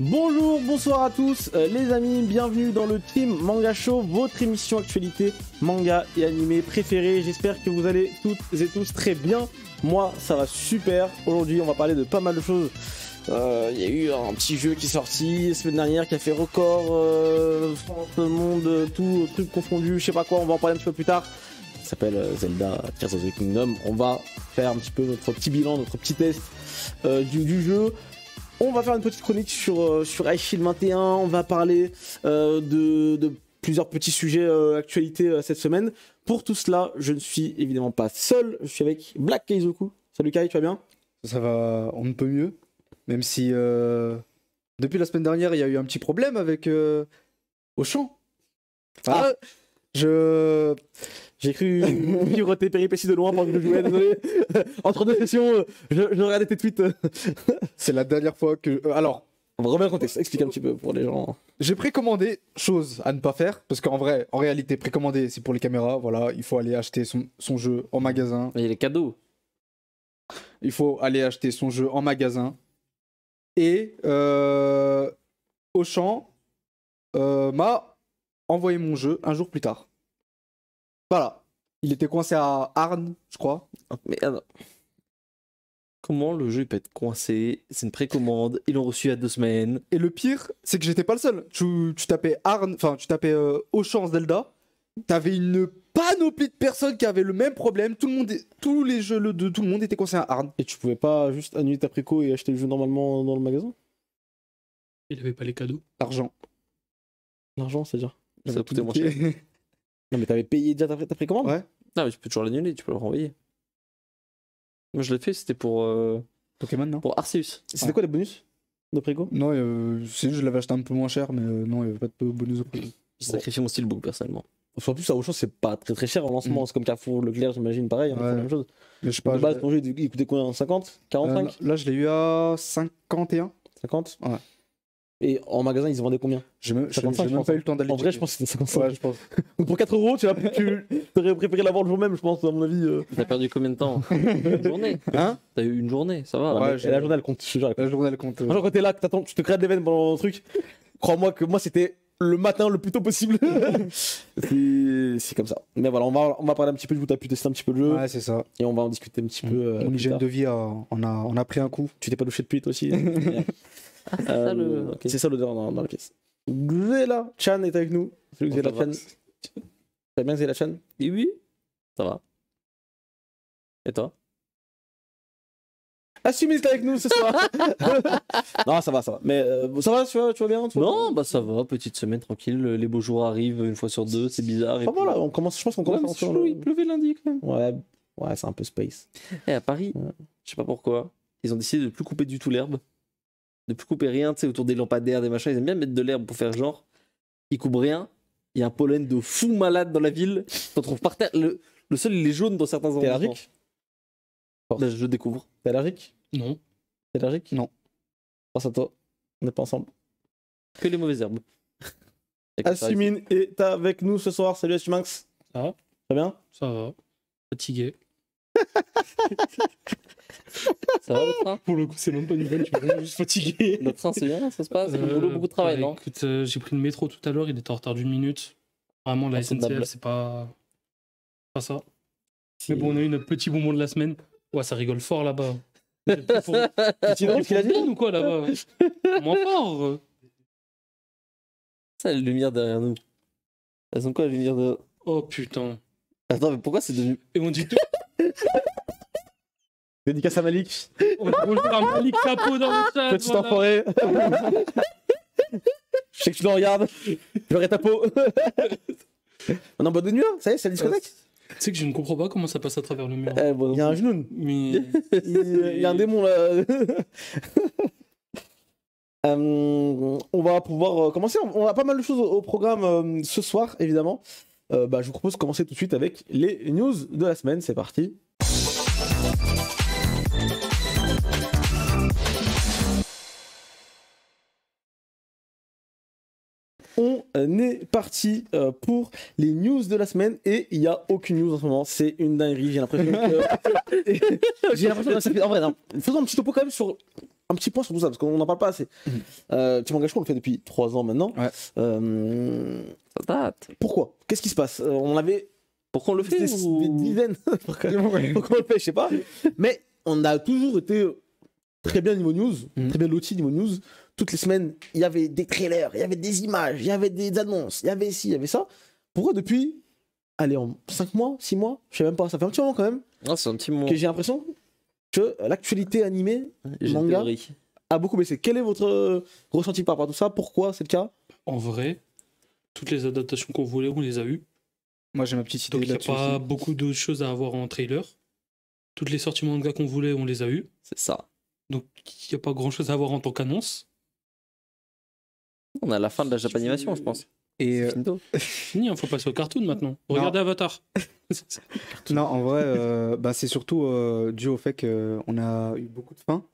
Bonjour, bonsoir à tous euh, les amis, bienvenue dans le Team Manga Show, votre émission actualité manga et animé préférée. J'espère que vous allez toutes et tous très bien. Moi, ça va super. Aujourd'hui, on va parler de pas mal de choses il euh, y a eu un petit jeu qui est sorti la semaine dernière qui a fait record euh, le monde, tout truc confondu, je sais pas quoi, on va en parler un petit peu plus tard. Il s'appelle euh, Zelda Tears of the Kingdom. On va faire un petit peu notre petit bilan, notre petit test euh, du, jeu. On va faire une petite chronique sur, sur Shield 21, on va parler de, plusieurs petits sujets d'actualité cette semaine. Pour tout cela, je ne suis évidemment pas seul, je suis avec Black Keizoku. Salut Kai, tu vas bien Ça va, on ne peut mieux. Même si euh, depuis la semaine dernière, il y a eu un petit problème avec euh, Auchan. Ah, Je. J'ai cru vivre tes péripéties de loin pendant que je jouais, désolé. Entre deux sessions, euh, je, regardais tes tweets. C'est la dernière fois que. Alors. On va revenir contexte, explique un petit peu pour les gens. J'ai précommandé, chose à ne pas faire, parce qu'en vrai, en réalité, précommander, c'est pour les caméras, voilà, il faut aller acheter son, jeu en magasin. Et il y a les cadeaux. Il faut aller acheter son jeu en magasin. Et euh, Auchan euh, m'a envoyé mon jeu un jour plus tard. Voilà. Il était coincé à Arn, je crois. Mais oh, merde. Comment le jeu peut être coincé C'est une précommande, ils l'ont reçu il y a deux semaines. Et le pire, c'est que j'étais pas le seul. Tu, tapais Arne, enfin tu tapais euh, Auchan Zelda, T'avais une panoplie de personnes qui avaient le même problème. Tout le monde, tous les jeux de tout le monde étaient coincés à hard. Et tu pouvais pas juste annuler ta préco et acheter le jeu normalement dans le magasin Il avait pas les cadeaux L'argent. L'argent, c'est-à-dire Ça, tout moins cher. non, mais t'avais payé déjà ta, précommande Ouais. Non, mais tu peux toujours l'annuler, tu peux le renvoyer. Moi, je l'ai fait, c'était pour. Euh, Pokémon, non Pour Arceus. C'était quoi les bonus de préco Non, euh, je l'avais acheté un peu moins cher, mais euh, non, il n'y avait pas de bonus au préco. J'ai sacrifié mon steelbook personnellement. En plus, à Auchan, c'est pas très très cher en lancement. Mm. C'est comme Carrefour, Leclerc, j'imagine, pareil, hein, la même chose. Mais je sais pas. De base, ton jeu, il coûtait combien 50 45 euh, Là, je l'ai eu à 51. 50 Ouais. Et en magasin, ils se vendaient combien J'ai même, 55, même pas eu le temps hein. d'aller. En vrai, je pense que c'était 55. Ouais, je pense. pour 4 euros, tu, as, tu aurais préféré l'avoir le jour même, je pense, à mon avis. Euh. T'as perdu combien de temps Une journée. Hein T'as eu une journée, ça va. Ouais, la journée, elle compte. La journée, compte. Genre, quand t'es là, tu te crées des veines pendant un truc, crois-moi que moi, c'était le matin le plus tôt possible. c'est comme ça. Mais voilà, on va, on va parler un petit peu, je vous pu tester un petit peu le jeu. Ouais, c'est ça. Et on va en discuter un petit peu. Euh, mon euh, de vie, on, a, on a pris un coup. Tu t'es pas louché depuis toi aussi hein ah, euh, C'est ça l'odeur dans, dans, la pièce. Zéla Chan est avec nous. Salut Zéla Chan. Tu bien Zéla Chan Oui. Ça va. Et toi Assume, ah, est avec nous ce soir. non, ça va, ça va. Mais euh, ça va, tu vas, bien Non, bah ça va, petite semaine tranquille. Les beaux jours arrivent une fois sur deux, c'est bizarre. Enfin, bon voilà, on commence, je pense qu'on commence. Ouais, le... Il pleuvait lundi quand même. Ouais, ouais c'est un peu space. Et eh, à Paris, je sais pas pourquoi, ils ont décidé de plus couper du tout l'herbe. De plus couper rien, tu sais, autour des lampadaires, des machins. Ils aiment bien mettre de l'herbe pour faire genre. Ils coupent rien. Il y a un pollen de fou malade dans la ville. T'en trouves par terre. Le, le sol, il est jaune dans certains endroits. Bah, je découvre. T'es allergique Non. T'es allergique Non. Grâce à toi, on n'est pas ensemble. Que les mauvaises herbes. Assumine est avec nous ce soir. Salut Assuminx. Ça va Très bien Ça va. Fatigué. ça va le train Pour le coup, c'est même pas une bonne, je suis juste fatigué. Le train, c'est bien, ça se passe euh, boulot, Beaucoup de travail, bah, non Écoute, euh, j'ai pris le métro tout à l'heure, il était en retard d'une minute. Vraiment, la ah, SNCF, c'est pas... pas ça. Mais bon, on a eu notre petit bonbon de la semaine. Ouais, ça rigole fort là-bas. Tu drôle qu'il a dit ou quoi là-bas Moins fort Ça, la lumière derrière nous. Elles ont quoi, les lumière de Oh putain. Attends, mais pourquoi c'est devenu. Et on dit tout Dédicace à Malik. On faire un Malik Capot dans le chat. Petit voilà. enfoiré. Je sais que tu le regardes. Je verrai ta peau. on est en de nuit, hein, ça y est, c'est la discothèque. Tu sais que je ne comprends pas comment ça passe à travers le mur. Eh, bah, il y a un genou. il y a un démon là. Euh, on va pouvoir euh, commencer. On a pas mal de choses au, programme euh, ce soir, évidemment. Bah, je vous propose de commencer tout de suite avec les news de la semaine. C'est parti. On est parti euh, pour les news de la semaine et il n'y a aucune news en ce moment. C'est une dinguerie. J'ai l'impression que. J'ai l'impression que. En vrai, non. faisons un petit topo quand même sur un petit point sur tout ça, parce qu'on n'en parle pas assez. Mhm. Euh, tu m'engages qu'on le fait depuis trois ans maintenant. Euh, pourquoi Qu'est-ce qui se passe euh, On avait. Pourquoi on le fait Des, dizaines. Pourquoi... on le fait Je sais pas. Mais on a toujours été très bien niveau news, mhm. très bien loti niveau news toutes les semaines, il y avait des trailers, il y avait des images, il y avait des annonces, il y avait ci, il y avait ça. Pourquoi depuis, allez, en 5 mois, 6 mois, je sais même pas, ça fait un petit moment quand même, C'est un petit moment. que j'ai l'impression que l'actualité animée, manga, a beaucoup baissé. Quel est votre euh, ressenti par rapport à tout ça Pourquoi c'est le cas En vrai, toutes les adaptations qu'on voulait, on les a eues. Moi j'ai ma petite idée Donc il n'y a pas beaucoup de choses à avoir en trailer. Toutes les sorties manga qu'on voulait, on les a eues. C'est ça. Donc il n'y a pas grand chose à avoir en tant qu'annonce on a la fin de la Japanimation, je pense. Et euh... Fini, hein, faut passer au cartoon maintenant. Regardez Avatar. non, en vrai, euh, bah, c'est surtout euh, dû au fait qu'on a eu beaucoup de fins,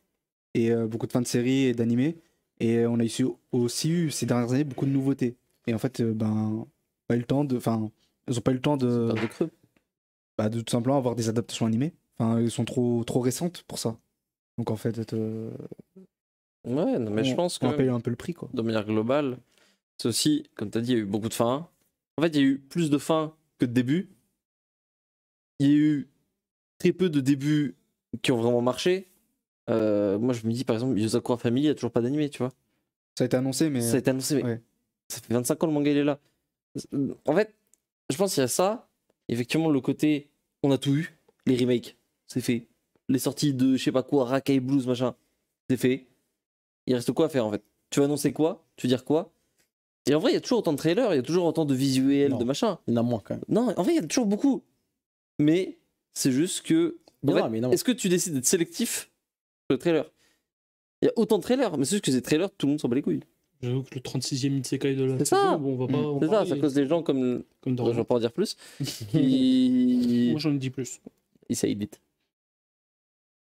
et euh, beaucoup de fins de séries et d'animés, et on a aussi eu ces dernières années beaucoup de nouveautés. Et en fait, ben, pas eu le temps de. Enfin, ils n'ont pas eu le temps de. de creux. Bah, de tout simplement avoir des adaptations animées. Enfin, elles sont trop, trop récentes pour ça. Donc en fait, Ouais, mais on, je pense que. un peu le prix, quoi. De manière globale, c'est aussi, comme tu as dit, il y a eu beaucoup de fins. En fait, il y a eu plus de fins que de débuts. Il y a eu très peu de débuts qui ont vraiment marché. Euh, moi, je me dis, par exemple, Yosakura Family, il n'y a toujours pas d'animé, tu vois. Ça a été annoncé, mais. Ça a été annoncé, mais. Ça fait 25 ans le manga, il est là. En fait, je pense qu'il y a ça. Effectivement, le côté, on a tout eu. Les remakes, c'est fait. Les sorties de, je sais pas quoi, Rakai Blues, machin, c'est fait il reste quoi à faire en fait Tu vas annoncer quoi Tu veux dire quoi Et en vrai, il y a toujours autant de trailers, il y a toujours autant de visuels, de machin. Il y en a moins quand même. Non, en vrai, il y a toujours beaucoup. Mais c'est juste que. Est-ce que tu décides d'être sélectif sur le trailer Il y a autant de trailers, mais c'est juste que ces trailers, tout le monde s'en bat les couilles. J'avoue que le 36e Itsekai de la C'est ça, bon, on va pas mmh. c'est ça, ça cause des gens comme. comme je vais pas en dire plus. Moi j'en dis plus. Ils s'aillent vite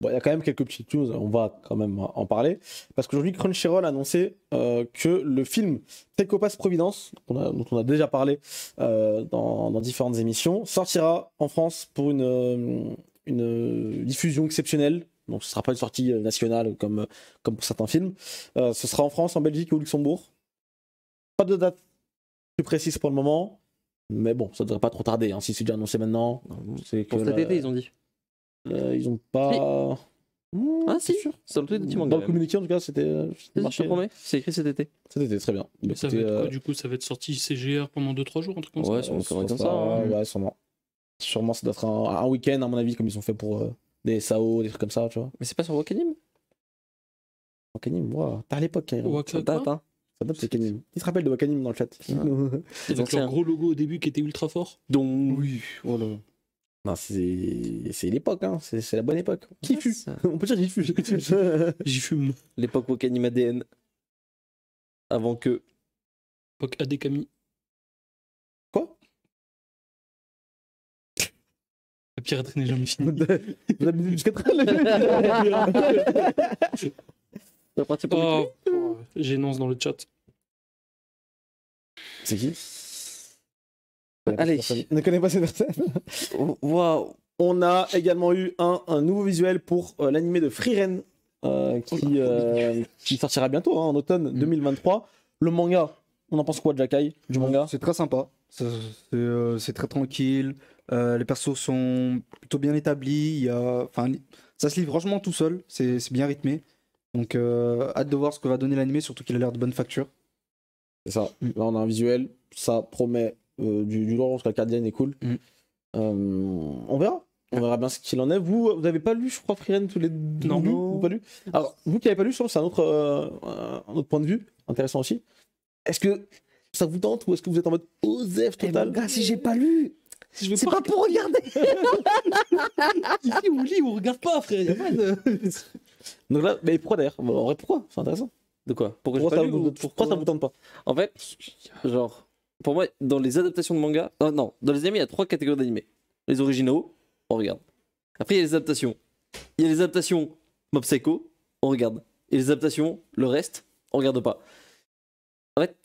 il y a quand même quelques petites news, on va quand même en parler. Parce qu'aujourd'hui, Crunchyroll a annoncé euh, que le film Psychopass Providence, dont on a, dont on a déjà parlé euh, dans, différentes émissions, sortira en France pour une, euh, une diffusion exceptionnelle. Donc ce ne sera pas une sortie nationale comme, comme pour certains films. ce sera en France, en Belgique ou au Luxembourg. Pas de date plus précise pour le moment. Mais bon, ça devrait pas trop tarder. Hein, si c'est déjà annoncé maintenant, c'est que. Pour cet ils ont dit. Euh, ils ont pas. Hmm, ah si, sûr. tweet Dans le communiqué en tout cas, c'était. Euh, je te promets, c'est écrit cet été. Cet été, très bien. Bah, euh, du coup Ça va être sorti CGR pendant 2-3 jours, en tout cas. ouais, ça ça. sûrement. Sûrement, ça doit être un, week-end, à mon avis, comme ils ont fait pour des SAO, des trucs comme ça, tu vois. Mais c'est pas sur Wakanim Wakanim, wow. t'as à l'époque, hein. Wakanim Ça date, hein. Ça date, Wakanim. Qui se rappelle de Wakanim dans le chat ah. ont gros logo au début qui était ultra fort Donc, oui, voilà. Non, c'est l'époque, hein. c'est la bonne époque. Qui fume On peut dire qui fume. J'y fume. L'époque Wakanim ADN. Avant que. L'époque ADKami. Quoi La piraterie n'est jamais finie. la musique oh, J'énonce dans le chat. C'est qui Allez. On ne connaît pas cette personne. On a également eu un, nouveau visuel pour l'anime euh, l'animé de Freeren euh, qui, oh euh, qui, sortira bientôt hein, en automne 2023. Mm. Le manga, on en pense quoi, de Jakai, du manga C'est très sympa. C'est très tranquille. les persos sont plutôt bien établis. ça se livre franchement tout seul. C'est bien rythmé. Donc, hâte de voir ce que va donner l'animé, surtout qu'il a l'air de bonne facture. C'est ça. Mm. Là, on a un visuel. Ça promet euh, du, du lore parce que la est cool. Mm. Euh, on verra. On verra bien ce qu'il en est. Vous, vous n'avez pas lu, je crois, Freeland tous les deux Non, vous pas lu. Alors, vous qui n'avez pas lu, c'est un, autre, euh, un autre point de vue intéressant aussi. Est-ce que ça vous tente ou est-ce que vous êtes en mode OZEF eh, total si j'ai pas lu, c'est pas, pour regarder Ici, on lit on regarde pas, frère. Donc là, mais pourquoi d'ailleurs En vrai, pourquoi C'est intéressant. De quoi Pourquoi, ça, pourquoi ça vous tente pas En fait, genre, pour moi, dans les adaptations de manga, euh, non, dans les animés, il y a trois catégories d'animés. Les originaux, on regarde. Après, il y a les adaptations. Il y a les adaptations Mob Psycho, on regarde. Et les adaptations, le reste, on regarde pas. En fait,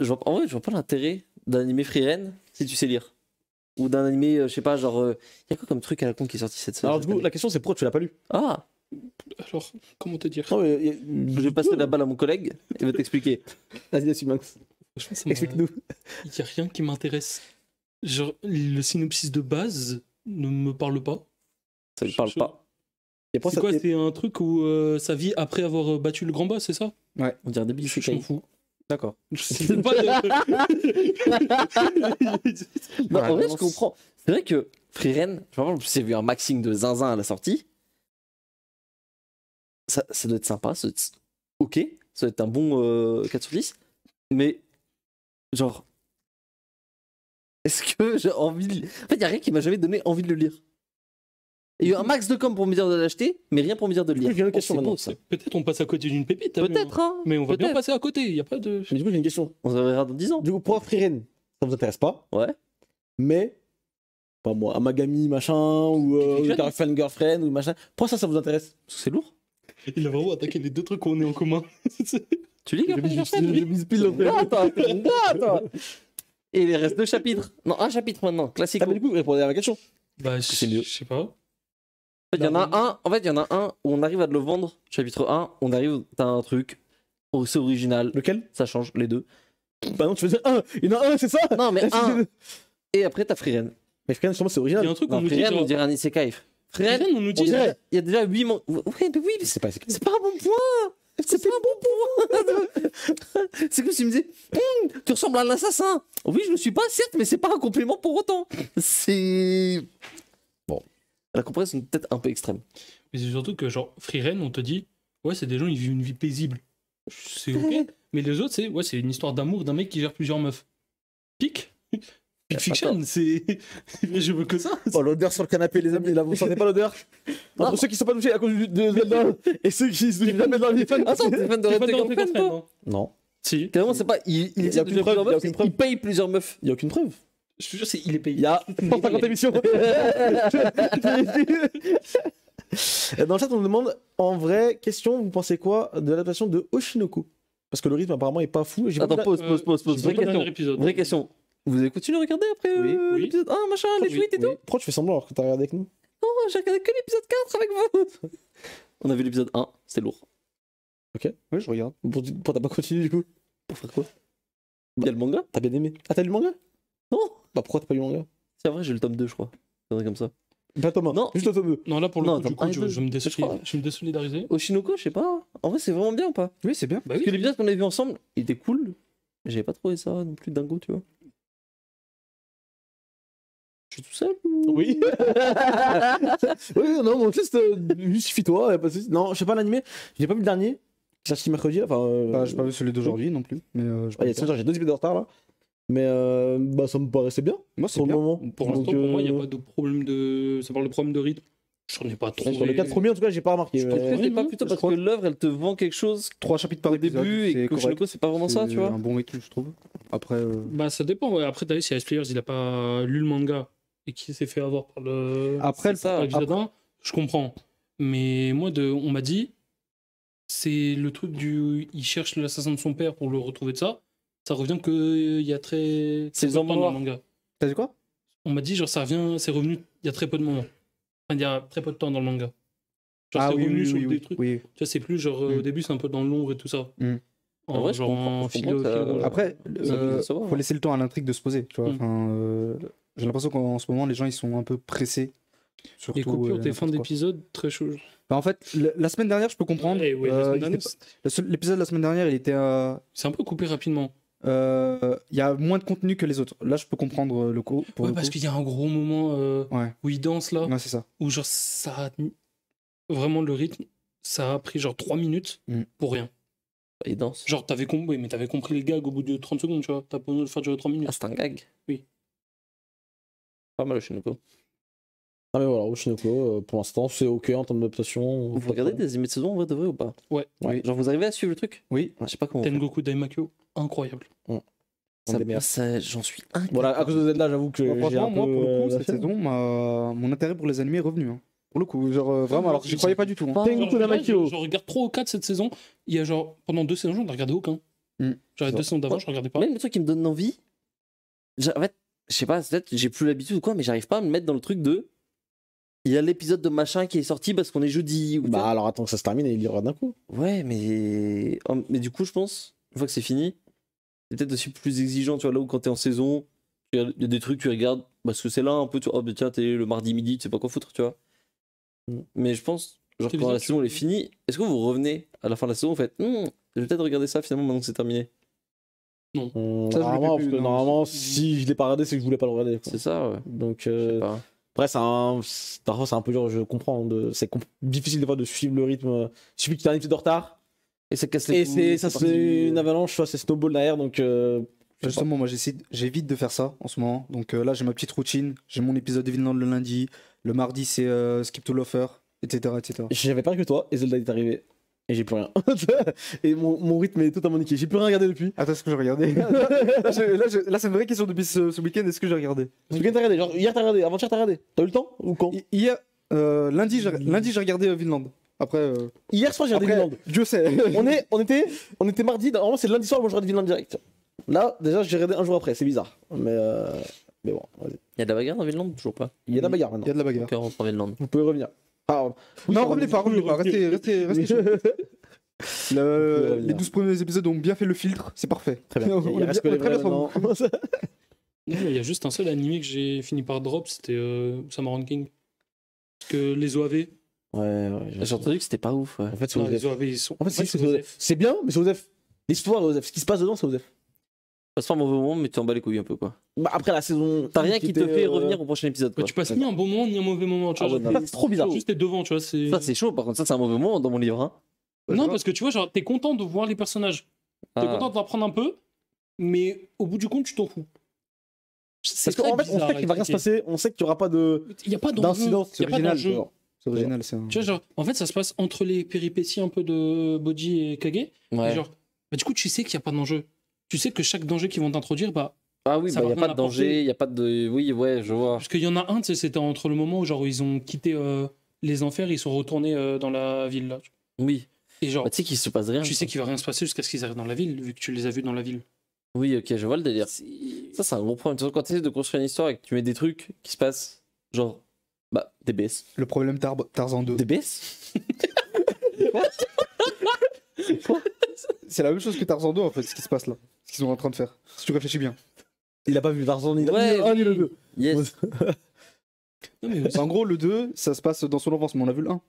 je vois, vois pas l'intérêt d'un animé Freerun si tu sais lire. Ou d'un animé, euh, je sais pas, genre. Euh, il y a quoi comme truc à la con qui est sorti cette semaine Alors, du coup, la question c'est pourquoi tu l'as pas lu Ah Alors, comment te dire je vais passer la balle à mon collègue, il va t'expliquer. Vas-y, Max. Explique-nous. Il n'y a rien qui m'intéresse. Genre, le synopsis de base ne me parle pas. Ça ne parle pas. C'est quoi C'est un truc où euh, sa vie après avoir euh, battu le grand boss, c'est ça Ouais, on dirait débile. Je m'en fous. D'accord. c'est vrai que en vrai, je comprends. C'est vrai que Freeren, j'ai vu un maxing de zinzin à la sortie. Ça, ça doit être sympa, ça doit être... ok, ça doit être un bon 4 sur 10. Mais Genre. Est-ce que j'ai envie de... lire En fait, il n'y a rien qui m'a jamais donné envie de le lire. Il y a eu un max de com pour me dire de l'acheter, mais rien pour me dire de le lire. J'ai une oh, question maintenant. Peut-être on passe à côté d'une pépite. Hein, peut-être, hein. Mais on va bien passer à côté, il n'y a pas de. Mais du coup, j'ai une question. On se verra dans 10 ans. Du coup, pour Irene, ça vous intéresse pas. Ouais. Mais, pas moi, Amagami, machin, ou Girlfriend, euh, Girlfriend, ou machin. Pourquoi ça, ça vous intéresse Parce que c'est lourd. Il a vraiment attaqué les deux trucs qu'on est en commun. Tu lis que J'ai mis pile dans Non, Attends, Et il reste deux chapitres. Non, un chapitre maintenant, classique. Ah, mais du coup, répondez à ma question. Bah, je sais pas. En il y en a un, en fait, il y en a un où on arrive à le vendre. Chapitre 1, on arrive, t'as un truc, oh, c'est original. Lequel Ça change, les deux. Bah non, tu veux dire un Il y en a un, c'est ça Non, mais un Et après, t'as Freeren. Mais Freeren, justement, c'est original. Il y a un truc nous dit. on dirait un Isekai. on nous dit. Il y a déjà huit mois. Oui, mais oui, mais c'est pas un bon point c'est pas un bon point. c'est comme si tu me disais, hum, tu ressembles à un assassin. Oui, je ne suis pas, certes, mais c'est pas un compliment pour autant. C'est. Bon. La comparaison est peut-être un peu extrême. Mais c'est surtout que, genre, freeren on te dit, ouais, c'est des gens, ils vivent une vie paisible. C'est ok. mais les autres, c'est, ouais, c'est une histoire d'amour d'un mec qui gère plusieurs meufs. Pic Pulp Fiction, c'est. Je veux que ça. Oh, l'odeur sur le canapé, les amis, là, vous sentez pas l'odeur Entre ceux qui sont pas touchés à cause de, Zelda et ceux qui se mettent jamais dans les fans. Attends, ah, t'es fan de Red Dead Non. Si. Clairement, c'est pas. Il, y a aucune preuve, il paye plusieurs meufs. Il y a aucune preuve. Je te jure, il est payé. Il y a émissions. Dans le chat, on me demande en vraie question, vous pensez quoi de l'adaptation de Oshinoko Parce que le rythme apparemment est pas fou. Attends, pause, pause, pause, pause. question. Vraie question. Vous avez continué à regarder après euh, l'épisode 1, machin, les tweets et tout Pourquoi tu fais semblant alors que t'as regardé avec nous Non, j'ai regardé que l'épisode 4 avec vous On a vu l'épisode 1, c'était lourd. Ok, oui, je regarde. Pourquoi t'as pas continué du coup Pour faire quoi bah, le manga T'as bien aimé. Ah, t'as lu le manga Non Bah pourquoi t'as pas lu le manga C'est vrai, j'ai le tome 2, je crois. C'est comme ça. Pas tome non. juste le tome 2. Non, là pour le coup, du coup, je, je, me je, Au désolidarisais. Oshinoko, je sais pas. En vrai, c'est vraiment bien ou pas Oui, c'est bien. Bah Parce que l'épisode qu'on a vu ensemble, il était cool. J'avais pas trouvé ça non plus dingo, tu vois tout seul Oui. oui, non, mon test, euh, justifie-toi. Non, je sais pas l'animé. J'ai pas vu le dernier. J'ai acheté mercredi. Enfin, Bah, j'ai pas vu celui d'aujourd'hui non plus. Mais euh, il y a j'ai deux épisodes de retard là. Mais euh, bah, ça me paraissait bien Moi, c'est pour le bien. moment. Pour l'instant, pour moi, il n'y a euh, pas de problème de. Ça parle de problème de rythme. J'en ai pas trop. Sur les quatre premiers, en tout cas, j'ai pas remarqué. mais- pas plutôt parce que l'œuvre elle te vend quelque chose Trois chapitres par début et que le Oshinoko c'est pas vraiment ça, tu C'est vois un bon écrit, je trouve. Après, euh, Bah, ça dépend. après Après, as vu, si Ice Players, il a pas lu le manga et qui s'est fait avoir par le. Après, ça, je comprends. Mais moi, de, on m'a dit, c'est le truc du. Il cherche l'assassin de son père pour le retrouver de ça. Ça revient qu'il euh, y a très. C'est dans le manga. T'as dit quoi On m'a dit, genre, ça revient, c'est revenu il y a très peu de moments. il y a très peu de temps dans le manga. ah, oui, revenu sur oui, des trucs. Tu c'est plus genre, euh, mm. au début, c'est un peu dans l'ombre et tout ça. Mm. En vrai, genre, je comprends, Après, euh, faut hein. laisser le temps à l'intrigue de se poser. Tu vois, mm. enfin, j'ai l'impression qu'en ce moment, les gens, ils sont un peu pressés. Surtout, les coupures euh, des fins d'épisode, très chaud. Bah, en fait, la, semaine dernière, je peux comprendre. Eh euh, l'épisode de la semaine dernière, il était. C'est un peu coupé rapidement euh, il y a moins de contenu que les autres. Là, je peux comprendre le coup. Pour parce qu'il y a un gros moment où il danse là. Ouais, c'est ça. Où genre ça a vraiment le rythme, ça a pris genre 3 minutes mm. pour rien. Il danse. Genre t'avais compris, mais t'avais compris le gag au bout de 30 secondes, tu vois. T'as pas besoin de faire durer 3 minutes. Ah, c'est un gag Oui. Pas mal Oshinoko. Ah mais voilà, Oshinoko, euh, pour l'instant, c'est ok en termes d'adaptation. Vous regardez des animés de saison en vrai de vrai ou pas Ouais. Genre vous arrivez à suivre le truc Oui. je sais pas comment. Tengoku Daimakyo, incroyable. Ça, j'en suis incroyable. Voilà, à cause de Zelda, j'avoue que bah, j'ai un moi, pour le cette saison, mon intérêt pour les animés est revenu. Hein. Pour le coup, genre euh, vraiment, alors j'y croyais pas du tout. Hein. Tengoku Daimakyo. Je, regarde 3 ou 4 cette saison. Il y a genre, pendant deux saisons, j'en ai regardé aucun. Hmm. Genre J'avais deux saisons d'avant, je regardais pas. Même le truc qui me donne envie, en je sais pas, peut-être j'ai plus l'habitude ou quoi, mais j'arrive pas à me mettre dans le truc de. Il y a l'épisode de machin qui est sorti parce qu'on est jeudi. Ou bah alors attends que ça se termine et il y aura d'un coup. Ouais, mais. Oh, mais du coup, je pense, une fois que c'est fini, c'est peut-être aussi plus exigeant, tu vois, là où quand t'es en saison, il y, a des trucs, tu regardes, parce que c'est là un peu, tu vois, oh, mais bah, tiens, t'es le mardi midi, tu sais pas quoi foutre, tu vois. Mm. Mais je pense, genre, quand la saison est finie, est-ce que vous revenez à la fin de la saison, en fait, hmm, je vais peut-être regarder ça finalement maintenant que c'est terminé Hmm, non. normalement, parce que normalement si je l'ai pas regardé, c'est que je voulais pas le regarder. C'est ça, ouais. Donc, euh, après, c'est un... peu dur, je comprends. C'est difficile des fois de suivre le rythme. Il suffit que tu un de retard. Et, ça casse les et ça c'est une euh. avalanche, soit c'est snowball derrière. Donc, euh, Justement, moi moi j'évite de faire ça en ce moment. Donc euh, là, j'ai ma petite routine. J'ai mon épisode de Vinland le lundi. Le mardi, c'est Skip to l'offer etc. etc. J'avais peur que toi, et Zelda est arrivé et j'ai plus rien. et mon, mon, rythme est tout totalement niqué. J'ai plus rien regardé depuis. Attends, est-ce que j'ai regardé là, c'est une vraie question depuis ce, week-end. Est-ce que j'ai regardé Ce week-end, t'as regardé hier, t'as regardé Avant-hier, t'as regardé T'as eu le temps Ou quand Hier, euh, lundi, j'ai regardé euh, Vinland. Après. Euh, hier soir, j'ai regardé Vinland. Dieu sait. on, est, on, était, on était mardi. Normalement, c'est lundi soir, moi, je regarde Vinland direct. Là, déjà, j'ai regardé un jour après. C'est bizarre. Mais. Euh, mais bon, vas-y. Il y a de la bagarre dans Vinland Toujours pas. Il y a de la bagarre maintenant. Il y a de la bagarre. on Vinland. Vous pouvez revenir. Ah, non, revenez pas, revenez pas, restez, restez, restez Les 12 premiers épisodes ont bien fait le filtre, c'est parfait. Très bien. il reste que très bien Il y a juste un seul animé que j'ai fini par drop, c'était euh, Samurai King. que les OAV. Ouais, ah, J'ai entendu que c'était pas ouf. En fait, c'est En fait, c'est bien, mais c'est Joseph. L'histoire, Joseph. Ce qui se passe dedans, c'est Joseph passe pas un mauvais moment, mais tu en bats les couilles un peu quoi. Bah après la saison. T'as rien qui te fait euh, revenir au prochain épisode. Quoi. tu passes ni un bon moment ni un mauvais moment. Tu ah vois, c'est trop bizarre. Juste devant, tu vois. Ça c'est chaud. Par contre, ça c'est un mauvais moment dans mon livre. Hein. non, parce que tu vois, genre t'es content de voir les personnages. T'es ah. content de prendre un peu, mais au bout du compte, tu t'en fous. Parce qu'en fait, on sait qu'il va rien se passer. On sait qu'il y aura pas de. Il y a pas d'enjeu. C'est original. C'est original, c'est. Tu vois, genre, en fait, ça se passe entre les péripéties un peu de Bodhi et Kage. Bah, du coup, tu sais qu'il y a pas d'enjeu tu sais que chaque danger qu'ils vont t'introduire, bah, ah oui, il n'y bah, a pas de danger, il n'y a pas de. Oui, ouais, je vois. Parce qu'il y en a un, c'était entre le moment où genre, ils ont quitté euh, les enfers, ils sont retournés euh, dans la ville. Là. Oui. Et genre, bah, tu sais qu'il se passe rien. Tu sais qu'il va rien se passer jusqu'à ce qu'ils arrivent dans la ville, vu que tu les as vus dans la ville. Oui, ok, je vois le délire. Ça, c'est un gros problème. Quand tu essaies de construire une histoire et que tu mets des trucs qui se passent, genre, bah, des baisses Le problème Tarzan 2. baisse C'est la même chose que Tarzan 2, en fait, ce qui se passe là ce qu'ils sont en train de faire. Si tu réfléchis bien. Il a pas vu Tarzan ni ouais, le 1 ni le 2. Yes. en gros, le 2, ça se passe dans son enfance, mais on a vu le 1.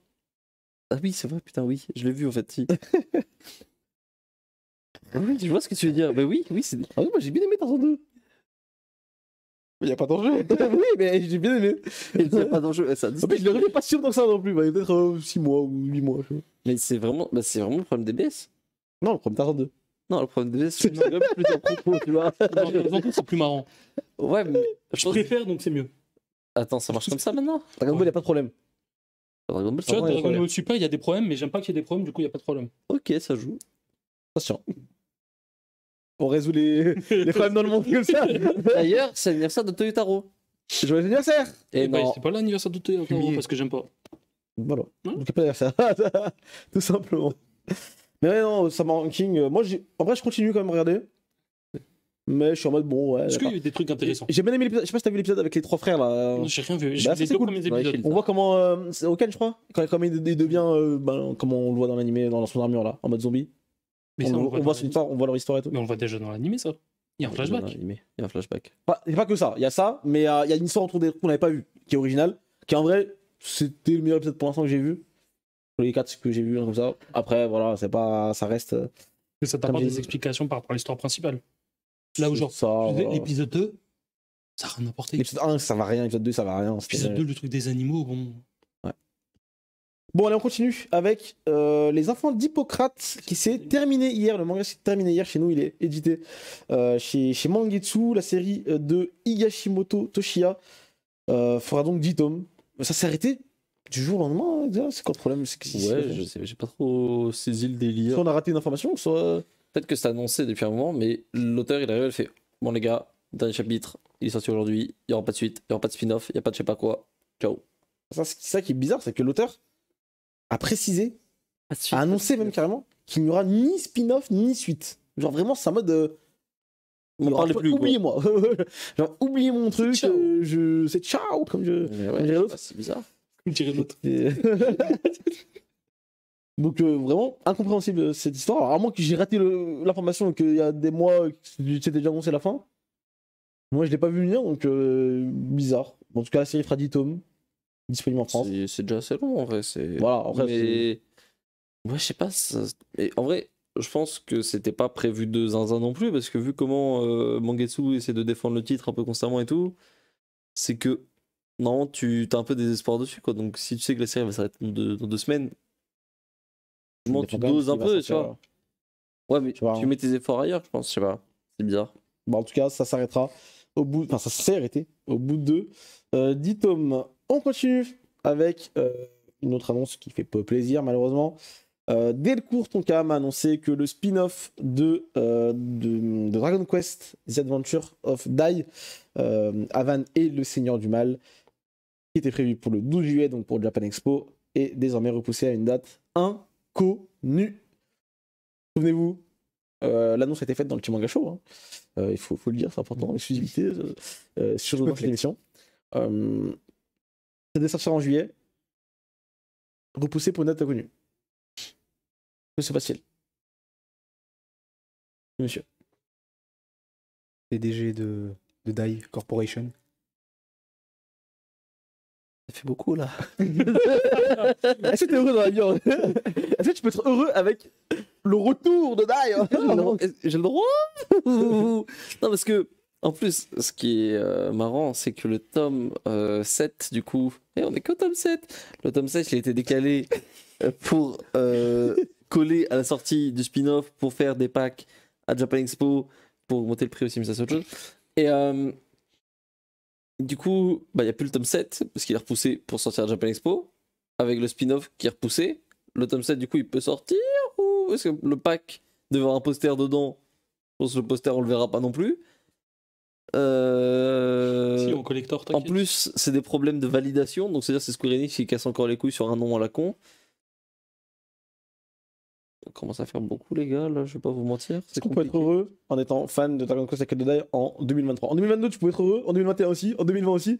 Ah oui, c'est vrai, putain, oui, je l'ai vu en fait. Si. Ah oui, je vois ce que tu veux dire. Bah oui, oui, c'est. Ah oui, moi j'ai bien aimé Tarzan 2. Il n'y a pas d'enjeu. oui, mais j'ai bien aimé. Il n'y a pas d'enjeu. Ça en plus, je l'aurais pas sûr dans ça non plus. Bah, il y peut-être 6 mois ou 8 mois. Mais c'est vraiment, bah, vraiment le problème des BS. Non, le problème Tarzan 2. Non, le problème de gestion, c'est plus en tu vois. plus marrant Ouais, je, préfère, donc c'est mieux. Attends, ça marche comme ça maintenant Dragon Ball, il a pas de problème. Dragon Dragon il y a des problèmes, mais j'aime pas qu'il y ait des problèmes, du coup, il n'y a pas de problème. Ok, ça joue. Attention. On résout les, problèmes dans le monde comme ça. D'ailleurs, c'est l'anniversaire de Toyotaro. Joyeux anniversaire Et, eh ben, c'est pas l'anniversaire de Toyotaro, parce que j'aime pas. Voilà. Hein donc, il pas d'anniversaire. Tout simplement. Mais non, ça ranking. Euh, moi, en vrai, je continue quand même à regarder. Mais je suis en mode bon, ouais. Est-ce qu'il y a eu des trucs intéressants J'ai bien aimé l'épisode. Je sais pas si t'as vu l'épisode avec les trois frères là. Non, j'ai rien vu. J'ai bah, vu les deux cool. premiers épisodes. on voit comment. Euh, c'est je crois. Quand, il, devient. Euh, ben, comment on le voit dans l'animé, dans son armure là, en mode zombie. Mais on, voit son histoire, on voit leur histoire et tout. Mais on voit déjà dans l'animé ça. Il y a un flashback. Il y a un flashback. Pas, il y a pas que ça. Il y a ça, mais euh, il y a une histoire autour des trucs qu'on n'avait pas vu, qui est originale, qui en vrai, c'était le meilleur épisode pour l'instant que j'ai vu les quatre que j'ai vu comme ça. Après, voilà, c'est pas, ça reste. que euh, ça t'apporte des explications par rapport à l'histoire principale. Là où genre, euh, l'épisode 2, ça n'a rien apporté. L'épisode 1, ça va rien. L'épisode 2, ça va rien. L'épisode 2, le truc des animaux, bon. Ouais. Bon, allez, on continue avec euh, Les Enfants d'Hippocrate qui s'est terminé hier. Le manga s'est terminé hier chez nous. Il est édité chez, chez Mangetsu, la série de Higashimoto Toshiya. fera donc 10 tomes. Ça s'est arrêté du jour au lendemain, hein, c'est quoi le problème Ouais, je sais, j'ai pas trop saisi le délire. Soit on a raté une information, soit. Peut-être que c'est annoncé depuis un moment, mais l'auteur il arrive, il fait Bon les gars, dernier chapitre, il est sorti aujourd'hui, il n'y aura pas de suite, il n'y aura pas de spin-off, il n'y a pas de je sais pas quoi, ciao. Ça, c'est ça qui est bizarre, c'est que l'auteur a précisé, a annoncé même carrément qu'il n'y aura ni spin-off ni suite. Genre vraiment, c'est un mode. Euh, on parle plus. Oubliez-moi. Genre, oubliez mon truc. Euh, je... C'est ciao comme je c'est bizarre l'autre. Donc euh, vraiment incompréhensible euh, cette histoire. Alors, moi moins que j'ai raté l'information qu'il y a des mois c'était déjà annoncé la fin. Moi je l'ai pas vu venir donc euh, bizarre. En tout cas la série fera 10 tomes disponible en France. C'est déjà assez long en vrai. Voilà en Mais... Ouais je sais pas. en vrai je pense que c'était pas prévu de zinzin non plus parce que vu comment Mangetsu essaie de défendre le titre un peu constamment et tout, c'est que non, tu as un peu des espoirs dessus, quoi. Donc si tu sais que la série va s'arrêter dans, deux, semaines, tu doses un peu, tu vois. Ouais, mais tu, hein. mets tes efforts ailleurs, je pense, je sais pas. C'est bizarre. Bon, bah, en tout cas, ça s'arrêtera au bout. Enfin, ça s'est arrêté au bout de euh, 10 tomes. On continue avec euh, une autre annonce qui fait peu plaisir, malheureusement. Euh, dès le ton Tonka a annoncé que le spin-off euh, de, Dragon Quest The Adventure of Die, Avan et le Seigneur du Mal, qui était prévu pour le 12 juillet, donc pour le Japan Expo, est désormais repoussé à une date inconnue. Souvenez-vous, euh, l'annonce a été faite dans le petit manga show. Hein. Euh, il faut, le dire, c'est important, exclusivité euh, sur dans cette émission. ça devait en juillet, repoussé pour une date inconnue. Que se Monsieur. PDG de DAI Corporation. Ça fait beaucoup là. Est-ce heureux dans est tu peux être heureux avec le retour de Dai hein J'ai le droit Non, parce que, en plus, ce qui est euh, marrant, c'est que le tome 7, euh, du coup, et on est qu'au tome 7 Le tome 7, il a été décalé euh, pour coller à la sortie du spin-off pour faire des packs à Japan Expo pour monter le prix aussi, mais ça c'est autre chose. Et. Du coup, bah, il n'y a plus le tome 7, parce qu'il est repoussé pour sortir à Japan Expo. Avec le spin-off qui est repoussé, le tome 7, du coup, il peut sortir Ou est-ce que le pack devrait avoir un poster dedans Je pense le poster, on le verra pas non plus. Euh, en plus, c'est des problèmes de validation, donc c'est-à-dire c'est Square Enix qui casse encore les couilles sur un nom à la con commence à faire beaucoup, les gars. Là, je vais pas vous mentir. c'est ce qu'on peut être heureux en étant fan de Dragon Quest Academy en 2023 En 2022, tu peux être heureux. En 2021 aussi. En 2020 aussi.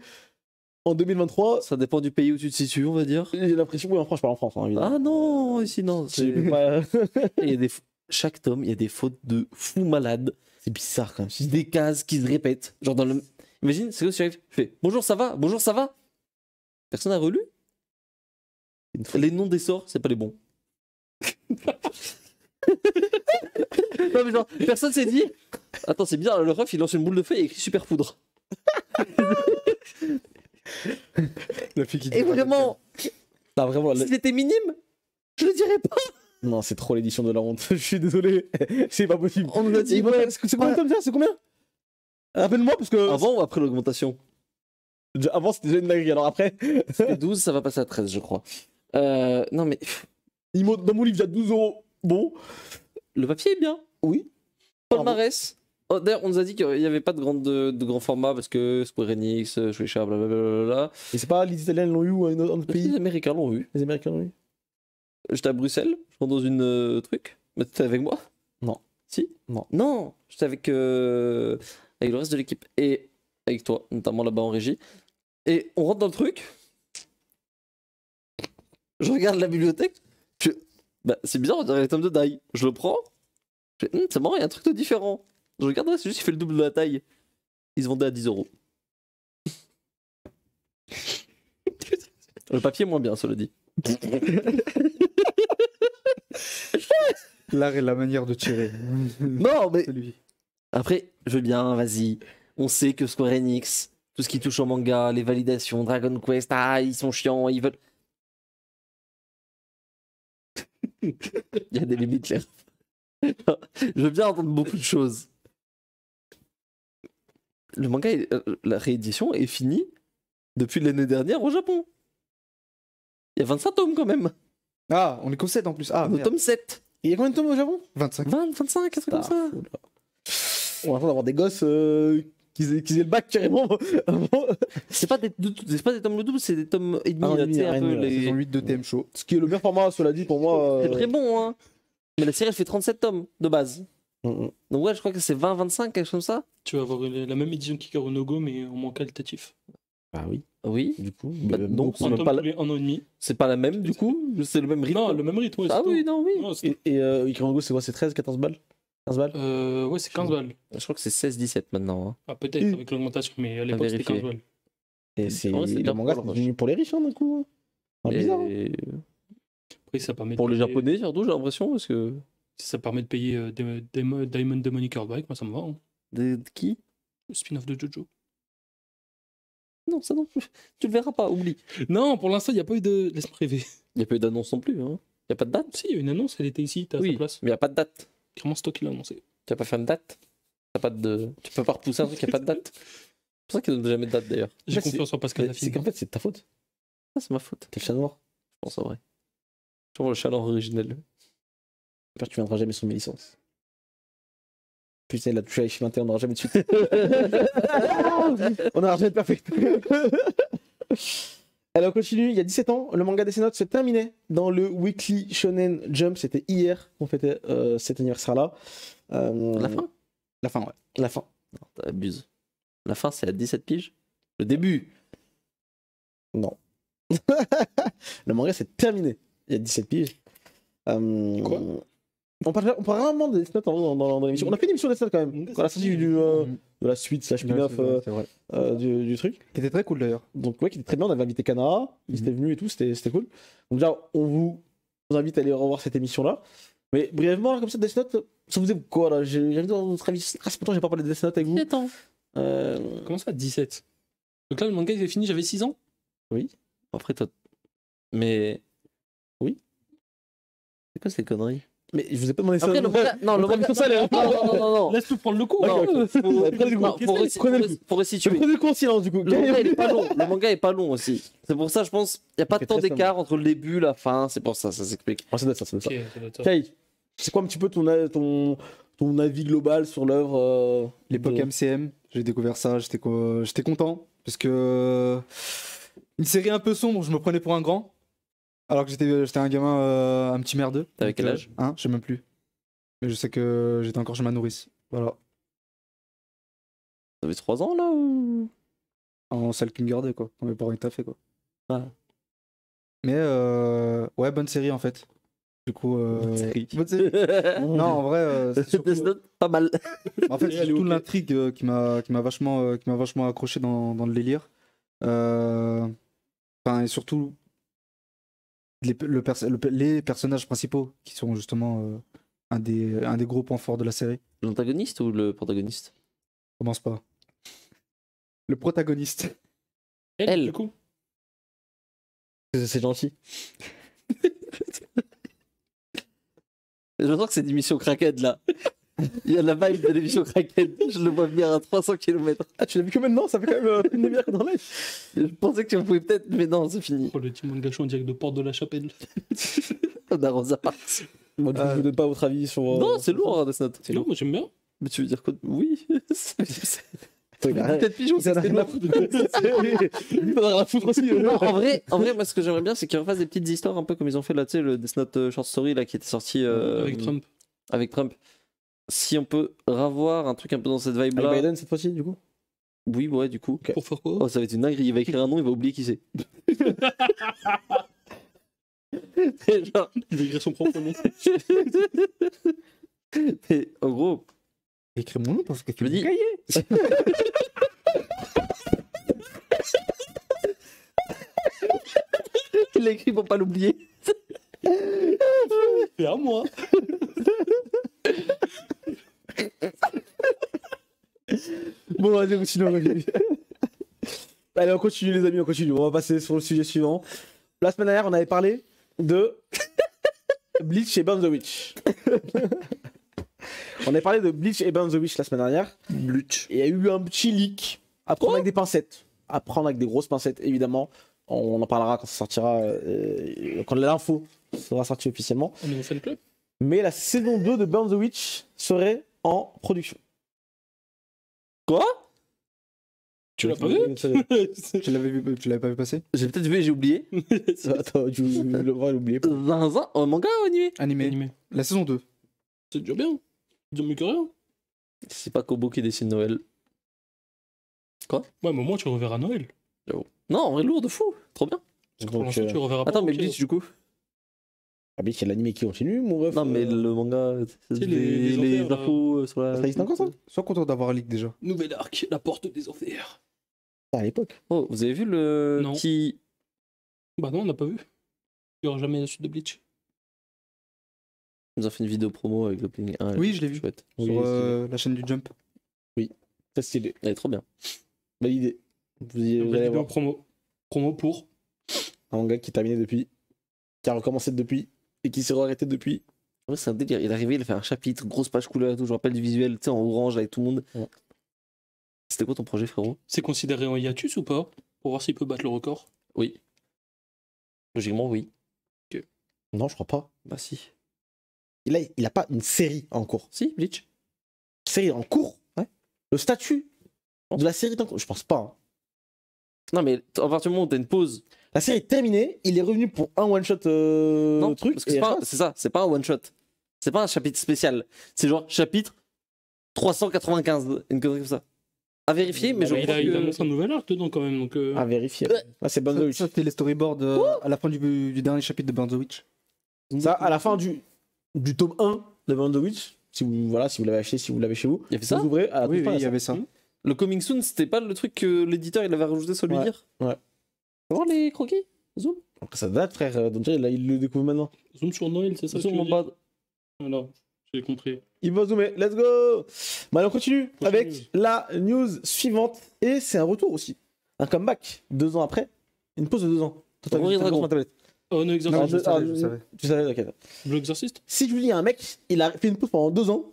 En 2023. Ça dépend du pays où tu te situes, on va dire. J'ai l'impression. Oui, en France, je parle en France. Hein, ah non, ici, non. Chaque tome, il y a des fautes de fou malade. C'est bizarre quand même. Des cases qui se répètent. Genre dans Imagine, c'est que tu arrives, fais bonjour, ça va Bonjour, ça va Personne n'a relu Les noms des sorts, c'est pas les bons non mais genre, personne s'est dit. Attends, c'est bizarre, le ref il lance une boule de feu et écrit super poudre. et vraiment, si c'était minime, je le dirais pas. non, c'est trop l'édition de la honte. Je suis désolé, c'est pas possible. On nous a dit, C'est combien comme ça C'est combien Rappelle-moi parce que avant ou après l'augmentation avant c'était déjà une magie Alors après, C'était 12, ça va passer à 13, je crois. Euh, non mais dans mon livre, il y a 12 euros. Bon. Le papier est bien. Oui. Palmarès. Oh, D'ailleurs, on nous a dit qu'il n'y avait pas de grand, format parce que Square Enix, euh, Shueisha, blablabla. Et c'est pas les Italiens l'ont eu ou un autre pays Les Américains l'ont eu. Les Américains l'ont eu. J'étais à Bruxelles, je rentre dans une euh, truc. Mais t'étais avec moi Non. Si Non. Non, j'étais avec, euh, avec le reste de l'équipe et avec toi, notamment là-bas en régie. Et on rentre dans le truc. Je regarde la bibliothèque. Bah, c'est bizarre, on dirait les tomes de die. Je le prends. c'est hmm, marrant, il y a un truc de différent. Je regarderai, c'est juste qu'il fait le double de la taille. Ils se vendaient à 10 euros. le papier est moins bien, ça le dit. L'art et la manière de tirer. non, mais. Après, je veux bien, vas-y. On sait que Square Enix, tout ce qui touche au manga, les validations, Dragon Quest, ah, ils sont chiants, ils veulent. Il y a des limites, Je veux bien entendre beaucoup de choses. Le manga, euh, la réédition est finie depuis l'année dernière au Japon. Il y a 25 tomes quand même. Ah, on est qu'au 7 en plus. Ah, on est au tome 7. Il y a combien de tomes au Japon 25. 20, 25, quelque chose comme ah, ça. on va d'avoir des gosses euh, qu'ils aient, le bac carrément. c'est pas, des, pas des tomes de double, c'est des tomes et demi. Ah, un peu les... saison 8 de TM Show. Ce qui est le meilleur format, cela dit, pour moi. C'est euh, très bon, hein. Mais la série, elle fait 37 tomes de base. Mm, mm. Donc ouais, je crois que c'est 20-25, quelque chose comme ça. Tu vas avoir la même édition qu'Ikaru no mais en moins qualitatif. Ah oui. Oui. Du coup, bah, euh, donc pas la... un an et demi. C'est pas la même du coup, c'est le même rythme. Non, le même rythme. Ah oui, ah oui, non, oui. et, et euh, c'est quoi C'est 13, 14 balles 15 balles euh, Ouais, c'est 15 balles. Je crois que c'est 16-17 maintenant. Hein. Ah, peut-être avec l'augmentation, mais à l'époque c'était 15 balles. Et c'est le manga pour les riches hein, d'un coup. Hein. Ah, bizarre. Après, ça permet pour les japonais surtout, j'ai l'impression parce que ça permet de payer euh, des, Diamond Demonic Heartbreak, moi ça me va. De, qui Le spin-off de Jojo. Non, ça non plus. Tu le verras pas, oublie. Non, pour l'instant, il n'y a pas eu de. Laisse-moi rêver. Il n'y a pas eu d'annonce non plus. Il n'y a pas de date Si, il y a une annonce, elle était ici, t'as sa place. Mais il n'y a pas de date. Comment c'est toi qui annoncé. Tu n'as pas fait une date T'as pas de... Tu peux pas repousser un truc qui a pas de date C'est pour ça qu'il n'a jamais de date d'ailleurs. J'ai confiance en Pascal C'est fait, c'est ta faute. c'est ma faute. T'es le chat noir, je pense en vrai. Trouve le chat noir originel. J'espère que tu viendras jamais sur mes licences. Putain, il a touché H21, on n'aura jamais de suite. on n'aura jamais de perfect. Alors on continue. Il y a 17 ans, le manga des Note se terminait dans le Weekly Shonen Jump. C'était hier qu'on fêtait euh, cet anniversaire-là. Euh, La fin La fin, ouais. La fin. Non, t'abuses. La fin, c'est à 17 piges Le début Non. le manga, s'est terminé. Il y a 17 piges. Euh, Quoi on parle, on rarement des hein, dans, l'émission. On a fait une émission des notes quand même. Mm, quand la sortie du, euh, de la suite slash spin-off euh, euh, du, du, truc. Qui était très cool d'ailleurs. Donc ouais, qui était très bien. On avait invité Kana, il étaient venus mm-hmm. venu et tout, c'était cool. Donc déjà, on vous, invite à aller revoir cette émission-là. Mais brièvement, comme ça, Death Note, ça vous est quoi là J'ai dans notre avis. Ah, pourtant, j'ai pas parlé de Death Note avec vous. 17 ans. Comment ça, 17 Donc là, le manga, il est fini, j'avais 6 ans Oui. Après, toi. Mais. Oui. C'est quoi ces conneries mais je vous ai pas demandé ça. Non, le manga... Non, non, non, non, non. Laisse-nous prendre le coup. Non, non. Hein. Prenez le coup en silence, du coup. Le manga, est pas long. Le manga est pas long aussi. C'est pour ça, je pense, il n'y a pas tant d'écart entre le début et la fin. C'est pour ça, ça s'explique. C'est ah, ça ça, c'est ça. c'est quoi un petit peu ton, ton, ton avis global sur l'œuvre euh, L'époque MCM, j'ai découvert ça, j'étais, j'étais content. Parce que. Euh, une série un peu sombre, je me prenais pour un grand. Alors que j'étais, euh, un gamin, euh, un petit merdeux. T'avais quel euh, âge Hein, je sais même plus. Mais je sais que j'étais encore chez ma nourrice. Voilà. T'avais 3 ans là ou En salle gardait quoi. Quand mes parents étaient fait quoi. Ah. Mais ouais, bonne série en fait. Du coup, bonne série. non, en vrai, c'est surtout... pas mal. en fait, c'est surtout l'intrigue qui m'a qui m'a vachement qui vachement accroché dans, dans le délire. Enfin, et surtout les, les personnages principaux qui sont justement euh, un, des, un des gros points forts de la série. L'antagoniste ou le protagoniste Commence pas. Le protagoniste. Elle, du coup. C'est gentil. Je sens que c'est une émission craquette là. Il y a la vibe de l'émission Kraken, je le vois venir à 300 km. Ah, tu l'as vu que maintenant Ça fait quand même euh, une demi-heure qu'on Je pensais que tu pouvais peut-être, mais non, c'est fini. Oh, le Timon Gachon en direct de Porte de la Chapelle. On arrose à Moi, je vous donne pas votre avis sur. Euh, non, c'est lourd, hein, Death Note. C'est lourd, moi j'aime bien. Mais tu veux dire quoi Oui. Peut-être pigeon, c'est la la foutre. Lui, t'en as la foutre aussi. en, vrai, en vrai, moi, ce que j'aimerais bien, c'est qu'ils refassent des petites histoires un peu comme ils ont fait là, tu sais, le Death euh, Note Short Story là, qui était sorti. Avec Trump. Avec Trump si on peut revoir un truc un peu dans cette vibe là. Biden cette fois-ci, du coup Oui, ouais, du coup. Pour faire quoi Oh, ça va être une dinguerie. Il va écrire un nom, il va oublier qui c'est. Il va écrire son propre nom. Mais en gros. Écris mon nom parce que tu me dis. il l'a écrit pour pas l'oublier. C'est à moi. bon, allez, allez, on continue, les amis, on continue. On va passer sur le sujet suivant. La semaine dernière, on avait parlé de Bleach et Burn the Witch. on avait parlé de Bleach et Burn the Witch la semaine dernière. Bleach. Et il y a eu un petit leak à prendre avec des pincettes. À prendre avec des grosses pincettes, évidemment. On en parlera quand ça sortira, euh, quand on a l'info sera sorti officiellement. Mais la saison 2 de Burn the Witch serait en production. Quoi tu l'as euh, pas vu Tu l'avais vu, l'avais pas vu passer J'ai peut-être vu et j'ai oublié. Attends, je le vois, oublié. Zinzin, manga animé Animé. La saison 2. C'est dur bien. Dur mieux que rien. C'est pas Kobo qui dessine Noël. Quoi Ouais, mais au moins tu reverras Noël. Non, on est lourd de fou. Trop bien. Euh, Attends, mais Glitch du coup ah, mais c'est l'anime qui continue, mon ref. Non, mais euh, le manga, les, les, les infos euh, sur la. Ça existe encore ça Sois content d'avoir un leak déjà. Nouvelle arc, la porte des enfers. Ah, à l'époque. Oh, vous avez vu le. Non. Qui... Bah non, on n'a pas vu. Il n'y aura jamais la suite de Bleach. Ils ont fait une vidéo promo avec le 1. Oui, je l'ai vu. Sur euh, la chaîne du Jump. Oui, ça stylé. Elle est trop bien. Validé. Vous, y, vous allez vidéo voir. promo. Promo pour. Un manga qui est terminé depuis. Qui a recommencé depuis et qui s'est arrêté depuis. Ouais, c'est un délire. Il est arrivé, il a fait un chapitre, grosse page couleur et tout. Je me rappelle du visuel, tu sais, en orange avec tout le monde. C'était quoi ton projet, frérot C'est considéré en hiatus ou pas Pour voir s'il peut battre le record Oui. Logiquement, oui. Non, je crois pas. Bah, si. Il a, il a pas une série en cours. Si, Bleach. Série en cours Ouais. Le statut de la série en cours Je pense pas. Hein. Non, mais à partir du moment où t'as une pause la série est terminée, il est revenu pour un one shot euh, non, que C'est ça, c'est pas un one shot. C'est pas un chapitre spécial. C'est genre chapitre 395, une connerie comme ça. À vérifier, mais, mais bah, je il a, que... Il annonce un nouvel arc dedans quand même. Donc euh. À vérifier. Ah, c'est of Witch. Ça, c'était les storyboards euh, à la fin du, dernier chapitre de of Witch. Ça, à la fin du, du tome 1 de of Witch, si vous, voilà, si l'avez acheté, si vous l'avez chez vous, il y avait ça vous ouvrez à oui, il y avait ça. Le Coming Soon, c'était pas le truc que l'éditeur il avait rajouté sur lui dire Ouais. On voir les croquis Zoom ça date, frère. Euh, là, il le découvre maintenant. Zoom sur Noël, c'est ça Zoom mon non, Non, j'ai compris. Il va zoomer, let's go bah, on continue, avec la news suivante. Et c'est un retour aussi. Un comeback, deux ans après. Une pause de deux ans. Toi, oh, Oh, Non, ah, je, savais, Tu savais, Si je vous dis, un mec, il a fait une pause pendant deux ans.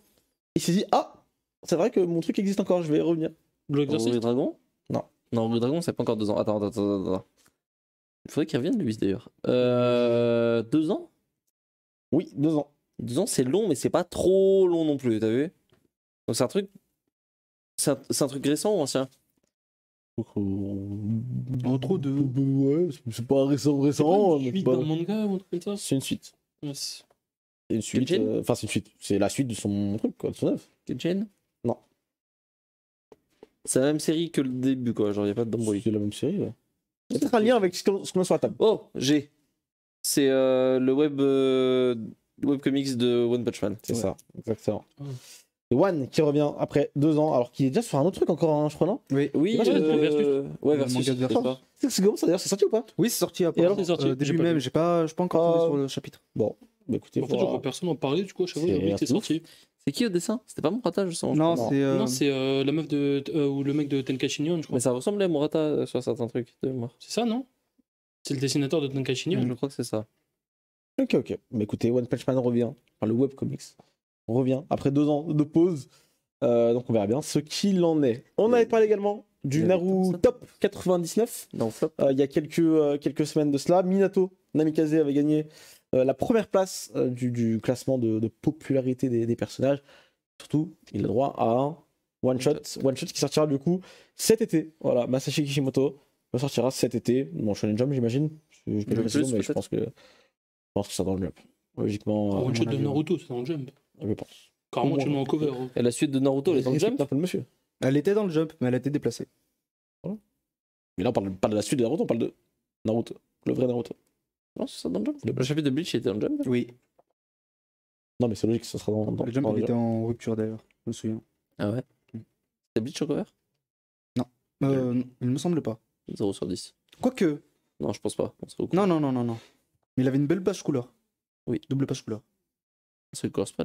Il s'est dit, ah, c'est vrai que mon truc existe encore, je vais revenir. L'exorciste Dragon Non. Non, dragon, c'est pas encore deux ans. attends, attends. attends. Il faudrait qu'il revienne, lui, d'ailleurs. Euh, deux ans Oui, deux ans. Deux ans, c'est long, mais c'est pas trop long non plus, t'as vu Donc c'est un truc. C'est un... truc récent ou ancien Entre euh, de... Ouais, c'est pas récent, récent. C'est hein, une suite manga ou un truc ça C'est une suite. Yes. C'est une suite. Euh, enfin, c'est une suite. C'est la suite de son truc, quoi, de son œuvre. Kitchen Non. C'est la même série que le début, quoi. Genre, y a pas de d'embrouille. C'est la même série, ouais peut un lien avec ce qu'on a sur la table. Oh, j'ai. C'est euh, le web euh, webcomics de One Punch Man. C'est ça, exactement. Oh. One qui revient après deux ans, alors qu'il est déjà sur un autre truc encore, hein, je crois, non Oui, oui euh, Versus. Ouais, Versus. C'est comment ça d'ailleurs C'est sorti ou pas Oui, c'est sorti après. Alors, sorti. lui-même, euh, j'ai pas, pas, encore ah. sur le chapitre. Bon, bah, écoutez. En fait, je vois personne en parler du coup, à chaque fois, c'est sorti. C'est qui au dessin C'était pas Morata, je sens. Euh, non, c'est. Euh, la meuf de. Euh, ou le mec de Tenka je crois. Mais ça ressemblait à Morata sur certains trucs de moi. C'est ça, non C'est le dessinateur de Tenka Je crois que c'est ça. Ok, ok. Mais écoutez, One Punch Man revient. Enfin, le webcomics revient après deux ans de pause. donc on verra bien ce qu'il en est. On avait parlé également du Naruto Top 99. Il y a quelques, quelques semaines de cela. Minato Namikaze avait gagné euh, la première place euh, du, classement de, popularité des, personnages. Surtout, il a droit à un one shot, one shot qui sortira du coup cet été. Voilà, Masashi Kishimoto sortira cet été. Bon, Shonen Jump, j'imagine. Je, sais pas mais je pense que je pense que ça dans le jump. Logiquement. One shot de hein. Naruto, c'est dans le jump. Je pense. Carrément, tu mets en cover. Hein. Et la suite de Naruto, elle est dans le jump. monsieur. Elle était dans le jump, mais elle a été déplacée. Voilà. Mais là, on parle pas de la suite de Naruto, on parle de Naruto, le vrai Naruto. Non, c'est ça dans le jump. Le chapitre de Bleach était dans le jump Oui. Non, mais c'est logique, ça sera dans, le jump. il était en rupture d'ailleurs, je me souviens. Ah ouais mm. C'était Bleach au cover Non. Euh, non. Il me semble pas. 0 sur 10. Quoique. Non, je pense pas. non, non, non, non, non. Mais il avait une belle page couleur. Oui. Double page couleur. C'est le correspond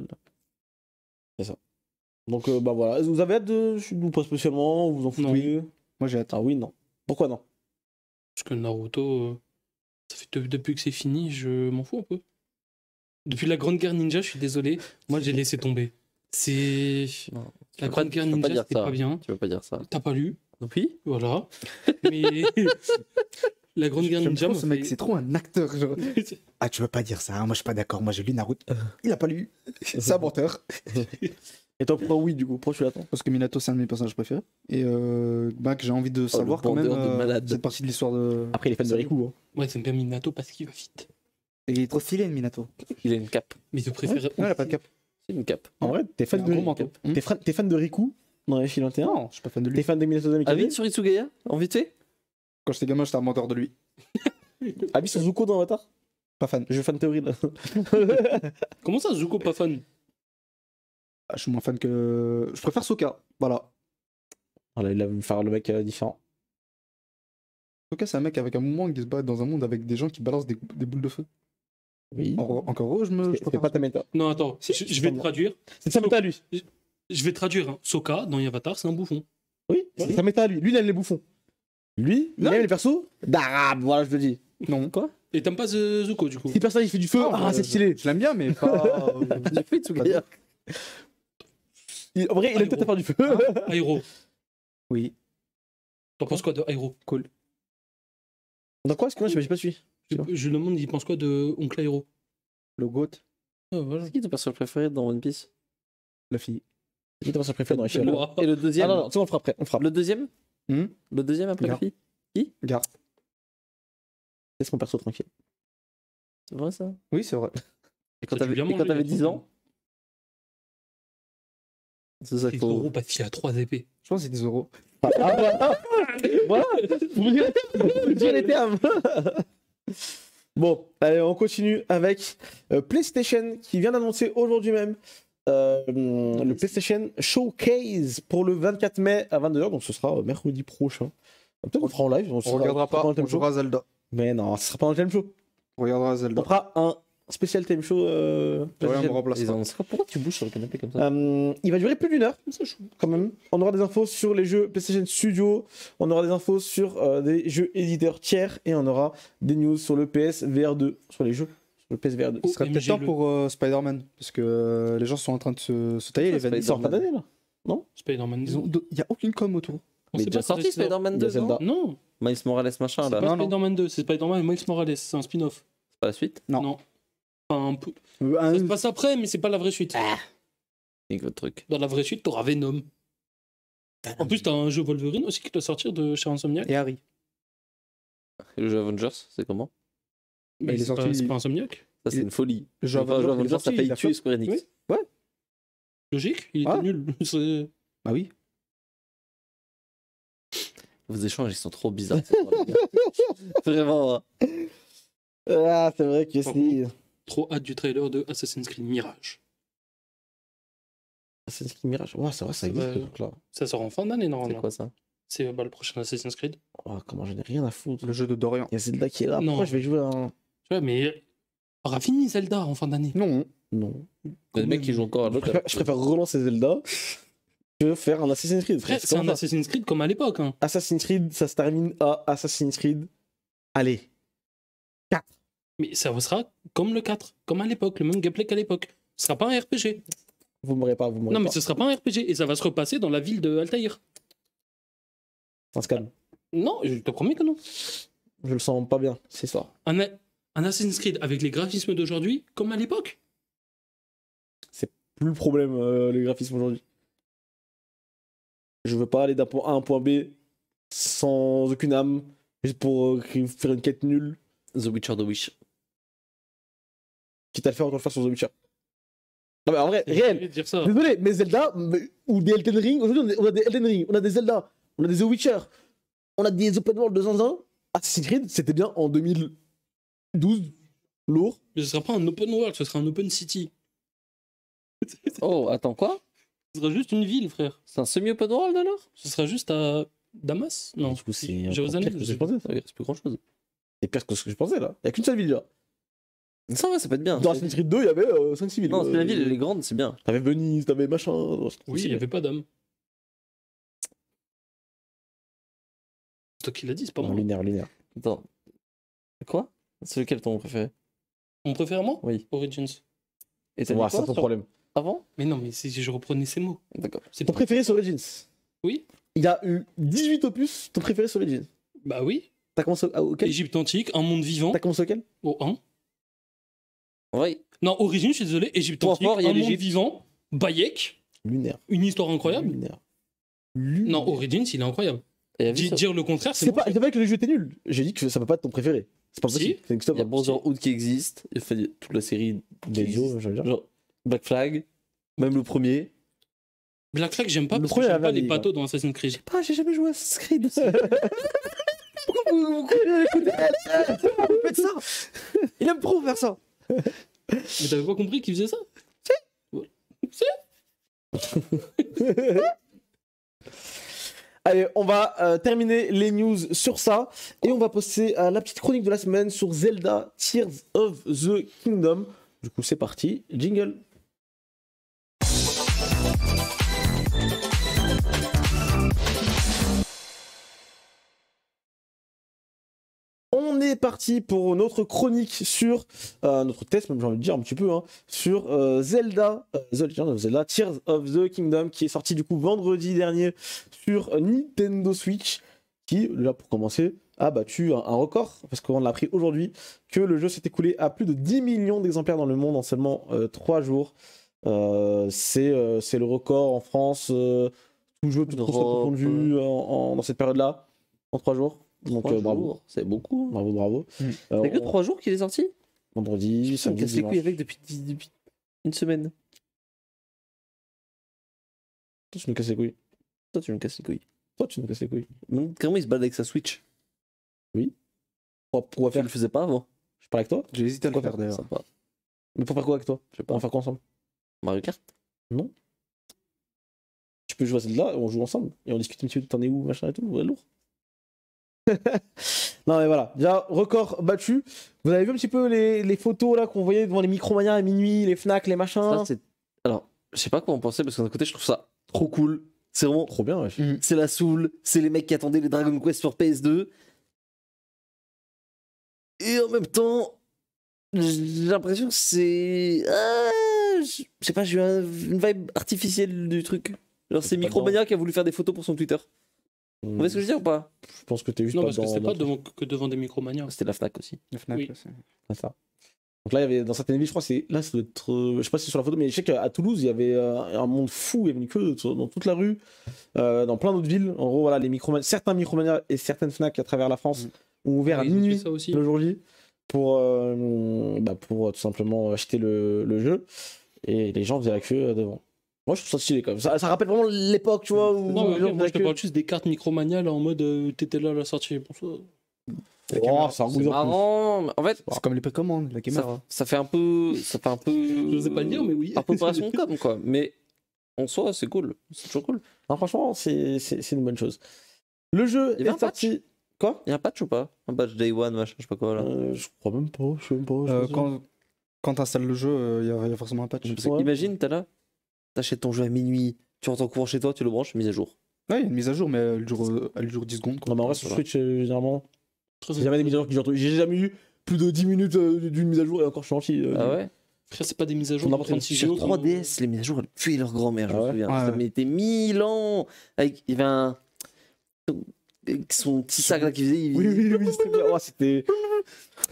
C'est ça. Donc, euh, bah voilà. Vous avez hâte de. vous pas spécialement Vous en foutez Moi j'ai hâte. Ah oui, non. Pourquoi non Parce que Naruto. Euh, depuis que c'est fini, je m'en fous un peu. Depuis la Grande Guerre Ninja, je suis désolé, moi j'ai laissé tomber. C'est. La Grande Guerre Ninja, c'est pas bien. Tu veux pas dire ça. T'as pas lu non plus Voilà. Mais. La Grande Guerre Ninja. Ce mec, c'est trop un acteur. ah, tu veux pas dire ça, hein. moi je suis pas d'accord. Moi j'ai lu Naruto. Il a pas lu. C'est un menteur. Et toi, pourquoi oui, du coup Pourquoi tu l'attends Parce que Minato, c'est un de mes personnages préférés. Et euh, bah, que j'ai envie de oh, savoir quand même c'est euh, cette partie de l'histoire de. Après, il est fan de Riku. Hein. Ouais, j'aime bien Minato parce qu'il va vite. Il est trop stylé, Minato. Il a une cape. Mais tu préfère. Non, il a pas de cape. C'est une cape. En vrai, t'es fan, de... Riku. t'es fan de Riku Non, Non, je suis pas fan de lui. T'es fan de Minato de Avis sur Itsugaya En vite fait Quand j'étais gamin, j'étais un menteur de lui. Avis sur Zuko dans Avatar Pas fan. Je suis fan théorie là. Comment ça, Zuko, pas fan Ah, Je suis moins fan que. Je préfère Soka. Voilà. Voilà, oh il va me faire le mec euh, différent tout cas, c'est un mec avec un moment qui se bat dans un monde avec des gens qui balancent des, boules de feu. Oui. En, encore je me. Je pas ta méta. Non, attends, je, vais traduire. C'est sa méta, lui. Je, vais traduire. Hein. Soka Sokka, dans Yavatar, c'est un bouffon. Oui, c'est ta sa méta, lui. Lui, il aime les bouffons. Lui, il aime les persos d'arabe, voilà, je te dis. Non. Quoi Et t'aimes pas Zuko, du coup Si personne, il fait du feu, ah, ah c'est euh, stylé. Je l'aime bien, mais pas. J'ai fait Tsuga. Il, en vrai, il aime peut-être faire du feu. Aéro. Oui. T'en penses quoi de Aéro Cool. Dans quoi est-ce que moi j'ai pas suivi. Je, je demande, il pense quoi de Oncle Hero Le GOAT. Ah, voilà. C'est qui ton personnage préféré dans One Piece La fille. C'est qui ton personnage préféré dans Piece. Et le deuxième Ah non, non, on le fera après. On fera. Le deuxième hmm Le deuxième après la fille Qui gars C'est mon perso tranquille. C'est vrai ça Oui, c'est vrai. Et quand t'avais 10 ans hein. C'est ça, Zoro, parce qu'il a 3 épées. Je pense que c'est euros. Bon, allez, on continue avec euh, PlayStation qui vient d'annoncer aujourd'hui même euh, le PlayStation Showcase pour le 24 mai à 22h, donc ce sera euh, mercredi prochain. Ah, peut-être qu'on fera en live. On, regardera pas, on jouera Zelda. Mais non, ce sera pas un le show. On regardera Zelda. On fera un spécial time show. Euh, ouais, on Pourquoi tu bouges sur le canapé comme ça euh, Il va durer plus d'une heure, quand même. On aura des infos sur les jeux PlayStation Studio, on aura des infos sur euh, des jeux éditeurs tiers et on aura des news sur le psvr 2 sur les jeux. sur Le PSVR 2. Ce serait peut-être temps pour Spider-Man, parce que les gens sont en train de se, tailler les Il sort pas d'année là Non Spider-Man 2. Il n'y a aucune com autour. On mais déjà sorti Spider-Man 2 Non Miles Morales machin là. C'est pas Spider-Man 2, c'est Spider-Man et Miles Morales, c'est un spin-off. C'est pas la suite Non. Euh, ça se passe après, mais c'est pas la vraie suite. Ah truc. Dans la vraie suite, t'auras Venom. En plus, t'as un jeu Wolverine aussi qui doit sortir de chez Insomniac. Et Harry. Et le jeu Avengers, c'est comment bah, il C'est sorti... pas, pas, Insomniac Ça, c'est une folie. Le jeu Avengers, ça paye tuer Square Enix. Ouais. Logique, il ah. était nul. bah oui. Vos échanges, ils sont trop bizarres. Vraiment. Hein. Ah, c'est vrai que c'est trop hâte du trailer de Assassin's Creed Mirage. Assassin's Creed Mirage Ouais, ça va, ça existe Ça sort en fin d'année normalement. C'est quoi ça C'est euh, bah, le prochain Assassin's Creed. Oh, comment j'en ai rien à foutre. Le jeu de Dorian. Il y a Zelda qui est là. Non. je vais jouer à un. Tu vois, mais. Euh, aura fini Zelda en fin d'année. Non. Non. Les mecs qui jouent encore à l'autre. Je, préfère relancer Zelda. que faire un Assassin's Creed. C'est un Assassin's Creed comme à l'époque. Hein. Assassin's Creed, ça se termine à Assassin's Creed. Allez. 4 mais ça sera comme le 4, comme à l'époque, le même gameplay qu'à l'époque. Ce sera pas un RPG. Vous mourrez pas, vous mourrez non, pas. Non, mais ce sera pas un RPG et ça va se repasser dans la ville de Altaïr. Ça se calme. Non, je te promets que non. Je le sens pas bien, c'est ça. Un, Assassin's Creed avec les graphismes d'aujourd'hui, comme à l'époque C'est plus le problème, euh, les graphismes aujourd'hui. Je veux pas aller d'un point A à un point B sans aucune âme, juste pour euh, faire une quête nulle. The Witcher The Wish. Quitte à le faire, autre chose sur The Witcher. Non mais en vrai, réel. Désolé, mais Zelda ou des Elden Ring, aujourd'hui on, a des Elden Ring, on a des Zelda, on a des The Witcher, on a des open world de Ah Assassin's Creed, c'était bien en 2012, lourd. Mais ce sera pas un open world, ce sera un open city. oh, attends, quoi Ce sera juste une ville, frère. C'est un semi-open world alors Ce sera juste à Damas Non, du que c'est. Jérusalem, je pensais. c'est plus grand chose. C'est pire que ce que je pensais là. Il n'y a qu'une seule ville là. Ça va, ça peut être bien. Dans Assassin's Creed 2, il y avait 5-6 euh, villes. Non, c'est la ville, elle est grande, c'est bien. T'avais Venise, t'avais machin. Oui, il n'y avait pas d'hommes. C'est toi qui l'as dit, c'est pas moi. Linéaire, linéaire. Attends. Quoi C'est lequel ton préféré Mon préféré, moi Oui. Origins. Et t'as quoi c'est ton problème. Avant Mais non, mais si je reprenais ces mots. D'accord. C'est ton préféré, sur Origins Oui. Il y a eu 18 opus, ton préféré, sur Origins Bah oui. T'as commencé auquel Égypte antique, un monde vivant. T'as commencé auquel Au 1. Non, Origins je suis désolé, Égypte antique, fort, un monde vivant, Bayek. Lunaire. Une histoire incroyable. Non, Origins, il est incroyable. Dire le contraire, c'est pas. Je pas que le jeu était nul. J'ai dit que ça peut pas être ton préféré. C'est pas ça. Si. Il y a genre Hood qui existe. Il fait toute la série. des Genre Black Flag. Même le premier. Black Flag, j'aime pas le parce que j'aime pas les bateaux dans Assassin's Creed. J'ai pas, j'ai jamais joué à Assassin's Creed. Pourquoi vous faites ça Il aime trop faire ça. Mais t'avais pas compris qu'il faisait ça Si Si Allez, on va euh, terminer les news sur ça et on va poster euh, la petite chronique de la semaine sur Zelda Tears of the Kingdom. Du coup, c'est parti, jingle. c'est parti pour notre chronique sur euh, notre test, même j'ai envie de dire un petit peu, hein, sur euh, Zelda, euh, The of Zelda, Tears of the Kingdom, qui est sorti du coup vendredi dernier sur Nintendo Switch, qui, là pour commencer, a battu un, record, parce qu'on l'a appris aujourd'hui, que le jeu s'est écoulé à plus de 10 millions d'exemplaires dans le monde en seulement 3 jours. c'est le record en France, tout jeu, tout, tout dans cette période-là, en 3 jours. Donc euh, bravo. C'est beaucoup. Hein. Bravo, bravo. Mmh. c'est que 3 jours qu'il est sorti Vendredi, samedi. me casses les couilles avec depuis, une semaine. Toi, tu me casses les couilles. Toi, tu me casses les couilles. Toi, tu me casses les couilles. Hmm, comment il se balade avec sa Switch Oui. Pourquoi, faire... tu le faisais pas avant Je parle avec toi J'ai hésité à le faire d'ailleurs. Mais pour faire quoi avec toi Je sais pas. On va faire quoi ensemble Mario Kart Non. Tu peux jouer à celle-là, on joue ensemble et on discute un petit peu de t'en es où, machin et tout, ouais, lourd non mais voilà, déjà record battu. Vous avez vu un petit peu les, photos là qu'on voyait devant les Micromania à minuit, les Fnac, les machins. Alors, je sais pas quoi en penser parce que d'un côté je trouve ça trop cool. C'est vraiment trop bien. Mhm. C'est la soul, c'est les mecs qui attendaient les Dragon Quest sur PS2. Et en même temps, j'ai l'impression que c'est, ah, je sais pas, j'ai eu une vibe artificielle du truc. Genre c'est Micromania qui a voulu faire des photos pour son Twitter. Vous voyez ce que je veux dire ou pas Je pense que t'es juste non, parce que c'était pas devant, que devant des micromanias. C'était la Fnac aussi. La Fnac, c'est... ça. Donc là, il y avait dans certaines villes, je crois, c'est là, ça doit être, euh, je sais pas si c'est sur la photo, mais je sais qu'à Toulouse, il y avait euh, un monde fou, il y avait une queue dans toute la rue, euh, dans plein d'autres villes. En gros, voilà, les certains micromanias et certaines Fnac à travers la France mm. ont ouvert à minuit le jour pour, bah, pour tout simplement acheter le, le jeu, et les gens faisaient la queue devant. Moi, je trouve ça stylé quand même. Ça, ça rappelle vraiment l'époque, tu vois. Où non, mais moi, je te parle juste des cartes Micromania, en mode euh, t'étais là à la sortie. Bon, ça... ça oh, marrant. En fait, c'est comme les précommandes, la caméra. Ça, fait un peu, ça fait un peu. Je sais pas le dire, mais oui. Un peu comparaison comme quoi. Mais en soi, c'est cool. C'est toujours cool. franchement, c'est une bonne chose. Le jeu Il y est patch Quoi Il y a un patch ou pas Un patch Day One, machin, je sais pas quoi là. Euh, je crois même pas. Je sais même pas. Euh, quand tu t'installes le jeu, il y, a forcément un patch. Imagine, t'es là t'achètes ton jeu à minuit, tu rentres en courant chez toi, tu le branches, mise à jour. Ouais, il y a une mise à jour, mais elle dure, euh, elle dure 10 secondes. Non, mais en vrai, sur Switch, euh, généralement, j'ai jamais des mises à jour qui durent. J'ai jamais eu plus de 10 minutes euh, d'une mise à jour et encore, je suis gentil. ah ouais Frère, c'est pas des mises à jour. On sur 3DS, les mises à jour, elles fuient leur grand-mère, je me ah souviens. Ça m'était 1000 ans. Avec, il y avait un son petit sac là qui faisait. Oui, oui, oui, c'était oh, c'était.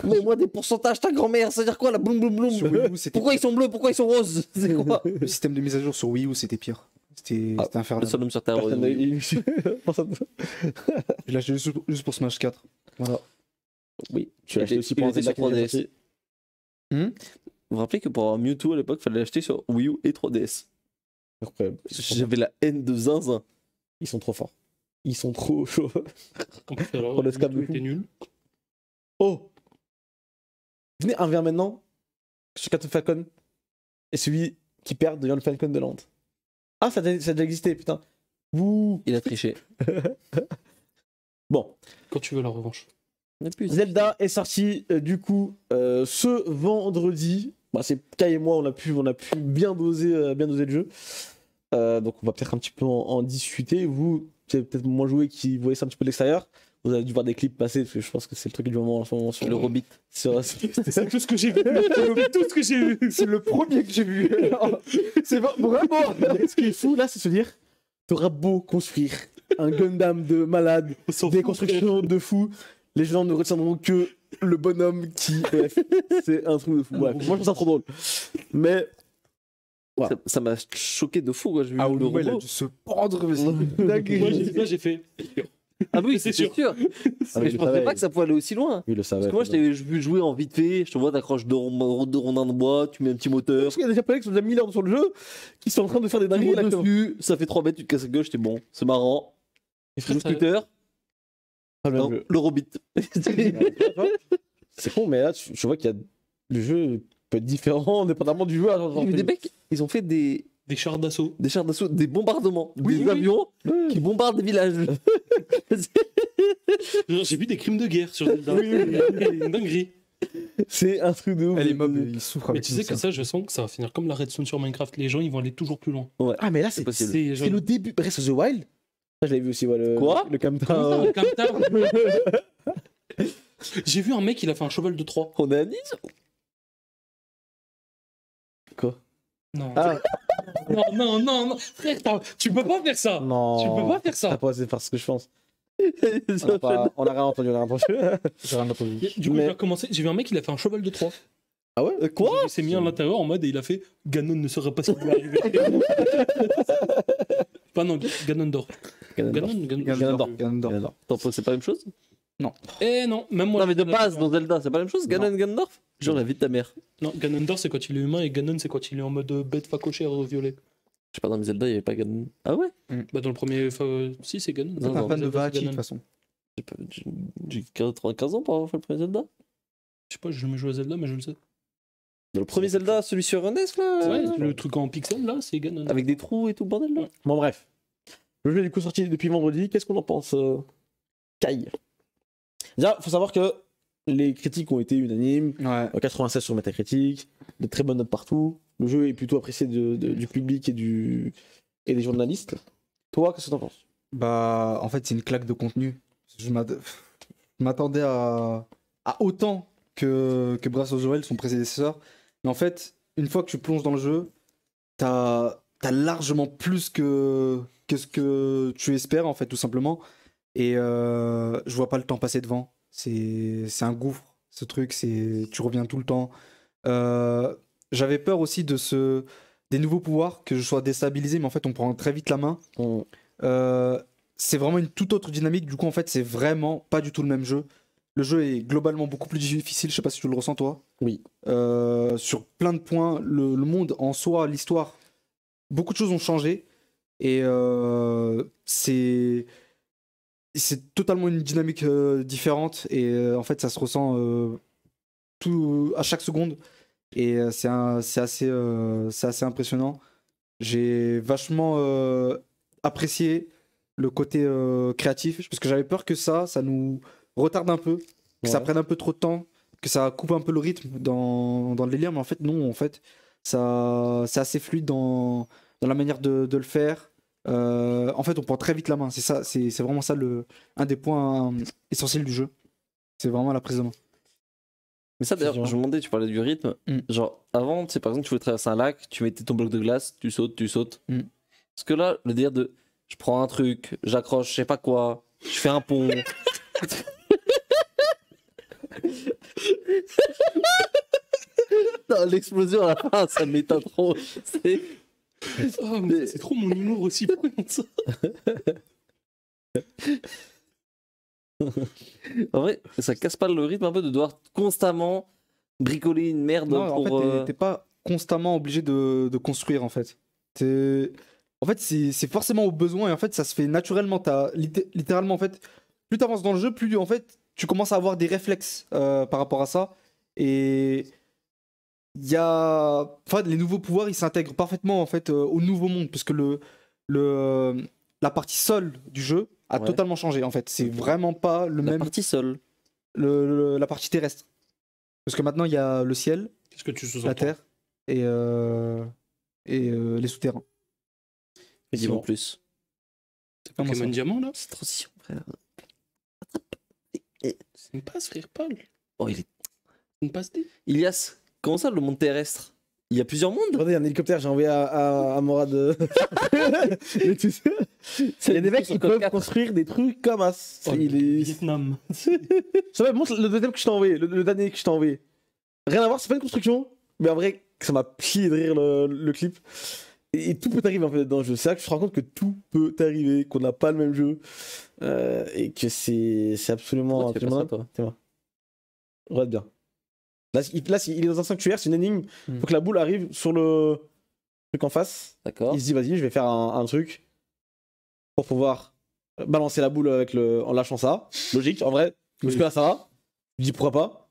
Mais moi, des pourcentages, ta grand-mère, ça veut dire quoi la boum boum boum Pourquoi ils sont bleus Pourquoi ils sont roses C'est quoi Le système de mise à jour sur Wii U, c'était pire. C'était ah, infernal. Le seul homme sur Terre. Je l'ai acheté juste pour Smash 4. Voilà. Oui, tu l'as acheté aussi pour la 3DS. Hmm? Vous vous rappelez que pour Mewtwo à l'époque, il fallait l'acheter sur Wii U et 3DS J'avais la haine de zinzin. Ils sont trop forts. Ils sont trop chauds. Pour le nul. Oh Venez un verre maintenant sur Captain Falcon. Et celui qui perd devient le Falcon de Land. Ah, ça, a, déjà existé, putain. Il a triché. bon. Quand tu veux la revanche. Zelda est sorti euh, du coup euh, ce vendredi. Bah, c'est Kai et moi, on a pu, on a pu bien doser, euh, bien doser le jeu. donc on va peut-être un petit peu en discuter. Vous, peut-être moins joué qui voyait ça un petit peu de l'extérieur. Vous avez dû voir des clips passer, je pense que c'est le truc du moment en ce sur le robit C'est tout ce que j'ai vu. tout ce que j'ai vu. C'est le premier que j'ai vu. c'est vraiment. Ce qui est fou là, c'est se dire tu auras beau construire un Gundam de malade, des constructions de fou, les gens ne retiendront que le bonhomme qui. c'est un truc de fou. moi, je trouve ça trop drôle. Mais ça m'a choqué de fou. Quoi. Vu ah, le robot. il a dû se pendre. Mais Moi, j'ai fait Ah oui, c'est sûr. Ah, je pensais pas que ça pouvait aller aussi loin. Parce que moi, je t'avais vu jouer en vite fait. Je te vois, t'accroches deux, rondins de, bois, tu mets un petit moteur. Parce qu'il y a des japonais qui sont déjà 1000 heures sur le jeu, qui sont en train de faire des dingueries dessus. Ça fait 3 mètres, tu te casses la gueule J'étais bon. C'est marrant. Et frère, le scooter. le Robit. c'est con, mais là, je vois qu'il y a. Le jeu peut être différent indépendamment du joueur. des mecs, ils ont fait des. Des chars d'assaut. Des chars d'assaut, des bombardements. des avions qui bombardent des villages. J'ai vu des crimes de guerre sur Zelda. Une dinguerie. C'est un truc de ouf. Elle est il souffre Mais tu sais que ça, je sens que ça va finir comme la Redstone sur Minecraft. Les gens, ils vont aller toujours plus loin. Ah, mais là, c'est possible, euh, C'est le début. Breath of the Wild. Je l'ai vu aussi, le... Quoi Le Camtown. J'ai vu un mec, il a fait un cheval de 3. On a dit ah. Non. non, non, non, frère, tu peux pas faire ça. Non. Tu peux pas faire ça. T'as pas que je pense. on, a rien entendu, on a rien entendu. Du coup, J'ai vu un mec, il a fait un cheval de 3. Ah ouais Quoi Il s'est mis à l'intérieur en mode et il a fait Ganon ne sera pas qui vous arriver. pas non, Ganon Ganondorf. Ganon C'est pas la même chose non. Eh non, même moi. Non, mais de base, dans Zelda, c'est pas la même chose, Ganon Ganondorf Genre la vie de ta mère. Non, Ganondorf, c'est quand il est humain et Ganon, c'est quand il est en mode euh, bête facochère violet. Je sais pas, dans mes Zelda, il y avait pas Ganon. Ah ouais mm. Bah, dans le premier. si, c'est Ganon. C'est un fan de de toute façon. J'ai 95 ans pour avoir fait le premier Zelda Je sais pas, je jamais joué à Zelda, mais je le sais. Dans le premier Zelda, celui sur NES là Ouais, euh, le truc en pixel là, c'est Ganon. Avec des trous et tout bordel là mm. Bon, bref. Le jeu est du coup sorti depuis vendredi, qu'est-ce qu'on en pense euh Kai Déjà, faut savoir que les critiques ont été unanimes. 96 euh, sur Metacritic, de très bonnes notes partout. Le jeu est plutôt apprécié du public et, des journalistes. Toi, qu'est-ce que en penses Bah, en fait, c'est une claque de contenu. Je m'attendais à, autant que, que Brass Joel, son prédécesseur. Mais en fait, une fois que tu plonges dans le jeu, t'as as largement plus que, que ce que tu espères, en fait, tout simplement. Et euh, je vois pas le temps passer devant. C'est un gouffre, ce truc. C'est Tu reviens tout le temps. Euh, j'avais peur aussi de ce, des nouveaux pouvoirs, que je sois déstabilisé, mais en fait, on prend très vite la main. Mm. Euh, c'est vraiment une toute autre dynamique. Du coup, en fait, c'est vraiment pas du tout le même jeu. Le jeu est globalement beaucoup plus difficile. Je sais pas si tu le ressens, toi. Oui. Euh, sur plein de points, le, le monde en soi, l'histoire, beaucoup de choses ont changé. Et c'est c'est totalement une dynamique euh, différente et euh, en fait ça se ressent euh, à chaque seconde et c'est assez c'est assez impressionnant j'ai vachement apprécié le côté créatif parce que j'avais peur que ça ça nous retarde un peu que ça prenne un peu trop de temps que ça coupe un peu le rythme dans, dans le délire mais en fait non en fait ça c'est assez fluide dans, la manière de le faire euh, en fait, on prend très vite la main. C'est ça, c'est vraiment ça le un des points euh, essentiels du jeu. C'est vraiment la prise de main. Mais ça d'ailleurs, je me demandais, tu parlais du rythme. Mm. Genre avant, tu sais par exemple, tu voulais traverser un lac, tu mettais ton bloc de glace, tu sautes, tu sautes. Mm. Parce que là, le dire de je prends un truc, j'accroche, je sais pas quoi, je fais un pont. l'explosion à la fin, ça m'éteint trop oh, mais... C'est trop mon humour aussi ça. en vrai, ça casse pas le rythme un peu de devoir constamment bricoler une merde non, En fait, euh, t'es pas constamment obligé de, construire en fait. En fait, c'est forcément au besoin et en fait, ça se fait naturellement. As, littéralement, en fait, plus t'avances dans le jeu, plus en fait, tu commences à avoir des réflexes euh, par rapport à ça. Et il y a, enfin, les nouveaux pouvoirs, ils s'intègrent parfaitement en fait euh, au nouveau monde, parce que le, le, euh, la partie sol du jeu a totalement changé. En fait, c'est vraiment pas le même. La partie sol. Le, la partie terrestre. Parce que maintenant, il y a le ciel, Qu'est-ce que tu la terre et euh, et les souterrains. Et dis-moi plus. C'est pas Diamant là C'est trop frère. C'est une passe, frère Paul. Oh, il est. Une passe D. Ilias. Comment ça, le monde terrestre Il y a plusieurs mondes Regardez, il y a un hélicoptère, j'ai envoyé à, à, Morad. Euh. Il y a des mecs qui peuvent construire des trucs comme As. c'est- oh, il est... Vietnam. Ça va, montre le deuxième que je t'ai envoyé, le, dernier que je t'ai envoyé. Rien à voir, c'est pas une construction, mais en vrai, ça m'a plié de rire le, clip. Et, tout peut arriver en fait dans le jeu. C'est là que je te rends compte que tout peut arriver, qu'on n'a pas le même jeu, euh, et que c'est c'est absolument. tu fais pas ça, toi Tiens, bien. Là, il, est dans un sanctuaire, c'est une énigme. Hmm. Faut que la boule arrive sur le truc en face. D'accord. Il se dit, vas-y, je vais faire un, truc pour pouvoir balancer la boule avec le, en lâchant ça. Logique, en vrai. Parce que là, ça va. Je dis, pourquoi pas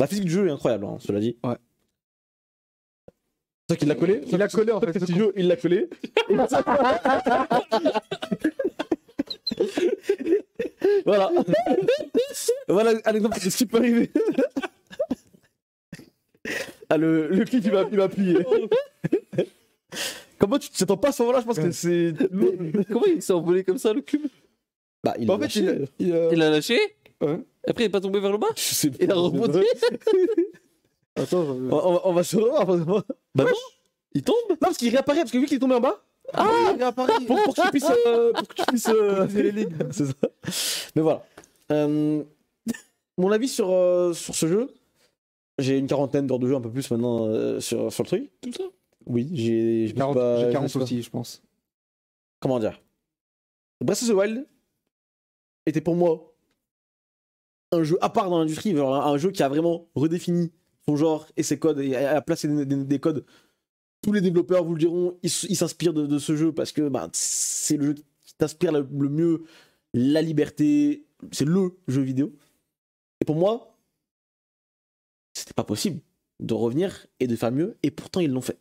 La physique du jeu est incroyable, hein, cela dit. Ouais. C'est ça qu'il l'a collé Il l'a collé en fait. Ce jeu, il l'a collé. voilà. voilà un exemple de ce qui peut arriver. Ah, le, le il m'a plié. Comment tu t'attends pas à ce moment-là Je pense que c'est. Comment il s'est envolé comme ça, le cube Bah, il l'a lâché. il, il, a... lâché Après, il est pas tombé vers le bas Je sais pas. Il a rebondi Attends, on, va se revoir. Bah non Il tombe Non, parce qu'il réapparaît, parce que vu qu'il est tombé en bas. Ah, ah il réapparaît euh, pour, que tu puisses. pour que tu puisses. c'est ça. Mais voilà. Euh, mon avis sur, euh, sur ce jeu, j'ai une quarantaine d'heures de jeu, un peu plus maintenant euh, sur, sur le truc. Tout ça Oui, j'ai. 40, aussi, je pense. Comment dire Breath of the Wild était pour moi un jeu à part dans l'industrie, un, jeu qui a vraiment redéfini son genre et ses codes et a, placé des, codes. Tous les développeurs vous le diront, ils s'inspirent de, ce jeu parce que ben, c'est le jeu qui t'inspire le mieux la liberté. C'est le jeu vidéo. Et pour moi, c'était pas possible de revenir et de faire mieux, et pourtant ils l'ont fait.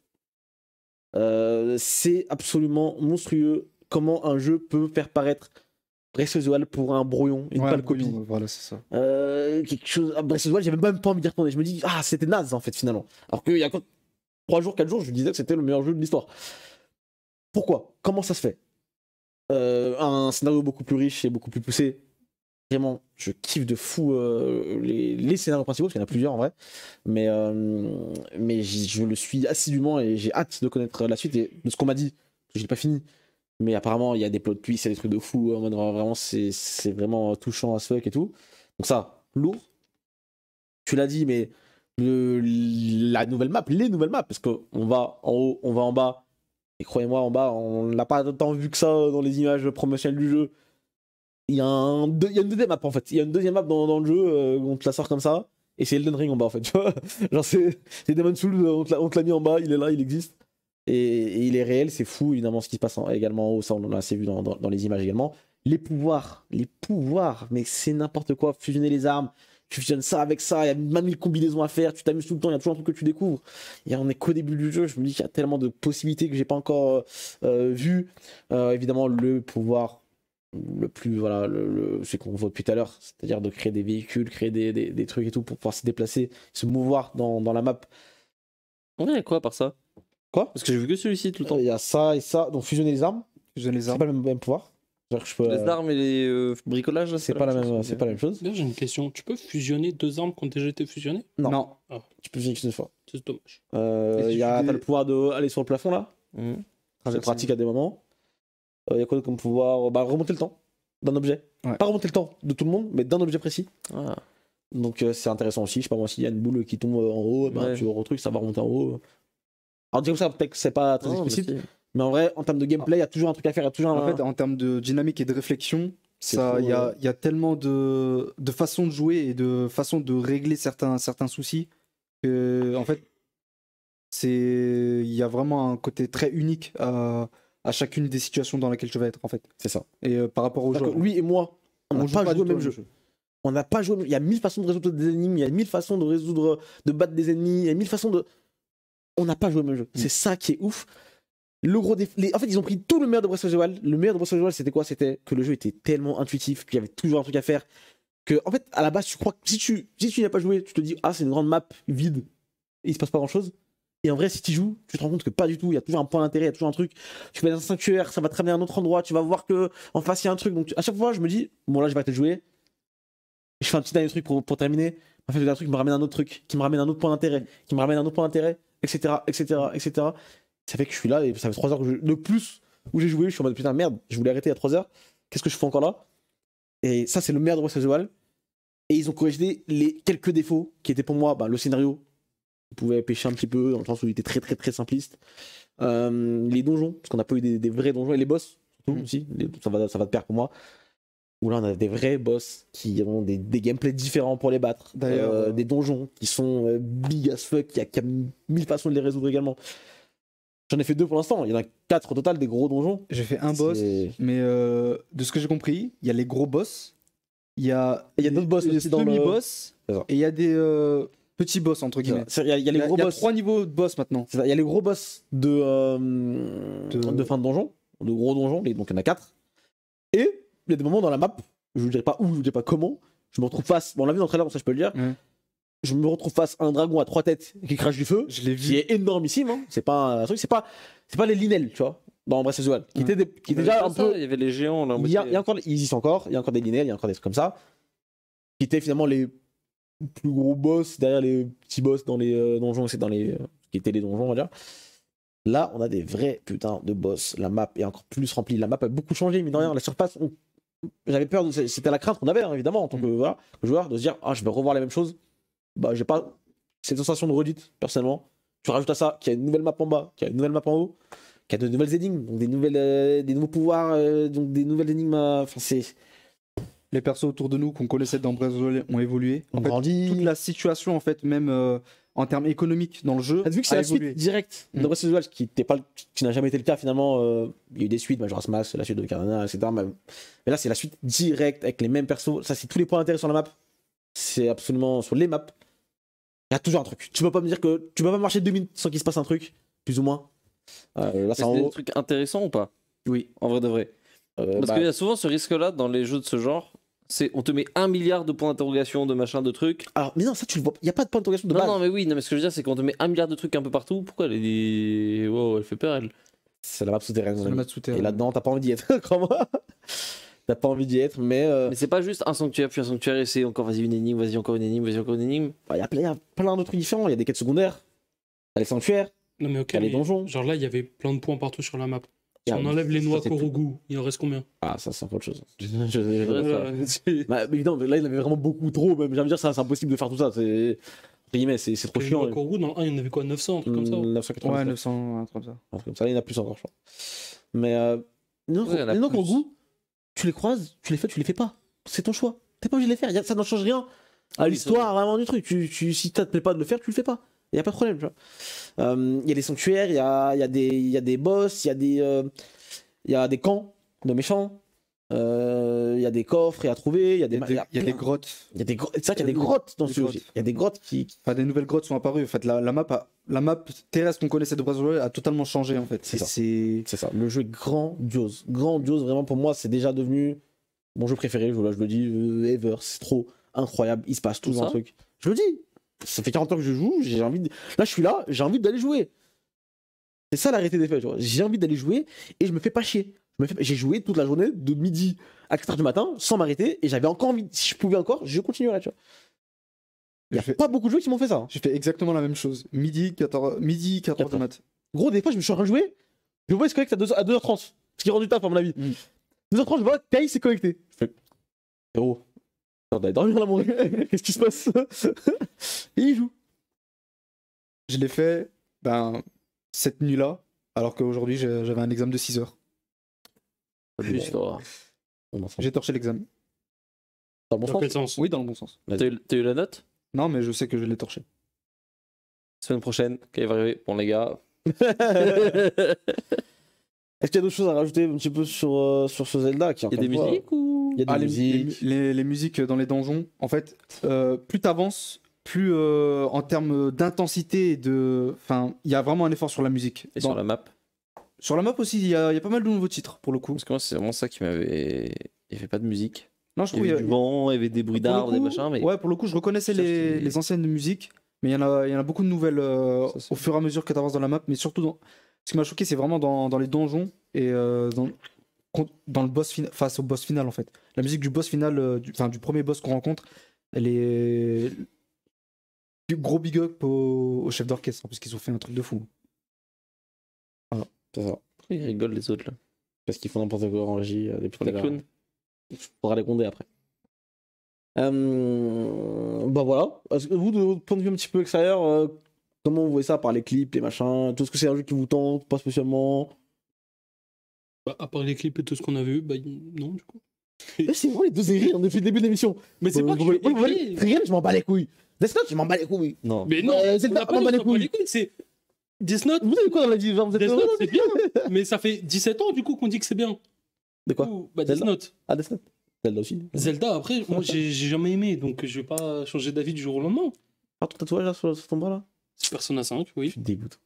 Euh, c'est absolument monstrueux comment un jeu peut faire paraître Breath of pour un brouillon, une pâle copie. Voilà, c'est ça. Euh, quelque chose... Ah, Breath of the j'avais même pas envie d'y retourner. Je me dis, ah, c'était naze en fait, finalement. Alors qu'il y a 3 jours, 4 jours, je disais que c'était le meilleur jeu de l'histoire. Pourquoi Comment ça se fait euh, Un scénario beaucoup plus riche et beaucoup plus poussé, vraiment, je kiffe de fou euh, les, scénarios principaux, parce qu'il y en a plusieurs en vrai. Mais, euh, mais je le suis assidûment et j'ai hâte de connaître la suite et de ce qu'on m'a dit. Je n'ai pas fini. Mais apparemment, il y a des plots de puits, il des trucs de fou. En mode, vraiment, c'est vraiment touchant à ce fuck et tout. Donc, ça, lourd. Tu l'as dit, mais le, la nouvelle map, les nouvelles maps, parce qu'on va en haut, on va en bas. Et croyez-moi, en bas, on n'a pas tant vu que ça dans les images promotionnelles du jeu il y, a une deuxième map en fait. Il y a une deuxième map dans, le jeu, euh, on te la sort comme ça, et c'est Elden Ring en bas en fait. Tu vois Genre c'est Demon Souls, euh, on te l'a mis en bas, il est là, il existe. Et, il est réel, c'est fou évidemment ce qui se passe également en haut, ça on l'a assez vu dans, les images également. Les pouvoirs, les pouvoirs, mais c'est n'importe quoi. Fusionner les armes, tu fusionnes ça avec ça, il y a même mille combinaisons à faire, tu t'amuses tout le temps, il y a toujours un truc que tu découvres. Et on est qu'au début du jeu, je me dis qu'il y a tellement de possibilités que j'ai pas encore euh, euh, vues. vu. évidemment, le pouvoir le plus voilà le, ce qu'on voit depuis tout à l'heure c'est-à-dire de créer des véhicules créer des, des, des, trucs et tout pour pouvoir se déplacer se mouvoir dans, la map on est quoi par ça quoi parce que j'ai vu que celui-ci tout le temps il y a ça et ça donc fusionner les armes fusionner les armes c'est pas le même, pouvoir je peux, les euh, armes et les euh, bricolages c'est pas, la même c'est pas la même chose j'ai une question tu peux fusionner deux armes qui ont déjà été fusionnées non, non. Ah. tu peux fusionner une fois c'est dommage euh, il y a le pouvoir de aller sur le plafond là mmh. c'est pratique à des moments euh, il y a quoi comme pouvoir bah, Remonter le temps d'un objet. Pas remonter le temps de tout le monde, mais d'un objet précis. Ah. Donc euh, c'est intéressant aussi. Je sais pas moi, s'il y a une boule qui tombe euh, en haut, eh ben tu vois un truc, ça va remonter en haut. Alors, dis comme ça, peut-être que c'est pas très explicite. Mais, en vrai, en termes de gameplay, il y a toujours un truc à faire. Y a toujours En fait, en termes de dynamique et de réflexion, il y, a, y a tellement de, de façons de jouer et de façons de régler certains, certains soucis que, en fait, il y a vraiment un côté très unique à à chacune des situations dans laquelle je vais être en fait. C'est ça. Et euh, par rapport au jeu. Lui et moi, on n'a pas, joué au même jeu. On n'a pas joué. Il y a mille façons de résoudre des ennemis, il y a mille façons de résoudre, de battre des ennemis, il y a mille façons de. On n'a pas joué au même jeu. Mm. C'est ça qui est ouf. Le gros En fait, ils ont pris tout le meilleur de Breath of Le meilleur de Breath of c'était quoi C'était que le jeu était tellement intuitif, qu'il y avait toujours un truc à faire. Que, en fait, à la base, tu crois que si tu, si tu n'as pas joué, tu te dis, ah, c'est une grande map vide, il se passe pas grand chose. Et en vrai, si tu joues, tu te rends compte que pas du tout. Il y a toujours un point d'intérêt, il y a toujours un truc. Tu mets dans un sanctuaire, ça va te ramener à un autre endroit. Tu vas voir que en face, il y a un truc. Donc, à chaque fois, je me dis, bon, là, je vais arrêter de jouer. Je fais un petit dernier truc pour, terminer. En fait, le dernier truc me ramène à un autre truc, qui me ramène à un autre point d'intérêt, qui me ramène à un autre point d'intérêt, etc., etc., etc. Ça fait que je suis là et ça fait trois heures que je... le plus où j'ai joué. Je suis en mode putain, merde, je voulais arrêter à y 3 heures. Qu'est-ce que je fais encore là Et ça, c'est le meilleur de Et ils ont corrigé les quelques défauts qui étaient pour moi bah, le scénario vous pouvait pêcher un petit peu, dans le sens où il était très très très simpliste. Euh, les donjons, parce qu'on n'a pas eu des, vrais donjons, et les boss, surtout aussi, mm. ça, va, ça va de pair pour moi. Où là, on a des vrais boss qui ont des, des gameplays différents pour les battre. D'ailleurs, euh, euh, des donjons qui sont big as fuck, il y, a mille façons de les résoudre également. J'en ai fait deux pour l'instant, il y en a quatre au total des gros donjons. J'ai fait un boss, mais de ce que j'ai compris, il y a les gros boss, il y a, il y a d'autres boss aussi dans le boss, et il y a des Petit boss entre guillemets. Il y, a, les y a trois niveaux de boss maintenant. Il y a les gros boss de, de... fin de donjon, de gros donjons, donc il y en a quatre. Et il y a des moments dans la map, je vous dirais pas où, je vous dirais pas comment, je me retrouve face, bon, on l'a vu dans le trailer, ça je peux le dire. Je me retrouve face à un dragon à trois têtes qui crache du feu. Je Qui est énormissime, hein. c'est pas un truc, c'est pas, c'est pas les Linel, tu vois dans Breath of the Wild, qui, déjà un peu. Il y avait les géants là. il y a, encore, ils existent encore. Il y a encore des Linel, il y a encore des trucs comme ça, qui étaient finalement les plus gros boss derrière les petits boss dans les euh, donjons, c'est dans les euh, qui étaient les donjons, on va dire. Là, on a des vrais putains de boss. La map est encore plus remplie. La map a beaucoup changé, mais rien, la surface, on... j'avais peur, c'était la crainte qu'on avait, hein, évidemment, en tant mm. que joueur, de se dire, ah, je vais revoir la même chose. Bah, j'ai pas cette sensation de redite, personnellement. Tu rajoutes à ça qu'il y a une nouvelle map en bas, qu'il y a une nouvelle map en haut, qu'il y a de nouvelles énigmes, donc des, nouvelles, euh, des nouveaux pouvoirs, donc des nouvelles énigmes. Enfin, c'est les persos autour de nous qu'on connaissait dans Breath ont évolué. On en Toute la situation, en fait, même euh, en termes économiques dans le jeu. as vu que c'est la suite directe de mm. Breath of qui, qui n'a jamais été le cas finalement. Euh, il y a eu des suites, Majora's Mask, la suite de Cardana, etc. Mais, là, c'est la suite directe avec les mêmes persos. Ça, c'est tous les points d'intérêt sur la map. C'est absolument sur les maps. Il y a toujours un truc. Tu peux pas me dire que tu peux pas marcher deux minutes sans qu'il se passe un truc, plus ou moins. Euh, c'est un truc intéressant ou pas Oui. En vrai de vrai. Parce bah qu'il y a souvent ce risque-là dans les jeux de ce genre c'est on te met un milliard de points d'interrogation, de machin, de trucs. Alors, mais non, ça tu le vois, il n'y a pas de points d'interrogation de non, base. Non, mais oui, non, mais ce que je veux dire, c'est qu'on te met un milliard de trucs un peu partout. Pourquoi elle est. Wow, elle fait peur, elle. C'est la map souterraine. La map souterraine. Et là-dedans, t'as pas envie d'y être, crois-moi. t'as pas envie d'y être, mais. Euh, mais c'est pas juste un sanctuaire, puis un sanctuaire, et c'est encore, vas-y, une énigme, vas-y, encore une énigme, vas-y, encore une énigme. Bah, il y, a plein, de trucs différents. Il y a des quêtes secondaires, t'as les sanctuaires, non, les donjons. Genre là, il y avait plein de points partout sur la map. Si on enlève les noix corogou, il en reste combien Ah, ça, c'est un peu autre chose. Bah, mais là, il en avait vraiment beaucoup trop. Même, j'aime dire, ça, c'est impossible de faire tout ça. C'est c'est trop chiant. Les noix et... Hein. dans le il y en avait quoi 900, truc comme ça Ouais, 900, un truc comme ça. Un comme ça, il y en a plus encore, je crois. Mais non, euh, les noix tu les croises, tu les fais, tu les fais pas. C'est ton choix. T'es pas obligé de les faire. Ça n'en change rien à l'histoire, vraiment du truc. Tu, si t'as te plaît pas de le faire, tu le fais pas. Il n'y a pas de problème, tu vois. Il y a des sanctuaires, il y a, y, a y a, des boss, il y, a des, y a des camps de méchants. Il y a des coffres à trouver, il y a des, il y, a des grottes. c'est ça qu'il y a des grottes dans ce jeu. Il y a des grottes qui, enfin, des nouvelles grottes sont apparues. En fait, la, map, la map terrestre qu'on connaissait de Breath a totalement changé en fait. C'est ça. Le jeu est grandiose, grandiose vraiment pour moi. C'est déjà devenu mon jeu préféré. Je, le dis ever. C'est trop incroyable. Il se passe toujours un truc. Je le dis ça fait 40 ans que je joue, j'ai envie de... Là, je suis là, j'ai envie d'aller jouer. C'est ça l'arrêté des vois, J'ai envie d'aller jouer et je me fais pas chier. J'ai joué toute la journée de midi à 4h du matin sans m'arrêter et j'avais encore envie, si je pouvais encore, je continuerais, tu vois. Il y a pas beaucoup de joueurs qui m'ont fait ça. Hein. J'ai fait exactement la même chose. Midi, 14 midi 4h du matin. Gros, des fois, je me suis en train de jouer, je vois, il se connecte à, 2... h 30 Ce qui rend du taf, à mon avis. 2h30, mm. je vois, Kai s'est connecté. Je fais, oh. Attends, dormir là, mon Qu'est-ce qui se passe il joue. Je l'ai fait, ben, cette nuit-là, alors qu'aujourd'hui, j'avais un examen de 6 heures. J'ai torché l'examen. Dans le bon sens, Oui, dans le bon sens. T'as eu, la note Non, mais je sais que je l'ai torché. Semaine prochaine, il va arriver Bon, les gars. Est-ce qu'il y a d'autres choses à rajouter un petit peu sur, euh, sur ce Zelda qui Il y a des musiques les, musiques dans les donjons, en fait, euh, plus t'avances, plus euh, en termes d'intensité de. Enfin, il y a vraiment un effort sur la musique. Et sur la map Sur la map aussi, il y, a pas mal de nouveaux titres pour le coup. Parce que moi, c'est vraiment ça qui m'avait. Il n'y avait pas de musique. Non, je Il y avait du vent, il y avait des bruits d'arbres, des machins. Mais... Ouais, pour le coup, je reconnaissais les, les, anciennes musiques, mais il y, en a, y en a beaucoup de nouvelles euh, au fur et à mesure que tu avances dans la map, mais surtout dans. Ce qui m'a choqué, c'est vraiment dans, les donjons et dans, dans le boss face au boss final en fait. La musique du boss final, euh, du, enfin du premier boss qu'on rencontre, elle est du gros big up au, chef d'orchestre hein, parce qu'ils ont fait un truc de fou. ils rigolent les autres là Parce qu'ils font n'importe quoi en régie euh, depuis Faudra les gronder après. Euh, bah voilà. vous, de votre point de vue un petit peu extérieur, comment vous voyez ça par les clips, les machins Tout ce que c'est un jeu qui vous tente, pas spécialement bah, à part les clips et tout ce qu'on a vu, bah non, du coup. C'est moi les deux rires depuis le début de l'émission. Mais c'est pas que Rien, je m'en bats les couilles. Death Note, je m'en bats les couilles. Non. Mais non, c'est bah, pas m'en bats les couilles. C'est Death Note. Vous savez quoi dans la vie Vous êtes c'est bien. Mais ça fait 17 ans du coup qu'on dit que c'est bien. De quoi Bah Death Note. Ah Death Note. Zelda aussi. Zelda, après, moi j'ai jamais aimé, donc je vais pas changer d'avis du jour au lendemain. Ah, ton tatouage là sur, ton bras là C'est Persona 5, oui. Tu te dégoûtes.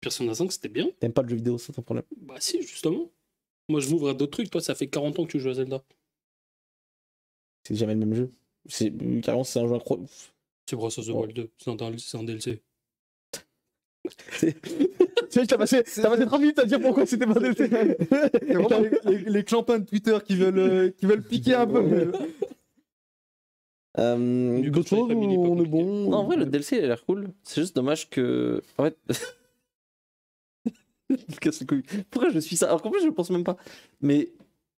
Persona 5, c'était bien. T'aimes pas le jeu vidéo, c'est ton problème. Bah si, justement. Moi, je m'ouvre à d'autres trucs. Toi, ça fait 40 ans que tu joues à Zelda. C'est jamais le même jeu. C'est carrément c'est un jeu incroyable. C'est Breath of the Wild 2. C'est un, DLC. tu sais, t'as passé, t'as passé 3 minutes à dire pourquoi c'était pas DLC. les, les, les, clampins de Twitter qui veulent, euh, qui veulent piquer un peu. Euh, D'autres choses, on est bon. Non, en vrai, le DLC il a l'air cool. C'est juste dommage que. En fait. Pourquoi je suis ça Alors qu'en plus, je pense même pas. Mais,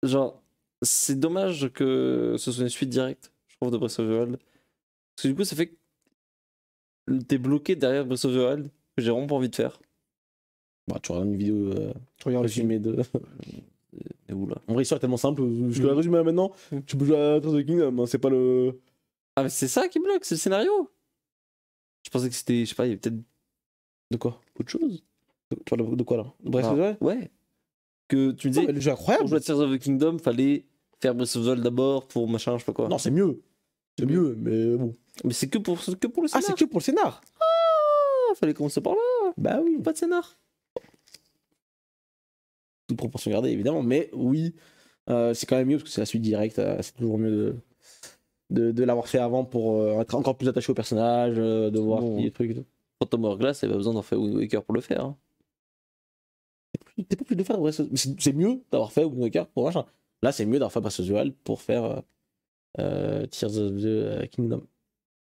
genre, c'est dommage que ce soit une suite directe, je trouve, de Breath of the Wild. Parce que du coup, ça fait que t'es bloqué derrière Breath of the Wild, que j'ai vraiment pas envie de faire. Bah, tu regardes une vidéo euh, tu regardes résumée de. Et euh, où, là en vrai, l'histoire est tellement simple. Je te mm. la résume hein, maintenant. Mm. Tu peux jouer à Tears of Kingdom, hein, c'est pas le. Ah, mais c'est ça qui bloque, c'est le scénario. Je pensais que c'était, je sais pas, il y avait peut-être. De quoi Autre chose de quoi là de Breath of the bah, Wild Ouais. Que tu me disais. Non, incroyable. Pour jouer à Tears of the Kingdom, fallait faire Breath of the Wild d'abord pour machin, je sais pas quoi. Non, c'est mieux. C'est mieux, mais bon. Mais c'est que pour, que pour le scénar. Ah, c'est que pour le scénar Ah Fallait commencer par là Bah oui. Pas de scénar. Toute proportion gardée, évidemment, mais oui, euh, c'est quand même mieux parce que c'est la suite directe. Euh, c'est toujours mieux de, de, l'avoir fait avant pour euh, être encore plus attaché au personnage, de voir bon, hein. trucs et tout. Phantom Hourglass, il avait besoin d'en faire Wind Waker pour le faire. Hein t'es pas de faire C'est mieux d'avoir fait carte pour machin. Là, c'est mieux d'avoir fait Breath pour faire euh, euh, Tears of the euh, Kingdom.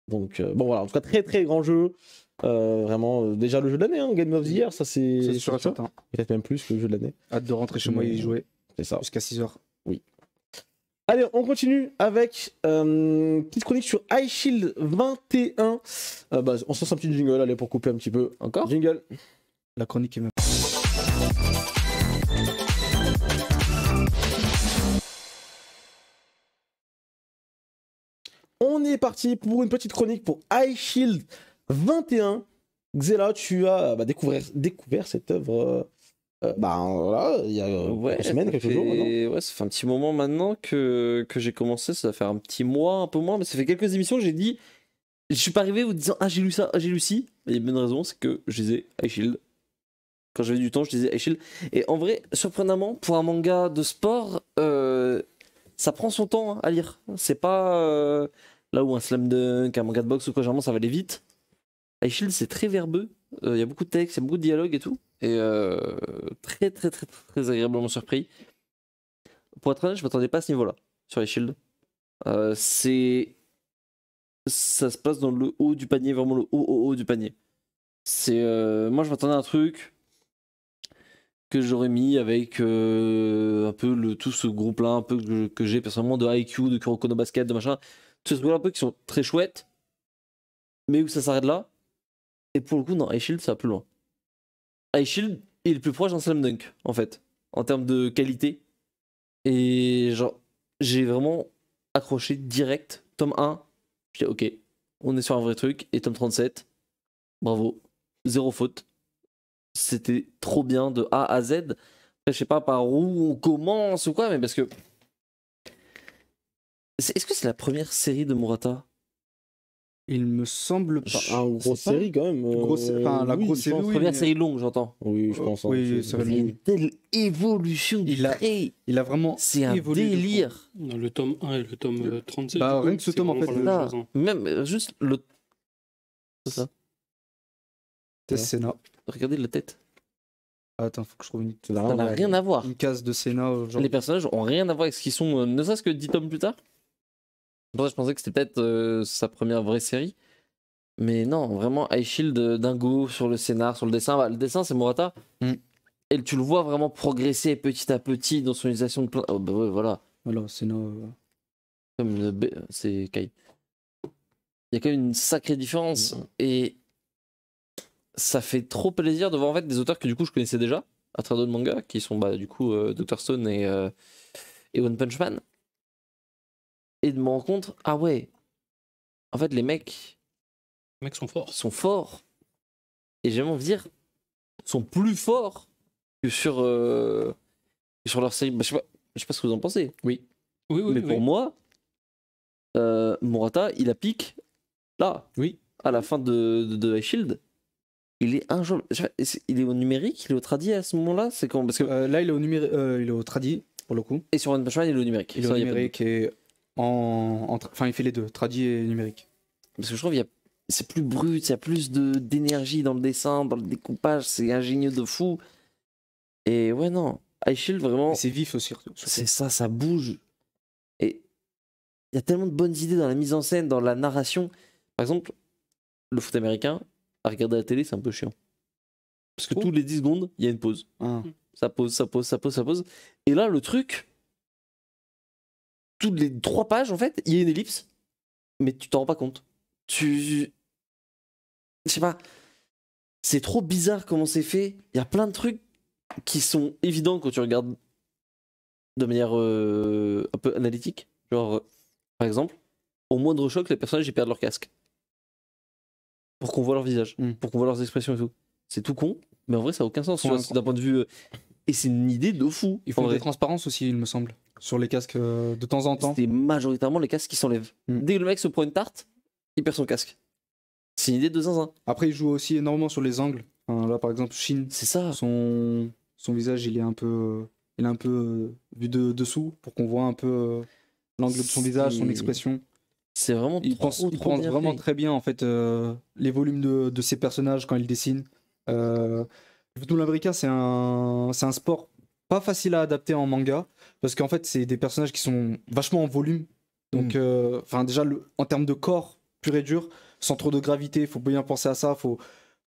Donc, euh, bon, voilà. En tout cas, très très grand jeu. vraiment, déjà le jeu de l'année, hein. Game of the Year, ça c'est. sûr et Peut-être même plus que le jeu de l'année. Hâte de rentrer chez moi et y jouer. C'est ça. Jusqu'à 6h. Oui. Allez, on continue avec une petite chronique sur Shield 21. Bah, on se lance un petit jingle, allez, pour couper un petit peu. Encore Jingle. La chronique est même. On est parti pour une petite chronique pour High Shield 21. Xela, tu as euh, bah, découvert, découvert cette œuvre euh, euh, bah, il y a une semaine, quelques quelques jours. Ouais, ça fait un petit moment maintenant que, que j'ai commencé. Ça fait un petit mois, un peu moins, mais ça fait quelques émissions. J'ai dit, je suis pas arrivé en disant Ah, j'ai lu ça, ah, j'ai lu ci. il y a une raison, c'est que je disais High Shield. Quand j'avais du temps, je disais High Shield. Et en vrai, surprenamment, pour un manga de sport, ça prend son temps hein, à lire. C'est pas euh, là où un slam dunk, un manga de boxe ou quoi, généralement ça va aller vite. Shield c'est très verbeux. Euh, il y a beaucoup de texte, il beaucoup de dialogue et tout. Et euh, très, très, très, très, agréablement surpris. Pour être honnête, je m'attendais pas à ce niveau-là sur les Shield. c'est. Ça se passe dans le haut du panier, vraiment le haut, haut, haut du panier. C'est. Moi, je m'attendais à un truc j'aurais mis avec euh, un peu le, tout ce groupe-là, un peu que, j'ai personnellement de IQ, de Kuroko no Basket, de machin. Tout ce groupe-là, un peu qui sont très chouettes, mais où ça s'arrête là. Et pour le coup, non, iShield Shield, ça va plus loin. iShield est le plus proche d'un Slam Dunk, en fait, en termes de qualité. Et genre, j'ai vraiment accroché direct. Tome 1, je dis ok, on est sur un vrai truc. Et tome 37, bravo, zéro faute c'était trop bien de A à Z. Je sais pas par où on commence ou quoi, mais parce que. Est-ce que c'est la première série de Murata Il me semble pas. Je... Ah, grosse série quand même. la euh, grosse série. première série longue, j'entends. Oui, je euh, pense. Hein, oui, ça il y une telle évolution du il a... il a vraiment. C'est un délire. le tome 1 et le tome 37. Bah, rien que ce tome en fait. Là, même hein. euh, juste le. C'est ça. C'est Sénat. Regardez la tête. Attends, faut que je trouve une. Ça n'a rien à voir. Une case de scénar... Les personnages ont rien à voir avec ce qu'ils sont, euh, ne serait-ce que 10 tomes plus tard. je pensais que c'était peut-être euh, sa première vraie série. Mais non, vraiment, High Shield, euh, dingo sur le scénar, sur le dessin. Bah, le dessin, c'est Morata. Mm. Et tu le vois vraiment progresser petit à petit dans son utilisation de plein. Oh, bah, voilà. Voilà, c'est Comme c'est Kai. Il y a quand même une sacrée différence. Mm. Et ça fait trop plaisir de voir en fait des auteurs que du coup je connaissais déjà à travers d'autres mangas qui sont bah, du coup euh, Doctor Stone et, euh, et, One Punch Man et de me rendre compte ah ouais en fait les mecs les mecs sont forts sont forts et j'ai envie de dire sont plus forts que sur euh, sur leur série bah, je, sais sais pas ce que vous en pensez oui oui mais pour moi Murata il a pique là oui à la fin de, de, de Shield il est un il est au numérique, il est au tradi à ce moment-là, c'est quand parce que euh, là il est au numérique, euh, il est au tradi pour le coup. Et sur One Punch Man, il est au numérique. Il est au numérique et en, enfin il fait les deux, tradi et numérique. Parce que je trouve il y a c'est plus brut, il y a plus de d'énergie dans le dessin, dans le découpage, c'est ingénieux de fou. Et ouais non, High vraiment. C'est vif aussi. C'est ça, ça bouge. Et il y a tellement de bonnes idées dans la mise en scène, dans la narration. Par exemple, le foot américain, à regarder la télé, c'est un peu chiant. Parce que tous les 10 secondes, il y a une pause. Ah. Hmm. Ça pose, ça pose, ça pose, ça pose. Et là, le truc, toutes les 3 pages, en fait, il y a une ellipse, mais tu t'en rends pas compte. Tu. Je sais pas. C'est trop bizarre comment c'est fait. Il y a plein de trucs qui sont évidents quand tu regardes de manière euh, un peu analytique. Genre, par exemple, au moindre choc, les personnages ils perdent leur casque pour qu'on voit leur visage, hmm. pour qu'on voit leurs expressions et tout. C'est tout con, mais en vrai, ça n'a aucun sens d'un point de vue. Euh, et c'est une idée de fou. Il faut des transparences aussi, il me semble, sur les casques euh, de temps en temps. C'est majoritairement les casques qui s'enlèvent. Hmm. Dès que le mec se prend une tarte, il perd son casque. C'est une idée de zinzin. Après, il joue aussi énormément sur les angles. là, par exemple, Shin. C'est ça. Son, son visage, il est un peu, il est un peu euh, vu de dessous pour qu'on voit un peu l'angle de son visage, son expression vraiment il pense, vraiment très bien en fait euh, les volumes de, ses personnages quand il dessine. Euh, tout c'est un sport pas facile à adapter en manga parce qu'en fait c'est des personnages qui sont vachement en volume. Donc mm. euh, enfin déjà en termes de corps pur et dur, sans trop de gravité, il faut bien penser à ça, faut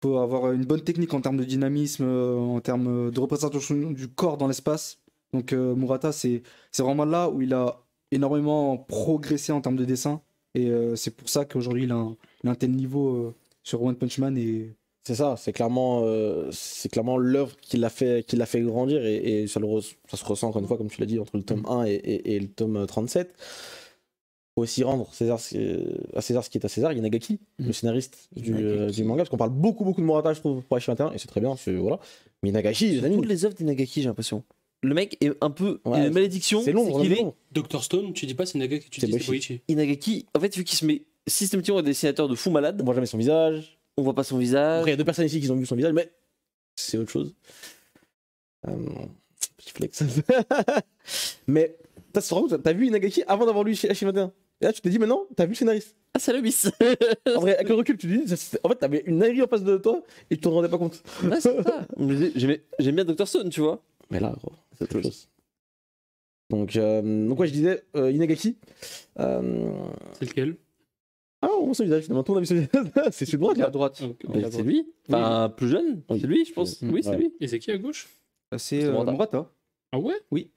faut avoir une bonne technique en termes de dynamisme, en termes de représentation du corps dans l'espace. Donc Murata c'est vraiment là où il a énormément progressé en termes de dessin et euh, c'est pour ça qu'aujourd'hui, il, a un tel niveau euh, sur One Punch Man et c'est ça, c'est clairement, euh, c'est clairement l'œuvre qui l'a fait, fait grandir et, ça, ça, se ressent encore une fois, comme tu l'as dit, entre le tome 1 et, le tome 37. Faut aussi rendre César, à César ce qui est à César, a Nagaki, mm. le scénariste du, manga, parce qu'on parle beaucoup beaucoup de Morata, je trouve, pour H21, et c'est très bien, voilà. Mais Yanagaki, les Toutes les œuvres d'Inagaki, j'ai l'impression le mec est un peu une malédiction. C'est long, c'est Est... Dr Stone, tu dis pas c'est Inagaki, tu dis Boichi. Inagaki, en fait, vu qu'il se met systématiquement un dessinateur de fou malade. On voit jamais son visage. On voit pas son visage. Après, il y a deux personnes ici qui ont vu son visage, mais c'est autre chose. Euh, petit flex. mais t'as vu Inagaki avant d'avoir lu H21. Et là, tu t'es dit, maintenant, t'as vu le scénariste. Ah, c'est le bis. en vrai, avec le recul, tu dis, en fait, t'avais une aérie en face de toi et tu t'en rendais pas compte. Ouais, c'est ça. J'aime bien Dr Stone, tu vois. Mais là, gros. Donc, euh, donc ouais, je disais euh, Inagaki. Euh... C'est lequel Ah, on son visage finalement. Ton avis c'est celui de droite. La droite. C'est lui. Enfin, plus jeune. C'est lui, je pense. Oui, c'est lui. Et c'est qui à gauche bah, C'est euh, Morata. Ah ouais Oui.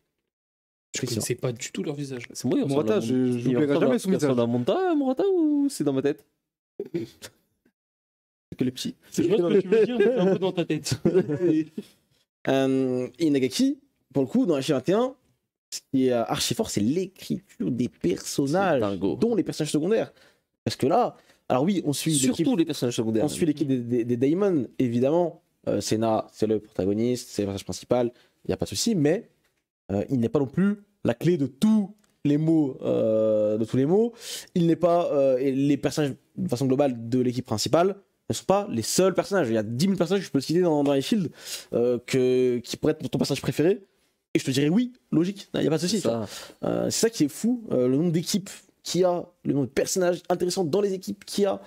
Je sais pas du tout leur visage. C'est moi, Morata. Je n'oublierai jamais son visage. C'est dans Monta, Morata, ou c'est dans ma tête que le petit. C'est ce que tu veux dire, mais un peu dans ta tête. Euh, Inagaki, pour le coup, dans H21, ce qui est euh, archi fort, c'est l'écriture des personnages, dont les personnages secondaires. Parce que là, alors oui, on suit surtout les personnages secondaires. On suit l'équipe des, des, Daemon, évidemment. Euh, Senna, c'est le protagoniste, c'est le personnage principal. Il n'y a pas de souci, mais euh, il n'est pas non plus la clé de tous les mots, euh, de tous les mots. Il n'est pas les personnages de façon globale de l'équipe principale ne sont pas les seuls personnages. Il y a 10 000 personnages que je peux citer dans, dans Shield que, qui pourraient être ton personnage préféré. Et je te dirais oui, logique, il n'y a pas de souci. C'est euh, ça. qui est fou, euh, le nombre d'équipes qu'il y a, le nombre de personnages intéressants dans les équipes qu'il y a.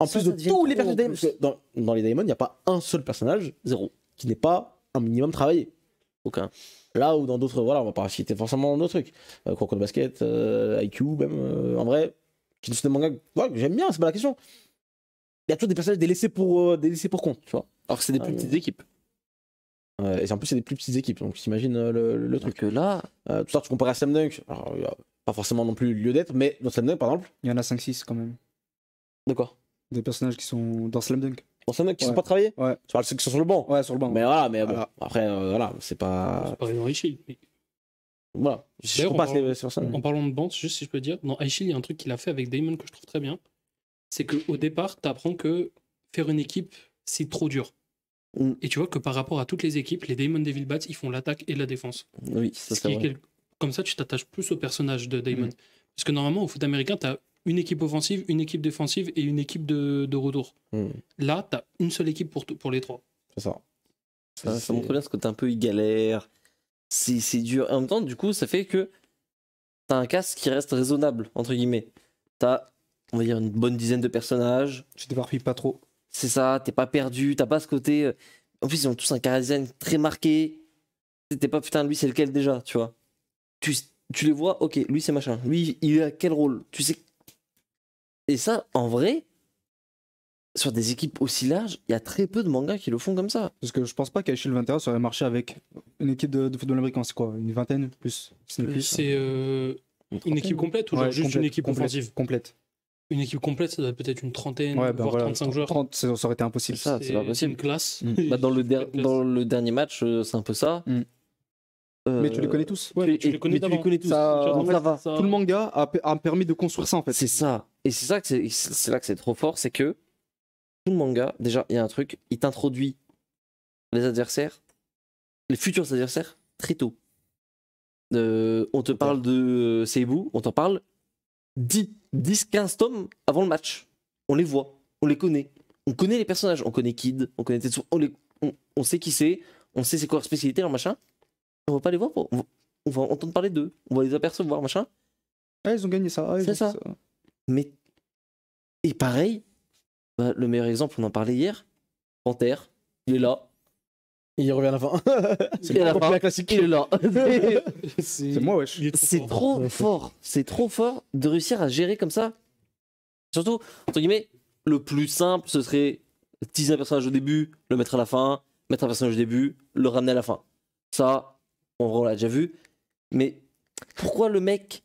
En plus de tous les personnages, parce dans, les Diamond, il n'y a pas un seul personnage, zéro, qui n'est pas un minimum travaillé. Aucun. Là où dans d'autres, voilà, on va pas citer forcément d'autres trucs. Euh, de basket, euh, IQ, même, en vrai, qui sont des mangas j'aime bien, c'est pas la question. Il y a toujours des personnages délaissés pour, délaissés pour compte, tu vois. Alors que c'est des ah, plus petites équipes et en plus, c'est des plus petites équipes, donc t'imagines euh, le, truc. là. Euh, tout à tu compares à Slam Dunk, alors a pas forcément non plus lieu d'être, mais dans Slam Dunk, par exemple. Il y en a 5-6 quand même. De quoi Des personnages qui sont dans Slam Dunk. Dans Slam Dunk qui ne sont pas travaillés Ouais. Tu parles ceux qui sont sur le banc Ouais, sur le banc. Mais voilà, mais après, euh, voilà, c'est pas. C'est pas enrichi. Mais... Voilà. Je en, parlant... en parlant de banc, juste si je peux dire, dans Aishil, il y a un truc qu'il a fait avec Damon que je trouve très bien. C'est qu'au départ, t'apprends que faire une équipe, c'est trop dur Mm. Et tu vois que par rapport à toutes les équipes, les Damon Devil Bats, ils font l'attaque et la défense. Oui, ça c'est Comme ça, tu t'attaches plus au personnage de Damon. Mm. Parce que normalement, au foot américain, tu as une équipe offensive, une équipe défensive et une équipe de, retour. Mm. Là, tu as une seule équipe pour, pour les trois. C'est ça. Ça, montre bien ce que côté un peu égalaire. galère. C'est dur. En même temps, du coup, ça fait que t'as un casque qui reste raisonnable, entre guillemets. T'as, on va dire, une bonne dizaine de personnages. Tu t'éparpilles pas trop. C'est ça, t'es pas perdu, t'as pas ce côté. Euh, en plus, ils ont tous un charisme très marqué. T'es pas putain, lui c'est lequel déjà, tu vois. Tu, tu les vois, ok, lui c'est machin. Lui, il a quel rôle Tu sais. Et ça, en vrai, sur des équipes aussi larges, il y a très peu de mangas qui le font comme ça. Parce que je pense pas qu'Achille 21 serait marché avec une équipe de, football américain, c'est quoi Une vingtaine plus euh, C'est euh, une équipe complète ou juste une équipe offensive Complète une équipe complète, ça doit être peut-être une trentaine, ben voire 35 joueurs. 30, ça aurait été impossible. C'est, ça, c'est, mm. bah, une classe. dans, le dans le dernier match, euh, c'est un peu ça. Mm. Euh, mais tu les connais tous. tu, les, connais, tous. Ça, va. Tout le manga a, permis de construire ça en fait. C'est ça. Et c'est ça que c'est, c'est là que c'est trop fort, c'est que tout le manga, déjà, il y a un truc, il t'introduit les adversaires, les futurs adversaires, très tôt. Euh, on te parle de Seibu, on t'en parle 10 10-15 tomes avant le match. On les voit, on les connaît. On connaît les personnages, on connaît Kid, on connaît Tetsuo, on, sait qui c'est, on sait ses quoi leur spécialité, leur machin. On va pas les voir, on va, on va entendre parler d'eux, on va les apercevoir, machin. Ah, ils ont gagné ça. Ah, c'est ça. Mais. Et pareil, bah, le meilleur exemple, on en parlait hier, Panther, il est là, il revient à la fin. c'est la classique. Il est là. c'est moi, c'est trop, fort. C'est trop fort de réussir à gérer comme ça. Surtout, entre guillemets, le plus simple, ce serait teaser un personnage au début, le mettre à la fin, mettre un personnage au début, le ramener à la fin. Ça, on l'a déjà vu. Mais pourquoi le mec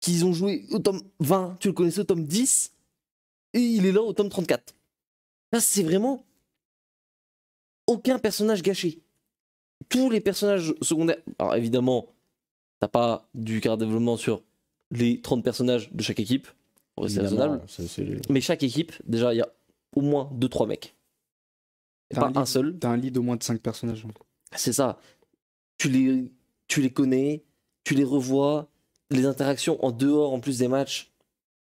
qu'ils ont joué au tome 20, tu le connaissais au tome 10, et il est là au tome 34 Là, c'est vraiment aucun personnage gâché. Tous les personnages secondaires. Alors évidemment, t'as pas du quart développement sur les 30 personnages de chaque équipe. C'est raisonnable. Mais chaque équipe, déjà, il y a au moins 2-3 mecs. pas un, seul. T'as un lead au moins de 5 personnages. C'est ça. Tu les, tu les connais, tu les revois. Les interactions en dehors, en plus des matchs,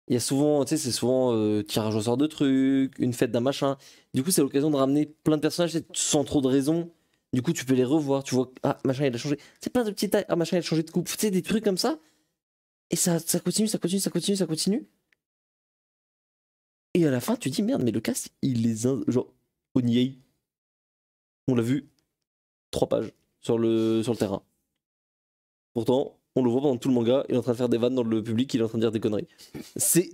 il y a souvent, tu sais, c'est souvent euh, tirage au sort de trucs, une fête d'un machin. Du coup, c'est l'occasion de ramener plein de personnages sans trop de raison. Du coup, tu peux les revoir, tu vois, ah, machin, il a changé. C'est plein de petits tailles, ah, machin, il a changé de coupe. Tu sais, des trucs comme ça. Et ça, ça continue, ça continue, ça continue, ça continue. Et à la fin, tu dis, merde, mais le cast, il les on Genre, est. on l'a vu, trois pages sur le, sur le terrain. Pourtant, on le voit pendant tout le manga, il est en train de faire des vannes dans le public, il est en train de dire des conneries. C'est.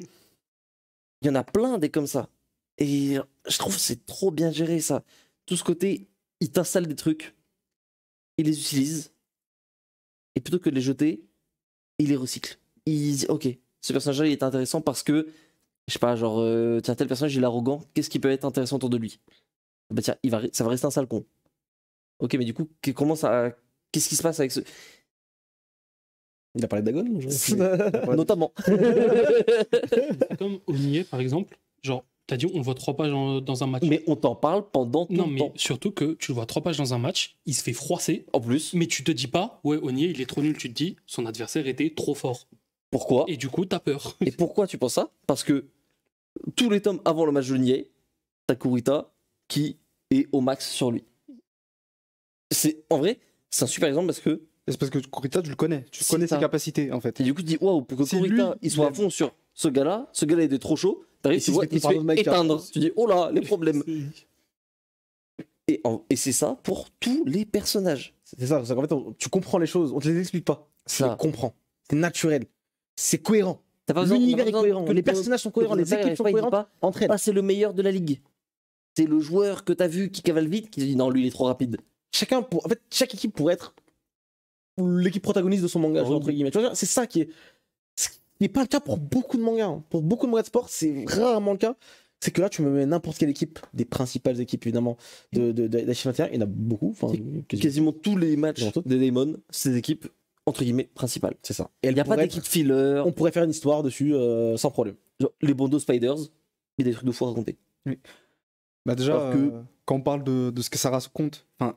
Il y en a plein des comme ça. Et je trouve c'est trop bien géré ça. Tout ce côté, il t'installe des trucs, il les utilise, et plutôt que de les jeter, il les recycle. Il dit, ok, ce personnage-là, il est intéressant parce que, je sais pas, genre, euh, tiens, tel personnage, il est arrogant, qu'est-ce qui peut être intéressant autour de lui Bah tiens, il va, ça va rester un sale con. Ok, mais du coup, comment ça. Qu'est-ce qui se passe avec ce. Il a parlé de Dagon Notamment. comme on par exemple. Genre, t'as dit on voit trois pages dans un match. Mais on t'en parle pendant tout non, Non, mais surtout que tu le vois trois pages dans un match, il se fait froisser. En plus. Mais tu te dis pas, ouais, Onier, il est trop nul. Tu te dis, son adversaire était trop fort. Pourquoi Et du coup, t'as peur. Et pourquoi tu penses ça Parce que tous les tomes avant le match de Nier, t'as Kurita qui est au max sur lui. C'est En vrai, c'est un super exemple parce que c'est parce que Kurita, tu le connais, tu connais ses capacités en fait. Et du coup, tu dis waouh, pour que Kurita lui, il soit à fond sur ce gars-là, ce gars-là était trop chaud, t'arrives, tu vois, il se fait éteindre. Tu dis oh là, les problèmes. et, c'est ça pour tous les personnages. C'est ça, ça fait, tu comprends les choses, on te les explique pas. Ça. Tu les comprends. C'est naturel. C'est cohérent. L'univers est cohérent. Que les personnages sont cohérents, les équipes sont cohérentes entre elles. Ah, c'est le meilleur de la ligue. C'est le joueur que tu as vu qui cavale vite qui dit non, lui il est trop rapide. Chacun pour... En fait, chaque équipe pourrait être l'équipe protagoniste de son manga, ah entre guillemets. C'est ça qui est. Ce qui n'est pas le cas pour beaucoup de mangas. Hein. Pour beaucoup de mangas de sport, c'est rarement le cas. C'est que là, tu me mets n'importe quelle équipe, des principales équipes évidemment de, de, de, de il y en a beaucoup. Quasiment. quasiment. tous les matchs des Daemon, ces équipes entre guillemets principales. C'est ça. Et il n'y a pas d'équipe filler. On pourrait faire une histoire dessus euh, sans problème. les Bondo Spiders, il y a des trucs de fou à raconter. Bah déjà, euh, quand on parle de, de ce que ça raconte, enfin,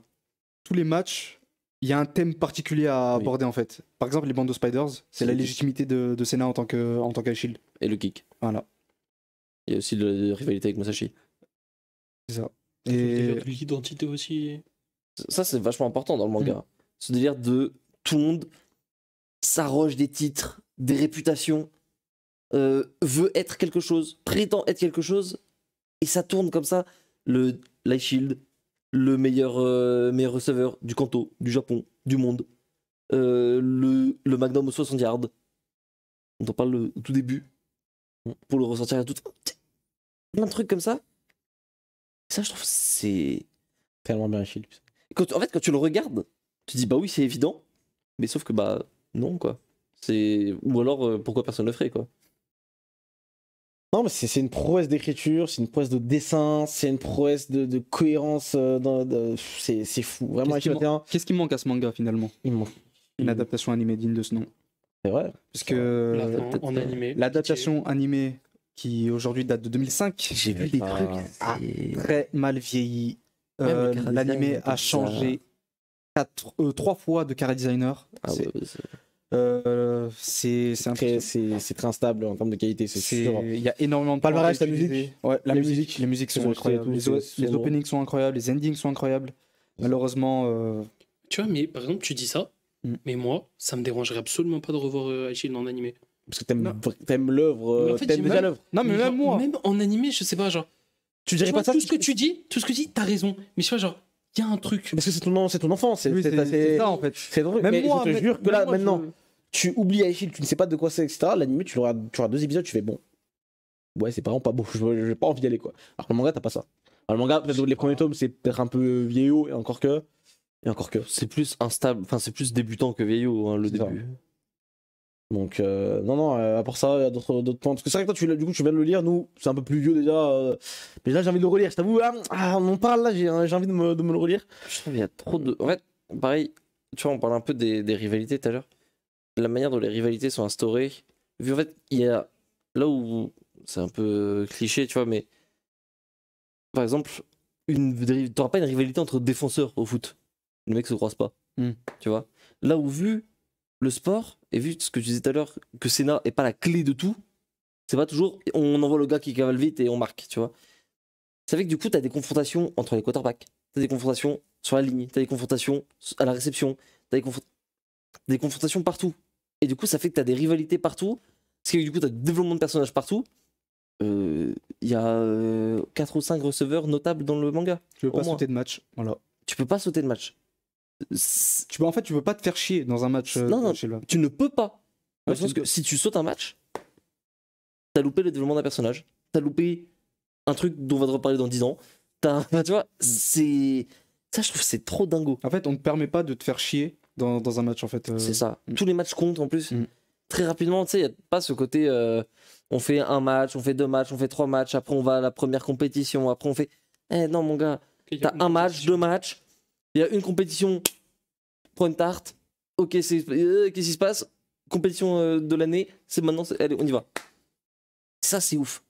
tous les matchs il y a un thème particulier à aborder en fait. Par exemple, les bandes de Spiders, c'est la légitimité de, de Senna en tant que en Et le kick. Voilà. Il y a aussi de la rivalité avec Masashi. C'est ça. Et l'identité aussi. Ça, c'est vachement important dans le manga. C'est mm. Ce délire de tout le monde s'arroge des titres, des réputations, euh, veut être quelque chose, prétend être quelque chose, et ça tourne comme ça. Le Shield, le meilleur, euh, meilleur receveur du kanto du Japon, du monde. Euh, le, le, magnum aux 60 yards. On t'en parle au tout début. Pour le ressentir à tout. un truc comme ça. Ça, je trouve, c'est. Tellement bien filmé. Quand, en fait, quand tu le regardes, tu dis, bah oui, c'est évident. Mais sauf que, bah, non, quoi. C'est... Ou alors, euh, pourquoi personne ne le ferait, quoi c'est une prouesse d'écriture, c'est une prouesse de dessin, c'est une prouesse de, de cohérence. Euh, c'est fou, vraiment. Qu'est-ce qui, manque à ce manga finalement Il une adaptation animée digne de ce nom. C'est vrai. Parce que euh, l'adaptation animée qui aujourd'hui date de 2005. J'ai vu des trucs très mal vieilli. Euh, l'animé a changé trois fois de cara designer. Ah euh, c'est très, très, instable en termes de qualité, c'est Il y a énormément de palmarès, la musique. Ouais, la musique, les musiques sont incroyables, les, openings sont incroyables, les endings sont incroyables. Malheureusement. Euh, tu vois, mais par exemple, tu dis ça, mm. mais moi, ça me dérangerait absolument pas de revoir euh, en animé. Parce que t'aimes l'œuvre, t'aimes déjà l'œuvre. Non, mais, même moi. Même en animé, je sais pas, genre. Tu dirais pas ça Tout ce que tu dis, tout ce que tu dis, t'as raison. Mais tu vois, genre, il y a un truc. Parce que c'est ton, ton enfant, c'est oui, ça en fait. C'est drôle. Même moi, je te jure que là, maintenant tu oublies Highfield, tu ne sais pas de quoi c'est, etc. L'anime, tu auras, tu deux épisodes, tu fais bon. Ouais, c'est vraiment pas beau, j'ai pas envie d'y aller quoi. Alors que le manga, t'as pas ça. le manga, les premiers tomes, c'est peut-être un peu vieillot, et encore que. Et encore que. C'est plus instable, enfin, c'est plus débutant que vieillot, hein, le début. Donc, euh, non, non, euh, à part ça, il y a d'autres points. Parce que c'est vrai que toi, du coup, tu viens de le lire, nous, c'est un peu plus vieux déjà. Euh. mais là, j'ai envie de le relire, je t'avoue, hein. ah, on en parle là, j'ai envie de me, le relire. Je y a trop de. En fait, pareil, tu vois, on parle un peu des, des rivalités tout à l'heure la manière dont les rivalités sont instaurées, vu en fait, il y a là où c'est un peu cliché, tu vois, mais par exemple, une t'auras pas une rivalité entre défenseurs au foot. Les mecs se croise pas, hmm. tu vois. Là où vu le sport et vu ce que tu disais tout à l'heure que Sénat est pas la clé de tout, c'est pas toujours on envoie le gars qui cavale vite et on marque, tu vois. Ça fait que du coup, tu as des confrontations entre les quarterbacks, tu as des confrontations sur la ligne, tu as des confrontations à la réception, tu des confrontations partout. Et du coup, ça fait que tu as des rivalités partout. Parce que du coup, tu as du développement de personnages partout. Il euh, y a 4 euh, ou 5 receveurs notables dans le manga. Tu peux pas sauter de match. Voilà. Tu peux pas sauter de match. Tu en fait, tu peux pas te faire chier dans un match. Euh, non, non, tu ne peux pas. Parce que si tu sautes un match, t'as loupé le développement d'un personnage, t'as loupé un truc dont on va te reparler dans 10 ans. T'as tu vois, mm. c'est. Ça, je trouve c'est trop dingo. En fait, on ne te permet pas de te faire chier dans, dans un match en fait. Euh. C'est ça. Mm. Tous les matchs comptent en plus. Mm. Très rapidement, tu sais, il n'y a pas ce côté euh, on fait un match, on fait deux matchs, on fait trois matchs, après on va à la première compétition, après on fait. Eh non, mon gars, t'as un match, deux matchs, il y a une compétition, prends une tarte, ok, euh, qu'est-ce qui se passe Compétition de l'année, c'est maintenant, allez, on y va. Ça, c'est ouf.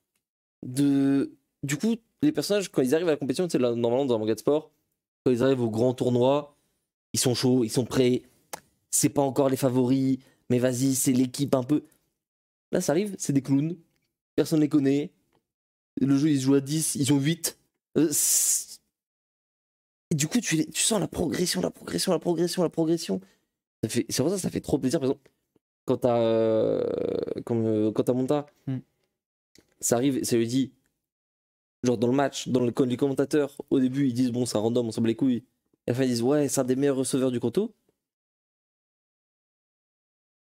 De... Du coup, les personnages, quand ils arrivent à la compétition, tu sais, normalement, dans un manga de sport, quand ils arrivent au grand tournoi, ils sont chauds, ils sont prêts. C'est pas encore les favoris, mais vas-y, c'est l'équipe un peu. Là, ça arrive, c'est des clowns. Personne les connaît. Le jeu, ils jouent à 10, ils ont 8. Euh, et du coup, tu, tu, sens la progression, la progression, la progression, la progression. C'est pour ça que ça fait trop plaisir. Par exemple, quand t'as euh, euh quand Monta, hmm. ça arrive, ça lui dit, genre dans le match, dans le les commentateurs, au début, ils disent, bon, c'est un random, on s'en bat les couilles et enfin ils disent ouais, c'est un des meilleurs receveurs du coteau.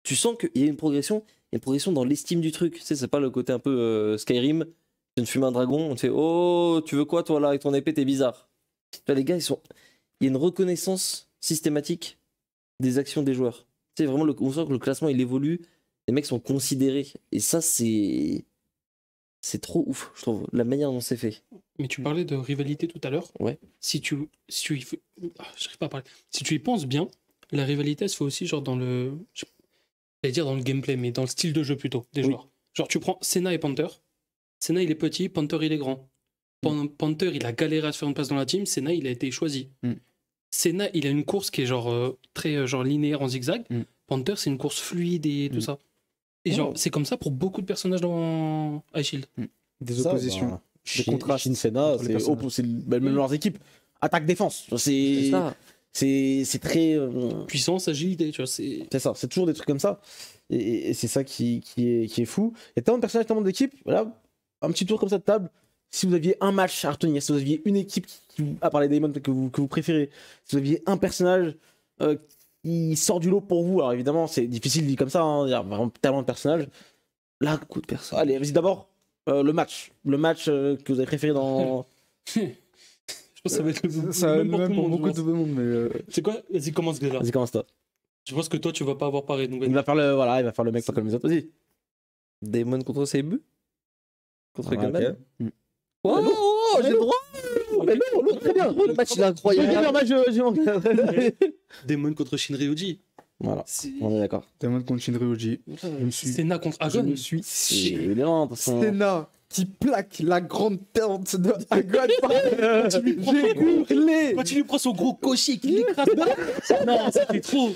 Tu sens qu'il y a une progression, une progression dans l'estime du truc. Tu sais, c'est pas le côté un peu euh, Skyrim, tu ne fumes un dragon, on te fait oh, tu veux quoi toi là avec ton épée, t'es bizarre. les gars, ils sont, il y a une reconnaissance systématique des actions des joueurs. C'est vraiment le, on sent que le classement il évolue, les mecs sont considérés et ça c'est c'est trop ouf, je trouve, la manière dont c'est fait. Mais tu mm. parlais de rivalité tout à l'heure. Ouais. Si tu, si tu, y... Ah, si tu y penses bien, la rivalité se fait aussi genre dans le, j'allais dire dans le gameplay, mais dans le style de jeu plutôt des joueurs. Genre tu prends Senna et Panther. Senna il est petit, Panther il est grand. Mm. Panther il a galéré à se faire une place dans la team. Senna il a été choisi. Mm. Senna il a une course qui est genre euh, très euh, genre linéaire en zigzag. Panther c'est une course fluide et tout ça. Et genre oh. c'est comme ça pour beaucoup de personnages dans High Shield. Des oppositions. Bah les Shinsena, c'est même leurs équipes. Attaque-défense. C'est c'est très euh, puissance agilité tu vois c'est ça c'est toujours des trucs comme ça et, c'est ça qui, qui, est, qui est fou il y a tellement de personnages tellement d'équipes voilà un petit tour comme ça de table si vous aviez un match à retenir si vous aviez une équipe qui, à parler les Daemon que vous, que vous préférez si vous aviez un personnage il euh, qui sort du lot pour vous alors évidemment c'est difficile dit comme ça hein, il y a vraiment tellement de personnages là coup de personne allez vas-y d'abord euh, le match. Le match euh, que vous avez préféré dans. je pense que ça va être le ça même, pour, beaucoup de monde. Mais euh, C'est quoi Vas-y, commence déjà. Vas-y, commence toi. Je pense que toi, tu vas pas avoir pareil. Donc... Il va faire le, voilà, il va faire le mec pas comme les autres. Vas-y. Damon contre Seibu Contre ah, Gamel hmm. Oh, oh, oh j'ai le droit mais non, l'autre, très bien. Le match, est incroyable. Le Damon contre Shinryuji voilà, on est d'accord. Tellement de Shinryuji. OG. Je suis... Senna contre Agon. Je me suis. Senna hein, qui plaque la grande tente de Agon. J'ai hurlé. Quand tu lui prends son gros cocher qui l'écrase. non, c'était trop.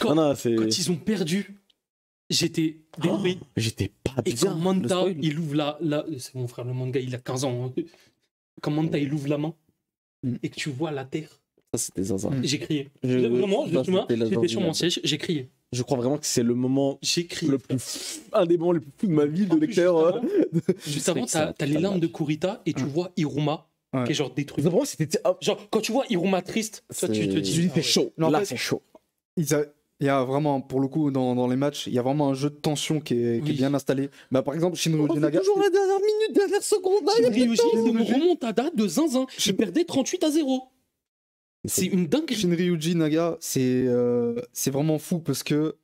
Quand, non, quand ils ont perdu, j'étais détruit. Oh, j'étais pas bien. Et quand Manta, il ouvre la. la... C'est mon frère, le manga, il a 15 ans. Hein. Quand Manta, il ouvre la main mm. et que tu vois la terre ça, c'était zinzin. Mm. J'ai crié. Je, vraiment, j'étais sur mon siège, j'ai crié. Je crois vraiment que c'est le moment crié, le plus un des moments les plus fous de ma vie de lecteur. Hein. Juste avant, t'as les larmes de Kurita et tu mm. vois Iruma qui est genre détruit. Vraiment, c'était ah. genre quand tu vois Iruma triste, ça tu te dis ah c'est chaud. Là, c'est chaud. Il y a vraiment, pour le coup, dans, dans les matchs, il y a vraiment un jeu de tension qui est, qui est bien installé. Bah, par exemple, Shinryu Naga. toujours la dernière minute, dernière seconde. Shinryu Naga, c'est une remontada de zinzin. Je perdais 38 à 0. C'est une Shinryuji Naga, euh, c'est vraiment fou parce que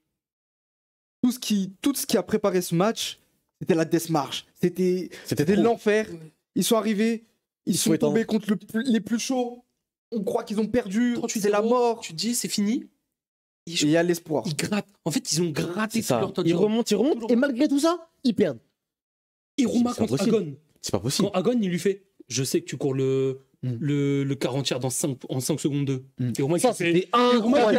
tout ce, qui, tout ce qui a préparé ce match, c'était la death march. C'était l'enfer. Ils sont arrivés, ils sont tombés contre les plus chauds. On croit qu'ils ont perdu, c'est la mort. Tu te dis, c'est fini. Il y a l'espoir. Ils grattent. En fait, ils ont gratté ça. leur Ils remontent, ils remontent, et malgré tout ça, ils perdent. Hiruma contre Agon. C'est pas possible. Quand Agon, il lui fait Je sais que tu cours le, Mm. le, le 40 dans 5, en 5 secondes 2. Mm. Et moins, ça, c'était incroyable.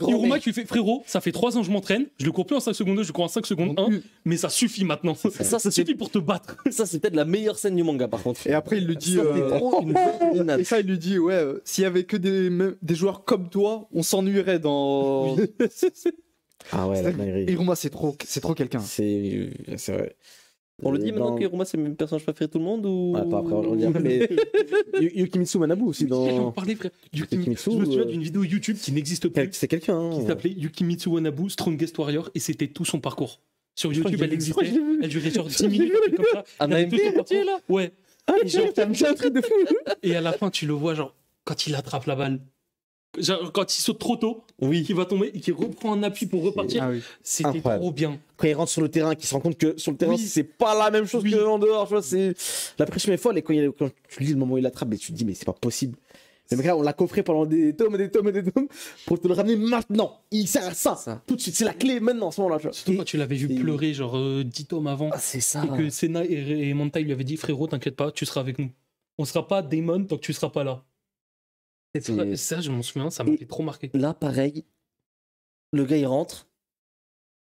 Oh, et Iruma, qui lui fait frérot, ça fait 3 ans que je m'entraîne, je le cours plus en 5 secondes 2, je le cours en 5 secondes 1, mm. mais ça suffit maintenant. Ça, suffit pour te battre. Ça, c'est peut-être la meilleure scène du manga par contre. Et après, il lui dit. Ça, euh, Et ça, il lui dit, ouais, euh, s'il y avait que des, joueurs comme toi, on s'ennuierait dans. ah ouais, la dinguerie. Iruma, c'est trop, c'est trop quelqu'un. C'est, c'est vrai. On le dit maintenant dans... que Roma c'est même personnage préféré de tout le monde ou ah, pas, après on dit mais Yukimitsu Manabu aussi dans en parler frère Yukimitsu je me souviens euh, d'une vidéo YouTube qui n'existe plus c'est quelqu'un hein. qui s'appelait Yukimitsu Manabu Strongest Warrior et c'était tout son parcours sur YouTube elle existait elle durait genre 10 minutes comme ça un AMP là ouais ah, genre, un truc de fou. et à la fin tu le vois genre quand il attrape la balle genre quand il saute trop tôt, oui. qui va tomber et qui reprend un appui pour repartir, ah c'était trop bien quand il rentre sur le terrain, qu'il se rend compte que sur le terrain, c'est pas la même chose que en dehors. Tu vois, c'est la pression est folle et quand, tu lis le moment où il l'attrape, ben, tu te dis mais c'est pas possible. Mais mec, là, on l'a coffré pendant des tomes et des tomes et des tomes pour te le ramener maintenant. Il sert à ça, tout de suite. C'est la clé maintenant, en ce moment-là. Surtout quand tu l'avais vu pleurer, genre euh, dix tomes avant. Ah, c'est ça. Et que Senna et, et lui avaient dit frérot, t'inquiète pas, tu seras avec nous. On sera pas démon tant que tu seras pas là. Et ça, je m'en souviens, ça m'a fait trop marqué. Là, pareil, le gars il rentre,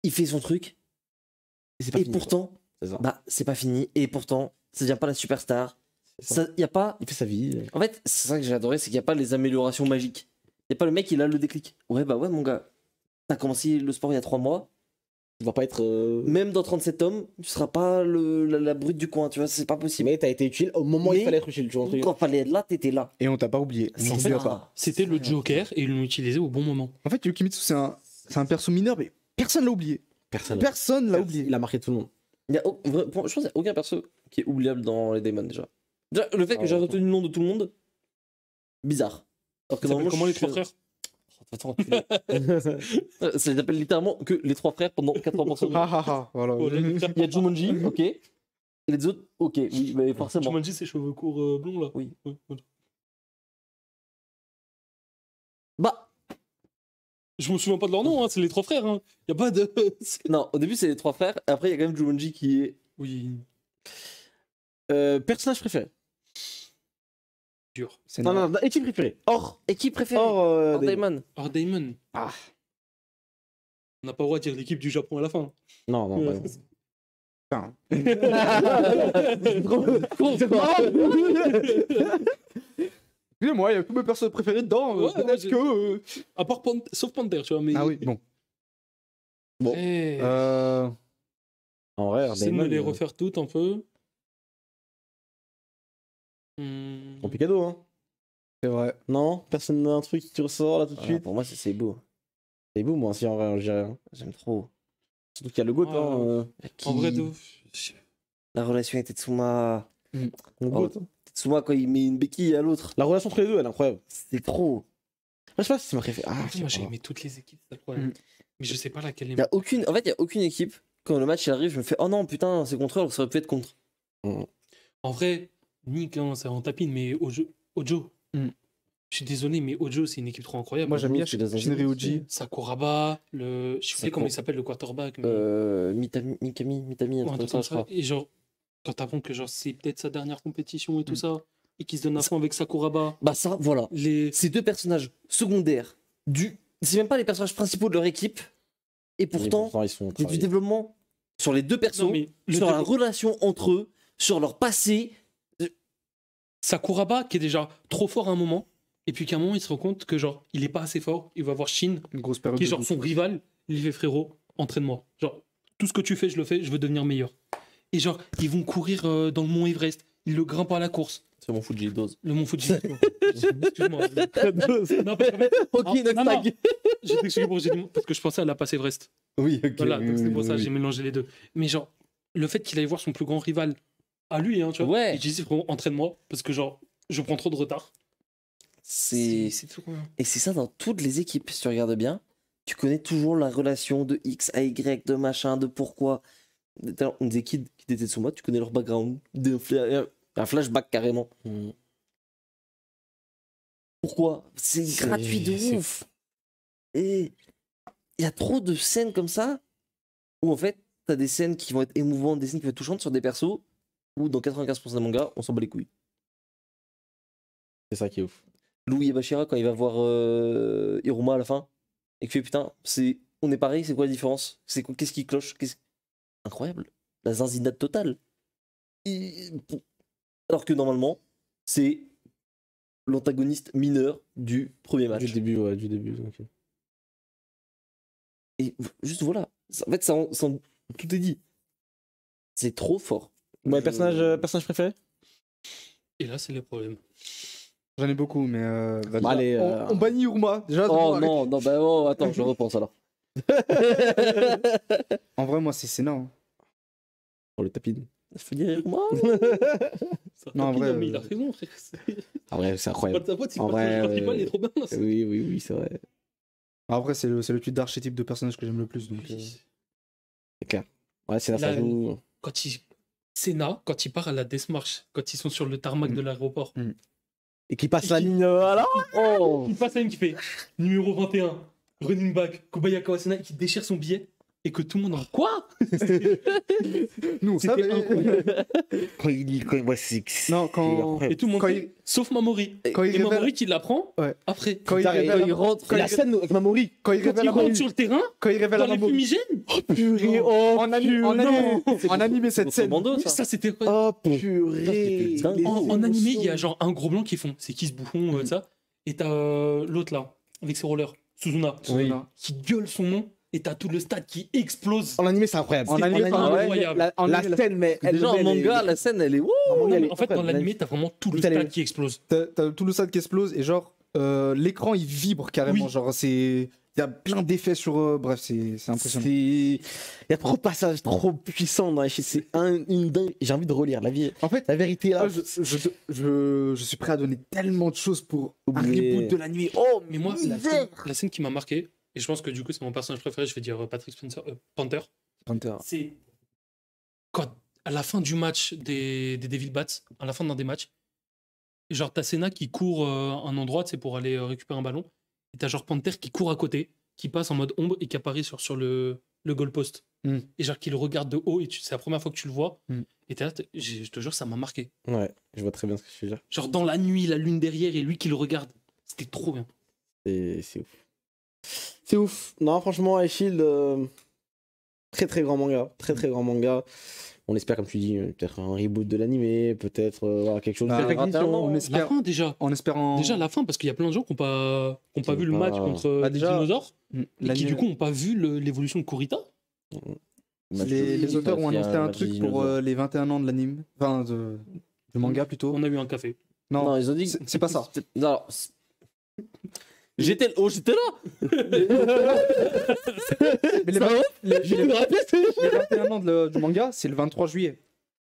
il fait son truc, et, pourtant, bah, c'est pas fini. Et pourtant, ça devient pas la superstar. Ça. y a pas... Il fait sa vie. Euh. En fait, c'est ça que j'ai adoré, c'est qu'il n'y a pas les améliorations magiques. Il n'y a pas le mec, il a le déclic. Ouais, bah ouais, mon gars. T'as commencé le sport il y a trois mois. Tu vas pas être. Euh, Même dans 37 hommes, tu seras pas le, la, brute du coin, tu vois, c'est pas possible. Mais t'as été utile au moment où il fallait être utile, tu il fallait être là, t'étais là. Et on t'a pas oublié. C'était le Joker et ils l'ont utilisé au bon moment. En fait, Yukimitsu, c'est un, un perso mineur, mais personne l'a oublié. Personne. Personne l'a oublié. Il a marqué tout le monde. Il y a, je pense qu'il n'y a aucun perso qui est oubliable dans les Demons déjà. déjà le fait ah, que j'ai retenu le nom de tout le monde, bizarre. Alors que comment les trois frères ça s'appelle littéralement que les trois frères pendant 80% de ah, ah, voilà. Oh, Il y a Jumanji, ok. les autres, ok, oui, mais forcément. Jumanji, ses cheveux courts euh, blonds là Oui. Bah, je me souviens pas de leur nom, hein, c'est les trois frères. Hein. Y a pas de. non, au début c'est les trois frères. Après il y a quand même Jumanji qui est. Oui. Euh, personnage préféré. Dur. Non, non, non, équipe préférée. Or. Équipe préférée. Or, euh, Or Damon. Or Damon. Ah. On n'a pas le droit de dire l'équipe du Japon à la fin. Non, non, pas. Bah trop, Excusez-moi, il y a tous mes personnages préférés dedans. Euh, ouais, euh, À part Sauf Panther, tu vois. Mais... Ah oui, bon. Bon. Eh. Euh, en vrai, c'est de me les refaire toutes un peu. Compliqué hmm. cadeau, hein. C'est vrai. Non Personne n'a un truc qui ressort là tout de suite Pour moi, c'est beau. C'est beau, moi aussi, en vrai, hein. J'aime trop. Surtout qu'il y a le goût, ah. hein, En vrai, de... La relation était sous ma. goût, Souvent, quand il met une béquille à l'autre. La relation entre les deux, elle est incroyable. C'est trop. Je sais pas si c'est ma préférée. Ah, j'ai aimé toutes les équipes, mm. Mais je sais pas laquelle est aucune... En fait, il y a aucune équipe. Quand le match arrive, je me fais Oh non, putain, c'est contre eux, ça aurait pu être contre. Mm. En vrai, Nick, c'est en tapine, mais Ojo. Ojo. Mm. Je suis désolé, mais Ojo, c'est une équipe trop incroyable. Moi, j'aime bien des Oji. Sakuraba, le... je sais comment il s'appelle, le quarterback. Mais... Euh, Mitami, Mikami, Mitami, ça. Et genre, quand que genre c'est peut-être sa dernière compétition et tout mm. ça, et qu'il se donne à fond avec Sakuraba. Bah ça, voilà. Ces deux personnages secondaires du, c'est même pas les personnages principaux de leur équipe, et pourtant, du développement sur les deux personnes, sur la relation entre eux, sur leur passé. Sakuraba qui est déjà trop fort à un moment, et puis qu'à un moment il se rend compte que genre il est pas assez fort, il va voir Shin, Une grosse qui est son rival, il fait frérot, entraîne-moi, genre tout ce que tu fais je le fais, je veux devenir meilleur et genre, ils vont courir euh, dans le mont Everest. Ils le grimpent à la course. C'est mon Fuji dose. Le mont Fuji. Excuse-moi. non, ok, non, J'ai pour j'ai parce que je pensais à la passe Everest. Oui, ok. Voilà, c'est pour ça j'ai mélangé les deux. Mais genre, le fait qu'il allait voir son plus grand rival à lui, hein, tu vois. Ouais. Il dit c'est entraîne-moi parce que genre, je prends trop de retard. C'est... c'est tout. Et c'est ça dans toutes les équipes, si tu regardes bien. Tu connais toujours la relation de X à Y, de machin, de pourquoi on disait qui, qui était sous moi, tu connais leur background, un flashback carrément. Mm. Pourquoi C'est gratuit de ouf. Et il y a trop de scènes comme ça où en fait, t'as des scènes qui vont être émouvantes, des scènes qui vont être touchantes sur des persos où dans 95% des mangas, on s'en bat les couilles. C'est ça qui est ouf. Louis Bachira quand il va voir euh, Hiruma à la fin et que fait putain, c'est on est pareil, c'est quoi la différence C'est qu'est-ce qui cloche incroyable. La zinzinade totale. Alors que normalement, c'est l'antagoniste mineur du premier match. Du début, ouais, du début. Et juste voilà. En fait, ça, tout est dit. C'est trop fort. Ouais, personnage, euh, personnage préféré Et là, c'est le problème. J'en ai beaucoup, mais. Euh, allez, bah, euh. on, bannit Urma. Déjà, oh non, non, bah oh, attends, je repense alors en vrai, moi, c'est non. Pour hein. oh, le tapis. non, en vrai. il a raison, frère. En vrai, c'est incroyable. En vrai, euh, Oui, oui, oui, c'est vrai. Après, bah, c'est le, le type d'archétype de personnage que j'aime le plus. Donc, euh. C'est clair. Ouais, c'est la Quand il... Senna, quand il part à la Death quand ils sont sur le tarmac de mm. l'aéroport. Mm. Et qu'il passe la ligne. Euh, oh Il passe la ligne qui fait numéro 21 running back, Kobayaka qui déchire son billet et que tout le monde en quoi Nous, ça quand il quand six. Non, quand et tout le monde sauf Mamori. et Mamori qui l'apprend ouais. après. Quand il, il rentre quand la scène avec Mamori quand il, rentre sur le terrain quand il révèle dans les fumigènes. Oh purée oh on anime animé cette scène. ça c'était Oh purée. En animé, il y a genre un gros blanc qui font c'est qui se bouffon euh, mm. ça et t'as euh, l'autre là avec ses rollers. Suzuna, qui gueule son nom et t'as tout le stade qui explose. En animé, c'est incroyable. En animé, c'est incroyable. la, scène, mais en manga, la scène, elle est. Wouh, en, fait, dans l'animé, t'as vraiment tout le stade qui explose. T'as tout le stade qui explose et genre euh, l'écran il vibre carrément. Genre c'est il y a plein d'effets sur eux. Bref, c'est impressionnant. Il y a trop de passages trop puissants dans C'est un, une dingue. J'ai envie de relire la vie. En fait, la vérité Je, suis prêt à donner tellement de choses pour un reboot de la nuit. Oh, mais moi, la scène, qui m'a marqué, et je pense que du coup, c'est mon personnage préféré, je vais dire euh, Patrick Spencer, euh, Panther. Panther. C'est quand à la fin du match des, des Devil Bats, à la fin d'un des matchs, genre t'as Senna qui court euh, un endroit, c'est pour aller récupérer un ballon. Et t'as genre Panther qui court à côté, qui passe en mode ombre et qui apparaît sur, sur le, le goalpost. Hmm. Et genre qui le regarde de haut et c'est la première fois que tu le vois. Hmm. Et t'es là, je te jure, ça m'a marqué. Ouais, je vois très bien ce que tu veux dire. Genre dans la nuit, la lune derrière et lui qui le regarde. C'était trop bien. C'est ouf. C'est ouf. Non, franchement, Ice euh, très très grand manga. Très très grand manga on espère, comme tu dis, euh, peut-être un reboot de l'animé, peut-être euh, quelque chose bah, on espère... La déjà. En espérant... Déjà la fin, parce qu'il y a plein de gens qui n'ont pas, pas vu le match contre les dinosaures, et qui du coup n'ont pas vu l'évolution de Kurita. Mm. Les, auteurs ont annoncé un, truc pour euh, les 21 ans de l'anime, enfin de, manga plutôt. On a eu un café. Non, ils ont dit c'est pas ça. non J'étais oh, j'étais là Mais les, 21 ans du manga, c'est le 23 juillet.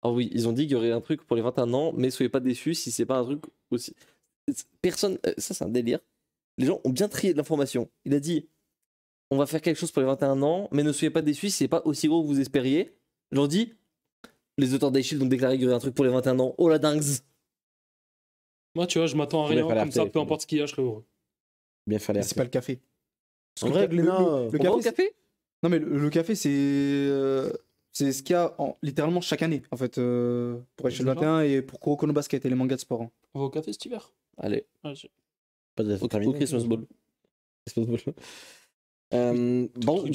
Ah oui, ils ont dit qu'il y aurait un truc pour les 21 ans, mais soyez pas déçus si c'est pas un truc aussi. Personne. Euh, ça, c'est un délire. Les gens ont bien trié de l'information. Il a dit on va faire quelque chose pour les 21 ans, mais ne soyez pas déçus si c'est pas aussi gros que vous espériez. ont dit les auteurs d'Aishield ont déclaré qu'il y aurait un truc pour les 21 ans. Oh la dingue Moi, tu vois, je m'attends à rien. Comme ça, peu importe ce qu'il y a, je serai heureux. Bien faire les C'est pas le café. en vrai, euh, le, le, café, Non, mais le, café, c'est. Euh, c'est ce qu'il y a littéralement chaque année, en fait, euh, pour Échelle 21 et pour Kuroko Basket et les mangas de sport. Hein. On va au café cet hiver Allez. Ah, pas de au, Christmas Ball. Christmas Ball. Euh, bon, fait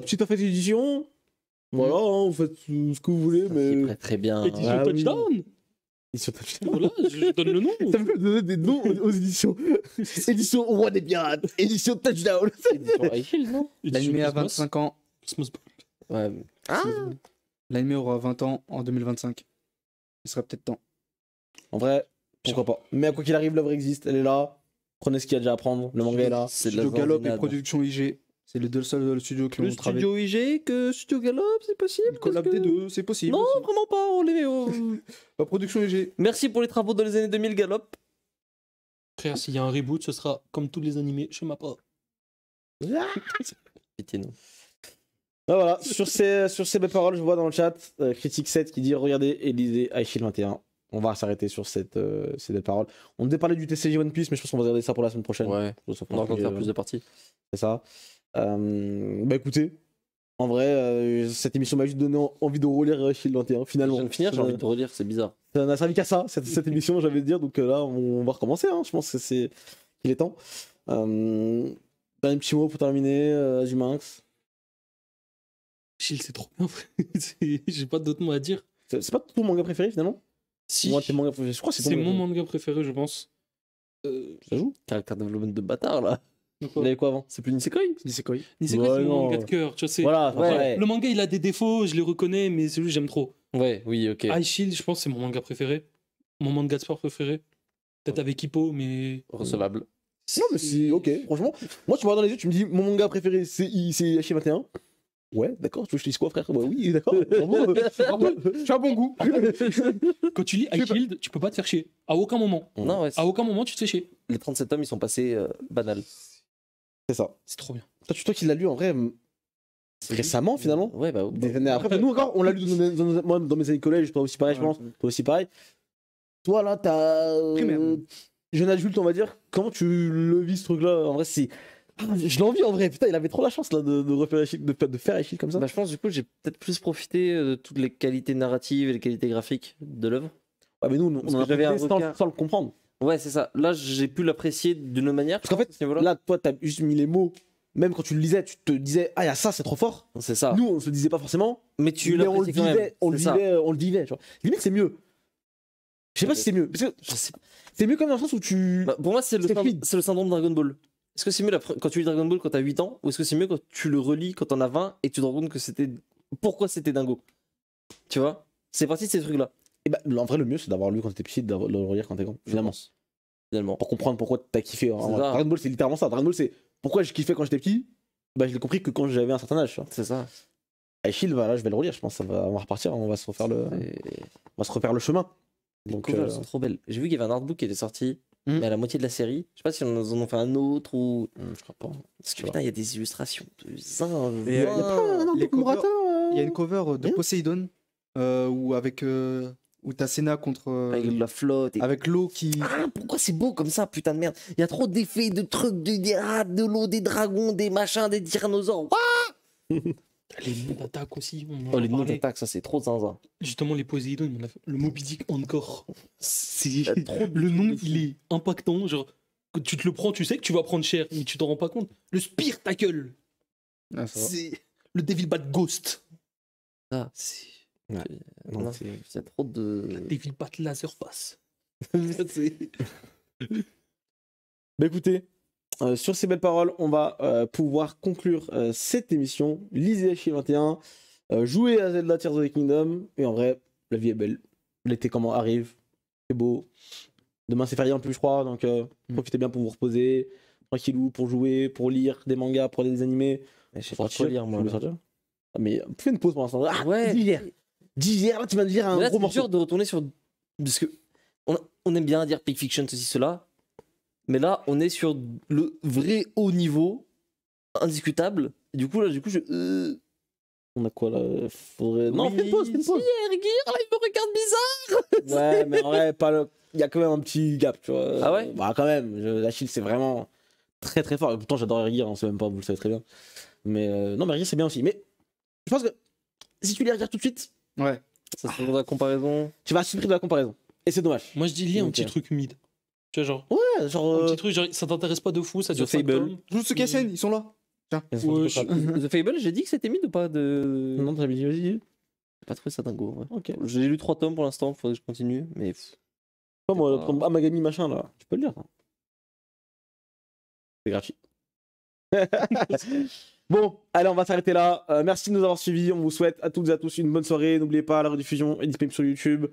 petite d'édition. Voilà, hein, vous faites ce que vous voulez, Ça mais. Très, bien. Ah touchdown Édition Voilà, oh je donne le nom. Ça me donner des noms aux, éditions. édition Roi des Pirates, édition Touchdown. Édition L'anime a 25 ans. Ouais. Ah L'anime aura 20 ans en 2025. Il serait peut-être temps. En vrai, pourquoi pas. Mais à quoi qu'il arrive, l'œuvre existe, elle est là. Prenez ce qu'il y a déjà à prendre. Le manga est là. C'est de la galop et production IG. C'est les deux seuls studios qui le ont travaillé. Le studio IG que Studio Gallop, c'est possible Collab que... des deux, c'est possible. Non, vraiment pas, on les La production IG. Merci pour les travaux dans les années 2000, Gallop. Frère, s'il y a un reboot, ce sera comme tous les animés je Mappa. Pitié, non. Ah, voilà, sur ces, sur ces belles paroles, je vois dans le chat euh, Critique 7 qui dit Regardez et lisez iShield 21. On va s'arrêter sur cette, euh, ces belles paroles. On devait parler du TCG One Piece, mais je pense qu'on va regarder ça pour la semaine prochaine. Ouais, on va encore faire plus euh, de parties. C'est ça. Euh, bah écoutez, en vrai, euh, cette émission m'a juste donné envie de relire Shield 21, finalement. Je finir, j'ai envie de relire, c'est bizarre. Ça n'a servi qu'à ça, cette, émission, j'avais de dire. Donc euh, là, on, va recommencer, hein. je pense que c'est qu'il est temps. Euh, un petit mot pour terminer, Azumax. Shield, c'est trop bien, j'ai pas d'autres mots à dire. C'est pas ton manga préféré, finalement Si. je crois c'est mon manga préféré, je pense. Euh, ça joue Caractère de bâtard, là il avait quoi avant C'est plus Nisekoi Nisekoi. Nisekoi, ouais, c'est mon manga de cœur. Tu vois, voilà, Le manga, il a des défauts, je les reconnais, mais celui j'aime trop. Ouais, oui, ok. High Shield, je pense, c'est mon manga préféré. Mon manga de sport préféré. Peut-être avec Hippo, mais. Recevable. Non, mais c'est ok, franchement. Moi, tu me regardes dans les yeux, tu me dis mon manga préféré, c'est H21. Ouais, d'accord, tu veux que je te dise quoi, frère bah, Oui, d'accord. tu as bon goût. Quand tu lis High Shield, tu peux pas te faire chier. À aucun moment. Non, ouais, à aucun moment, tu te fais chier. Les 37 tomes, ils sont passés banal euh, banals. C'est ça. C'est trop bien. Toi, tu toi qui l'as lu en vrai récemment finalement ouais bah, des oh. années après nous encore on l'a lu dans, mes années collège toi aussi pareil je pense toi aussi pareil toi là t'as euh, jeune adulte on va dire comment tu le vis ce truc là en vrai c'est ah, je l'envie en vrai putain il avait trop la chance là de, de refaire de, de faire comme ça bah, je pense du coup j'ai peut-être plus profité euh, de toutes les qualités narratives et les qualités graphiques de l'œuvre ouais mais nous on, avait un sans le comprendre Ouais, c'est ça. Là, j'ai pu l'apprécier d'une manière. Parce qu'en fait, -là. toi, t'as juste mis les mots. Même quand tu le lisais, tu te disais, ah, y a ça, c'est trop fort. C'est ça. Nous, on se le disait pas forcément. Mais tu on le quand vivait, même. On le vivait, on le vivait, tu vois. Limite, c'est mieux. Je sais pas si c'est mieux. C'est mieux comme dans le sens où tu. Bah, pour moi, c'est le, le, syndrome Dragon Ball. Est-ce que c'est mieux quand tu lis Dragon Ball quand t'as 8 ans ou est-ce que c'est mieux quand tu le relis quand t'en as 20 et tu te rends compte que c'était. Pourquoi c'était dingo Tu vois C'est parti de ces trucs-là. Eh ben, en vrai, le mieux, c'est d'avoir lu quand t'étais petit, de le relire quand t'es grand, finalement. Finalement. Pour comprendre pourquoi t'as kiffé. Hein. Dragon Ball, c'est littéralement ça. Dragon Ball, c'est pourquoi j'ai kiffé quand j'étais petit Bah, je l'ai compris que quand j'avais un certain âge. C'est ça. et bah, là, je vais le relire, je pense. Ça va, on va repartir, hein. on va se refaire le, on va se refaire le chemin. Les Donc, euh... sont trop belles. J'ai vu qu'il y avait un artbook qui était sorti, hmm. à la moitié de la série. Je sais pas si on en ont fait un autre ou. Hmm, je crois pas. Parce que putain, il y a des illustrations de Il euh, y a pas un Il y a une cover de hmm. Poseidon euh, ou avec. Euh, où t'as Senna contre. Euh, avec la flotte. Et... Avec l'eau qui. Ah, pourquoi c'est beau comme ça, putain de merde Il y a trop d'effets, de trucs, de, des de l'eau, des dragons, des machins, des tyrannosaures. Ah les noms d'attaque aussi. oh, les noms d'attaque, ça c'est trop zinzin. Justement, les Poséidons, le Moby Dick encore. C'est le nom, il est impactant. Genre, tu te le prends, tu sais que tu vas prendre cher, mais tu t'en rends pas compte. Le Spear Tackle. Ah, c'est le Devil Bat Ghost. Ah, c'est. Non, euh, trop de. La surface bah écoutez, euh, sur ces belles paroles, on va euh, pouvoir conclure cette émission. Lisez H21, jouez à Zelda Tears of the Kingdom, et en vrai, la vie est belle. L'été comment arrive, c'est beau. Demain c'est férié en plus, je crois, donc mm. profitez bien pour vous reposer, tranquillou, pour jouer, pour lire des mangas, pour aller des animés. je sais pas trop lire, moi. Ah, mais fais une pause pour l'instant. Ah, ouais, d'hier, là, tu vas me dire un gros morceau. C'est de retourner sur. Parce que on, aime bien dire pick Fiction, ceci, cela. Mais là, on est sur le vrai haut niveau, indiscutable. du coup, là, du coup, je. Euh, on a quoi là Faudrait... Non, oui, fais une là, il me regarde bizarre. Ouais, mais en vrai, pas le... il y a quand même un petit gap, tu vois. Ah ouais Bah, quand même, la Achille, c'est vraiment très très fort. pourtant, j'adore Ergir, on hein, sait même pas, vous le savez très bien. Mais euh, non, mais Ergir, c'est bien aussi. Mais je pense que si tu les regardes tout de suite, Ouais. Ça se de la comparaison. Tu vas supprimer de la comparaison. Et c'est dommage. Moi, je dis, lis un petit euh, truc mid. Tu vois, genre. Ouais, genre. Un petit euh, truc, genre, ça t'intéresse pas de fou, ça dure 5 tomes. Joue ce KSN, ils sont là. Tiens. The Fable, j'ai dit que c'était mid ou pas de... Non, t'as dit, vas-y. J'ai pas trouvé ça dingo. Ouais. Ok. J'ai lu 3 tomes pour l'instant, faudrait que je continue, mais. Pas moi, l'autre Amagami machin là, tu peux le lire. C'est gratuit. Bon, allez, on va s'arrêter là. Euh, merci de nous avoir suivis. On vous souhaite à toutes et à tous une bonne soirée. N'oubliez pas, la rediffusion est disponible sur YouTube,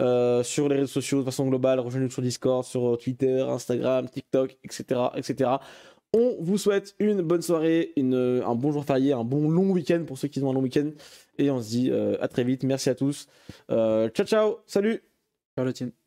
euh, sur les réseaux sociaux de façon globale. Rejoignez-nous sur Discord, sur euh, Twitter, Instagram, TikTok, etc., etc. On vous souhaite une bonne soirée, un bon jour férié, un bon long week-end pour ceux qui ont un long week-end. Et on se dit à très vite. Merci à tous. ciao, ciao. Salut. Ciao, le